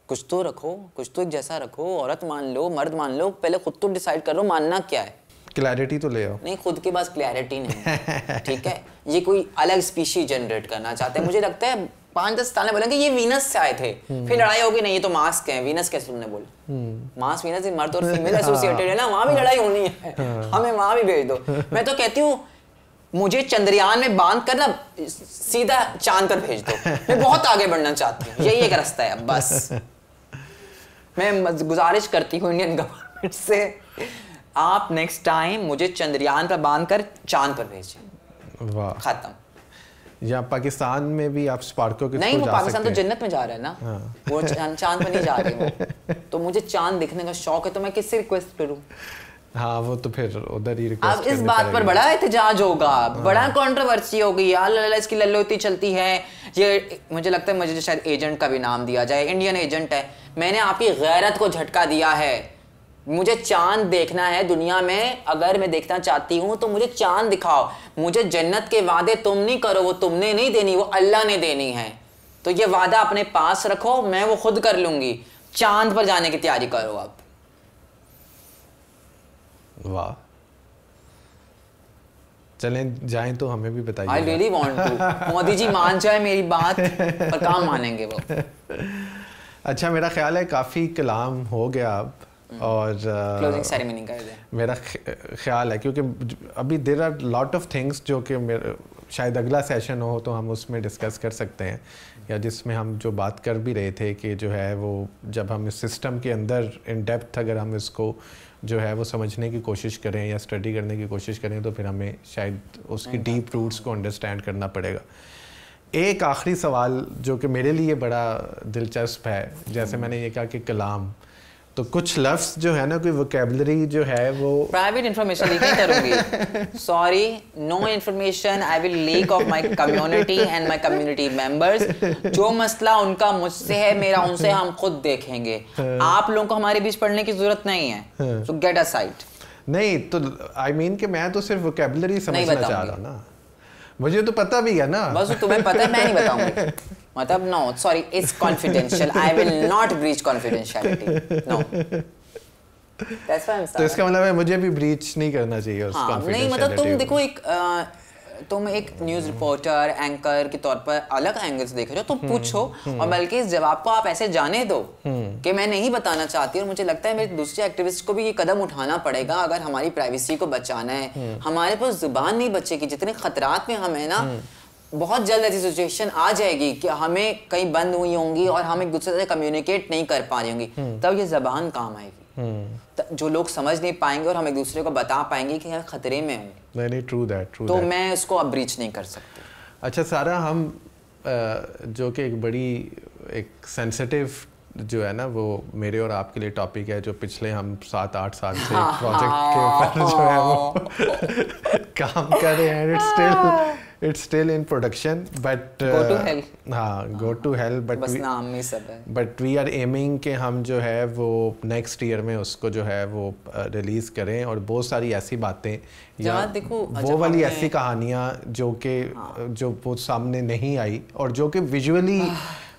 कुछ तो रखो कुछ तो एक जैसा रखो औरत मान लो मर्द मान लो पहले खुद तो डिसाइड करो मानना क्या है क्लैरिटी तो ले आओ नहीं खुद के पास क्लैरिटी नहीं ठीक है ये कोई अलग स्पीशी जनरेट करना चाहते हैं मुझे लगता है पांच दस ताने बोलेंगे ये वीनस से आए थे हम्म। फिर लड़ाई होगी नहीं ये तो मास्क है वीनस कैसे तुमने बोला मास्क हम्म। वीनस मर्द और फीमेल एसोसिएटेड है ना वहां भी हाँ। लड़ाई होनी है हाँ। हमें वहां भी भेज दो मैं तो कहती हूँ मुझे चंद्रयान में बांध कर ना सीधा चांद पर भेज दो मैं बहुत आगे बढ़ना चाहती हूँ यही एक रास्ता है बस मैं गुजारिश करती हूँ इंडियन गवर्नमेंट से आप नेक्स्ट टाइम मुझे चंद्रयान पर बांध कर चांद पर भेजें वाह खत्म या पाकिस्तान में भी आप स्पार्को के नहीं वो पाकिस्तान तो जन्नत में जा रहा है ना हाँ। वो चांद पर नहीं जा रहे तो मुझे चांद दिखने का शौक है तो मैं किससे रिक्वेस्ट करूँ हाँ वो तो फिर उधर ही अब इस बात पर बड़ा एहतजाज होगा हाँ। बड़ा कंट्रोवर्सी होगी यार लला इसकी लल्लोती चलती है ये मुझे लगता है मुझे शायद एजेंट का भी नाम दिया जाए इंडियन एजेंट है मैंने आपकी गैरत को झटका दिया है मुझे चांद देखना है दुनिया में अगर मैं देखना चाहती हूँ तो मुझे चांद दिखाओ मुझे जन्नत के वादे तुम नहीं करो वो तुमने नहीं देनी वो अल्लाह ने देनी है तो ये वादा अपने पास रखो मैं वो खुद कर लूंगी चांद पर जाने की तैयारी करो आप वाह चलें जाएं तो हमें भी बताइए I really want to Modi ji मान जाए मेरी बात पर काम मानेंगे वो अच्छा मेरा ख्याल है काफ़ी कलाम हो गया अब और क्लोजिंग सेरेमनी कर दें मेरा ख्याल है क्योंकि अभी there are lot of things जो कि शायद अगला सेशन हो तो हम उसमें डिस्कस कर सकते हैं या जिसमें हम जो बात कर भी रहे थे कि जो है वो जब हम इस सिस्टम के अंदर इन डेप्थ अगर हम इसको जो है वो समझने की कोशिश करें या स्टडी करने की कोशिश करें तो फिर हमें शायद उसकी डीप रूट्स तो को अंडरस्टैंड करना पड़ेगा एक आखिरी सवाल जो कि मेरे लिए बड़ा दिलचस्प है जैसे हम्म। मैंने ये कहा कि कलाम तो कुछ लफ्स जो है ना कोई वोकेबलरी जो है वो प्राइवेट इंफॉर्मेशन लीक नहीं करूंगी sorry no information I will leak of my community and my community members जो मसला उनका मुझसे है मेरा उनसे हम खुद देखेंगे हाँ। आप लोगों को हमारे बीच पढ़ने की जरूरत नहीं है सो गेट अ असाइड नहीं तो आई I मीन mean कि मैं तो सिर्फ वोकेबलरी समझना चाह रहा हूँ ना मुझे तो पता भी है ना बस तुम्हें पता है मैं नहीं बताऊंगी मतलब no sorry it's confidential I will not breach confidentiality no तो इसका मतलब है मुझे भी ब्रीच नहीं करना चाहिए उस हाँ, नहीं मतलब तुम देखो एक आ, तुम एक न्यूज रिपोर्टर एंकर के तौर पर अलग एंगल से देख रहे हो तो हम्म, पूछो हम्म। और बल्कि इस जवाब को आप ऐसे जाने दो हम्म। कि मैं नहीं बताना चाहती और मुझे लगता है मेरे दूसरे एक्टिविस्ट को भी ये कदम उठाना पड़ेगा अगर हमारी प्राइवेसी को बचाना है हमारे पास जुबान नहीं बचेगी जितने खतरात में हम है ना बहुत जल्द ऐसी सिचुएशन आ जाएगी कि हमें कहीं बंद हुई होंगी और हम एक दूसरे से कम्युनिकेट नहीं कर पा रही होंगी तब ये जबान काम आएगी जो लोग समझ नहीं पाएंगे और हम एक दूसरे को बता पाएंगे कि हम हाँ, खतरे में हूँ नहीं नहीं ट्रू दैट ट्रू तो that. मैं उसको अब ब्रीच नहीं कर सकती अच्छा सारा हम जो कि एक बड़ी एक सेंसिटिव जो है ना वो मेरे और आपके लिए टॉपिक है जो पिछले हम सात आठ साल से प्रोजेक्ट हाँ, हाँ। के ऊपर जो है वो काम कर रहे हैं it's still it's still in production but हाँ go to help but but we are aiming के हम जो है वो नेक्स्ट ईयर में उसको जो है वो रिलीज uh, करें और बहुत सारी ऐसी बातें या देखो वो वाली ऐसी कहानियाँ जो कि हाँ। uh, जो वो सामने नहीं आई और जो कि विजुअली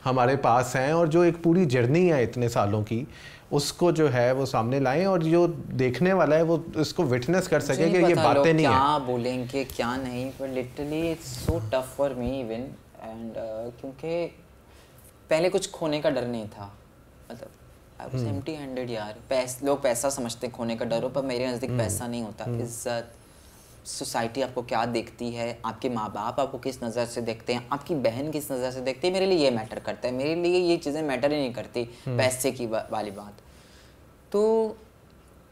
हमारे पास हैं और जो एक पूरी जर्नी है इतने सालों की उसको जो है वो सामने लाएं और जो देखने वाला है वो इसको विटनेस कर सके कि ये बातें नहीं क्या है। बोलेंगे क्या नहीं पर literally it's so tough for me even and क्योंकि पहले कुछ खोने का डर नहीं था मतलब आई वाज एम्प्टी हैंडेड यार पैस, लोग पैसा समझते खोने का डर हो पर मेरे नज़दीक हम्म। पैसा नहीं होता हम्म। इज्जत सोसाइटी आपको क्या देखती है आपके माँ बाप आपको किस नज़र से देखते हैं आपकी बहन किस नज़र से देखती है मेरे लिए ये मैटर करता है मेरे लिए ये चीज़ें मैटर ही नहीं करती हम्म। पैसे की वाली बात तो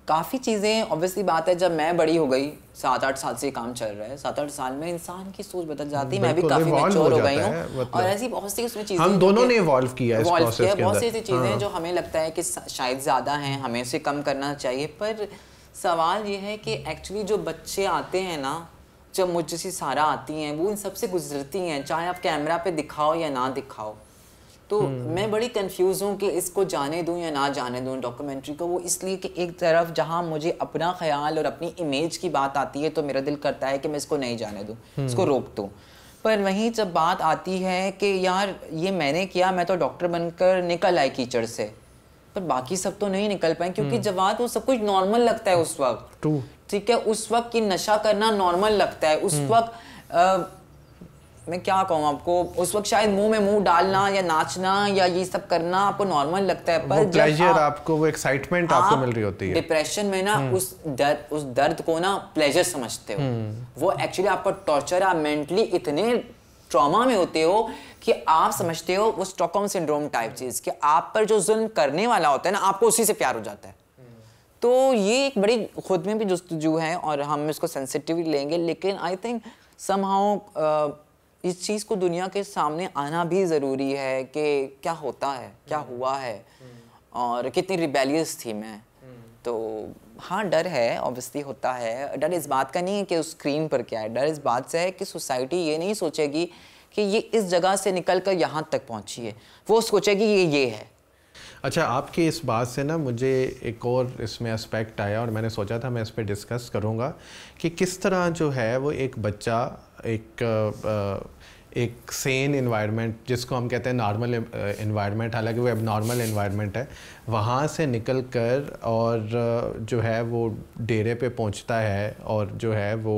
काफ़ी चीज़ें ऑब्वियसली बात है जब मैं बड़ी हो गई सात आठ साल से काम चल रहा है सात आठ साल में इंसान की सोच बदल जाती है मैं भी काफ़ी मेच्योर हो, गई हूँ मतलब और ऐसी बहुत सी उसमें चीज़ें हम दोनों ने इवॉल्व किया इवॉल्व किया बहुत सी ऐसी चीज़ें हैं जो हाँ। हमें लगता है कि शायद ज़्यादा हैं हमें उसे कम करना चाहिए पर सवाल ये है कि एक्चुअली जो बच्चे आते हैं ना जब मुझसे सारा आती हैं वो इन सबसे गुजरती हैं चाहे आप कैमरा पे दिखाओ या ना दिखाओ तो हम्म। मैं बड़ी कंफ्यूज हूँ कि इसको जाने दूँ या ना जाने दूँ डॉक्यूमेंट्री को वो इसलिए कि एक तरफ जहाँ मुझे अपना ख्याल और अपनी इमेज की बात आती है तो मेरा दिल करता है कि मैं इसको नहीं जाने दूँ हम्म। इसको रोक दूँ पर वहीं जब बात आती है कि यार ये मैंने किया मैं तो डॉक्टर बनकर निकल आई कीचड़ से पर तो बाकी सब तो नहीं निकल पाए क्योंकि हम्म। जवाब वो तो सब कुछ नॉर्मल लगता है उस वक्त ठीक है उस वक्त की नशा करना नॉर्मल लगता है उस हम्म। वक्त मैं क्या कहूँ आपको उस वक्त शायद मुंह में मुंह डालना या नाचना या ये सब करना आपको नॉर्मल लगता है पर वो आप, आपको वो एक्साइटमेंट आपको हाँ, मिल रही होती है डिप्रेशन में ना हम्म। उस दर्द उस दर्द को ना प्लेजर समझते हो वो एक्चुअली आपका टॉर्चर आप मेंटली इतने ट्रॉमा में होते हो कि आप समझते हो वो स्टॉकहोम सिंड्रोम टाइप चीज़ कि आप पर जो जुल्म करने वाला होता है ना आपको उसी से प्यार हो जाता है तो ये एक बड़ी खुद में भी जस्तजू है और हम इसको सेंसिटिव लेंगे लेकिन आई थिंक सम इस चीज़ को दुनिया के सामने आना भी ज़रूरी है कि क्या होता है क्या हुआ है हम्म। और कितनी रिबेलियस थी मैं हम्म। तो हाँ डर है ऑब्वियसली होता है डर इस बात का नहीं है कि उस स्क्रीन पर क्या है डर इस बात से है कि सोसाइटी ये नहीं सोचेगी कि ये इस जगह से निकल कर यहाँ तक पहुँची है वो सोचेगी ये ये है अच्छा आपके इस बात से ना मुझे एक और इसमें एस्पेक्ट आया और मैंने सोचा था मैं इस पर डिस्कस करूँगा कि किस तरह जो है वो एक बच्चा एक आ, आ, एक सेन इन्वायरमेंट जिसको हम कहते हैं नॉर्मल इन्वायरमेंट uh, हालांकि वो अब नॉर्मल इन्वायरमेंट है वहाँ से निकल कर और uh, जो है वो डेरे पे पहुँचता है और जो है वो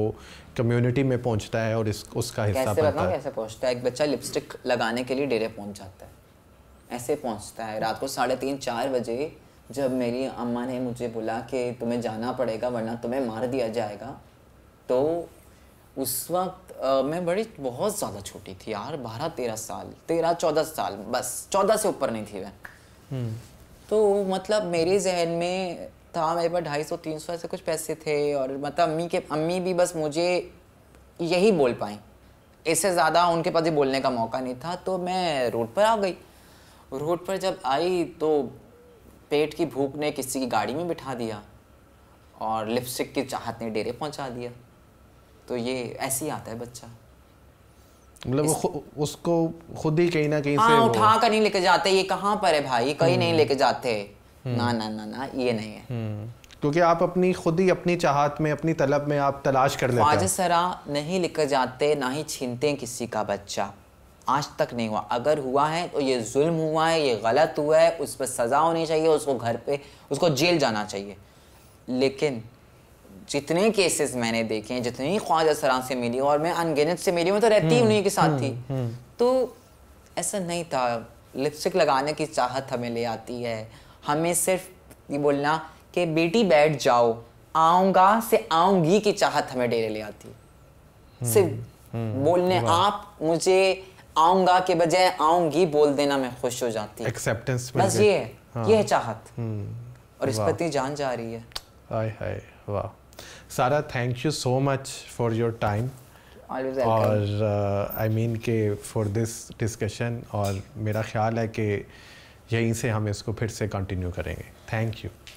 कम्युनिटी में पहुँचता है और इस उसका हिस्सा बनता है कैसे पहुँचता है एक बच्चा लिपस्टिक लगाने के लिए डेरे पहुँच जाता है ऐसे पहुँचता है रात को साढ़े तीन चार बजे जब मेरी अम्मा ने मुझे बोला कि तुम्हें जाना पड़ेगा वरना तुम्हें मार दिया जाएगा तो उस वक्त मैं बड़ी बहुत ज़्यादा छोटी थी यार बारह तेरह साल तेरह चौदह साल बस चौदह से ऊपर नहीं थी मैं हम्म। तो मतलब मेरे जहन में था मेरे पास ढाई सौ तीन सौ ऐसे कुछ पैसे थे और मतलब अम्मी के अम्मी भी बस मुझे यही बोल पाई इससे ज़्यादा उनके पास ही बोलने का मौका नहीं था तो मैं रोड पर आ गई रोड पर जब आई तो पेट की भूख ने किसी की गाड़ी में बिठा दिया और लिपस्टिक की चाहत ने डेरे पहुंचा दिया तो ये ऐसे ही आता है बच्चा मतलब इस... उसको खुद ही कहीं ना कहीं हाँ, से उठा कर नहीं लेके जाते ये कहाँ पर है भाई कहीं नहीं हम्म। लेके जाते हम्म। ना ना ना ना ये नहीं है हम्म। क्योंकि आप अपनी खुद ही अपनी चाहत में अपनी तलब में आप तलाश कर लेते हैं सरा नहीं लेकर जाते ना ही छीनते किसी का बच्चा आज तक नहीं हुआ अगर हुआ है तो ये जुल्म हुआ है ये गलत हुआ है उस पर सज़ा होनी चाहिए उसको घर पे उसको जेल जाना चाहिए लेकिन जितने केसेस मैंने देखे हैं जितनी ख्वाजा सरान से मिली और मैं अनगिनत से मिली हूँ तो रहती ही हम्म, उन्हीं के साथ थी हम्म, हम्म। तो ऐसा नहीं था लिपस्टिक लगाने की चाहत हमें ले आती है हमें सिर्फ ये बोलना कि बेटी बैठ जाओ आऊँगा से आऊँगी की चाहत हमें डेरे ले आती सिर्फ बोलने आप मुझे आऊंगा के बजाय आऊंगी बोल देना मैं खुश हो जाती एक्सेप्टेंस बस ये हाँ। ये है चाहत और इस पति जान जा रही है हाय हाय वाह Sara thank you so much for your time और आई मीन के फॉर दिस डिस्कशन और मेरा ख्याल है कि यहीं से हम इसको फिर से कंटिन्यू करेंगे थैंक यू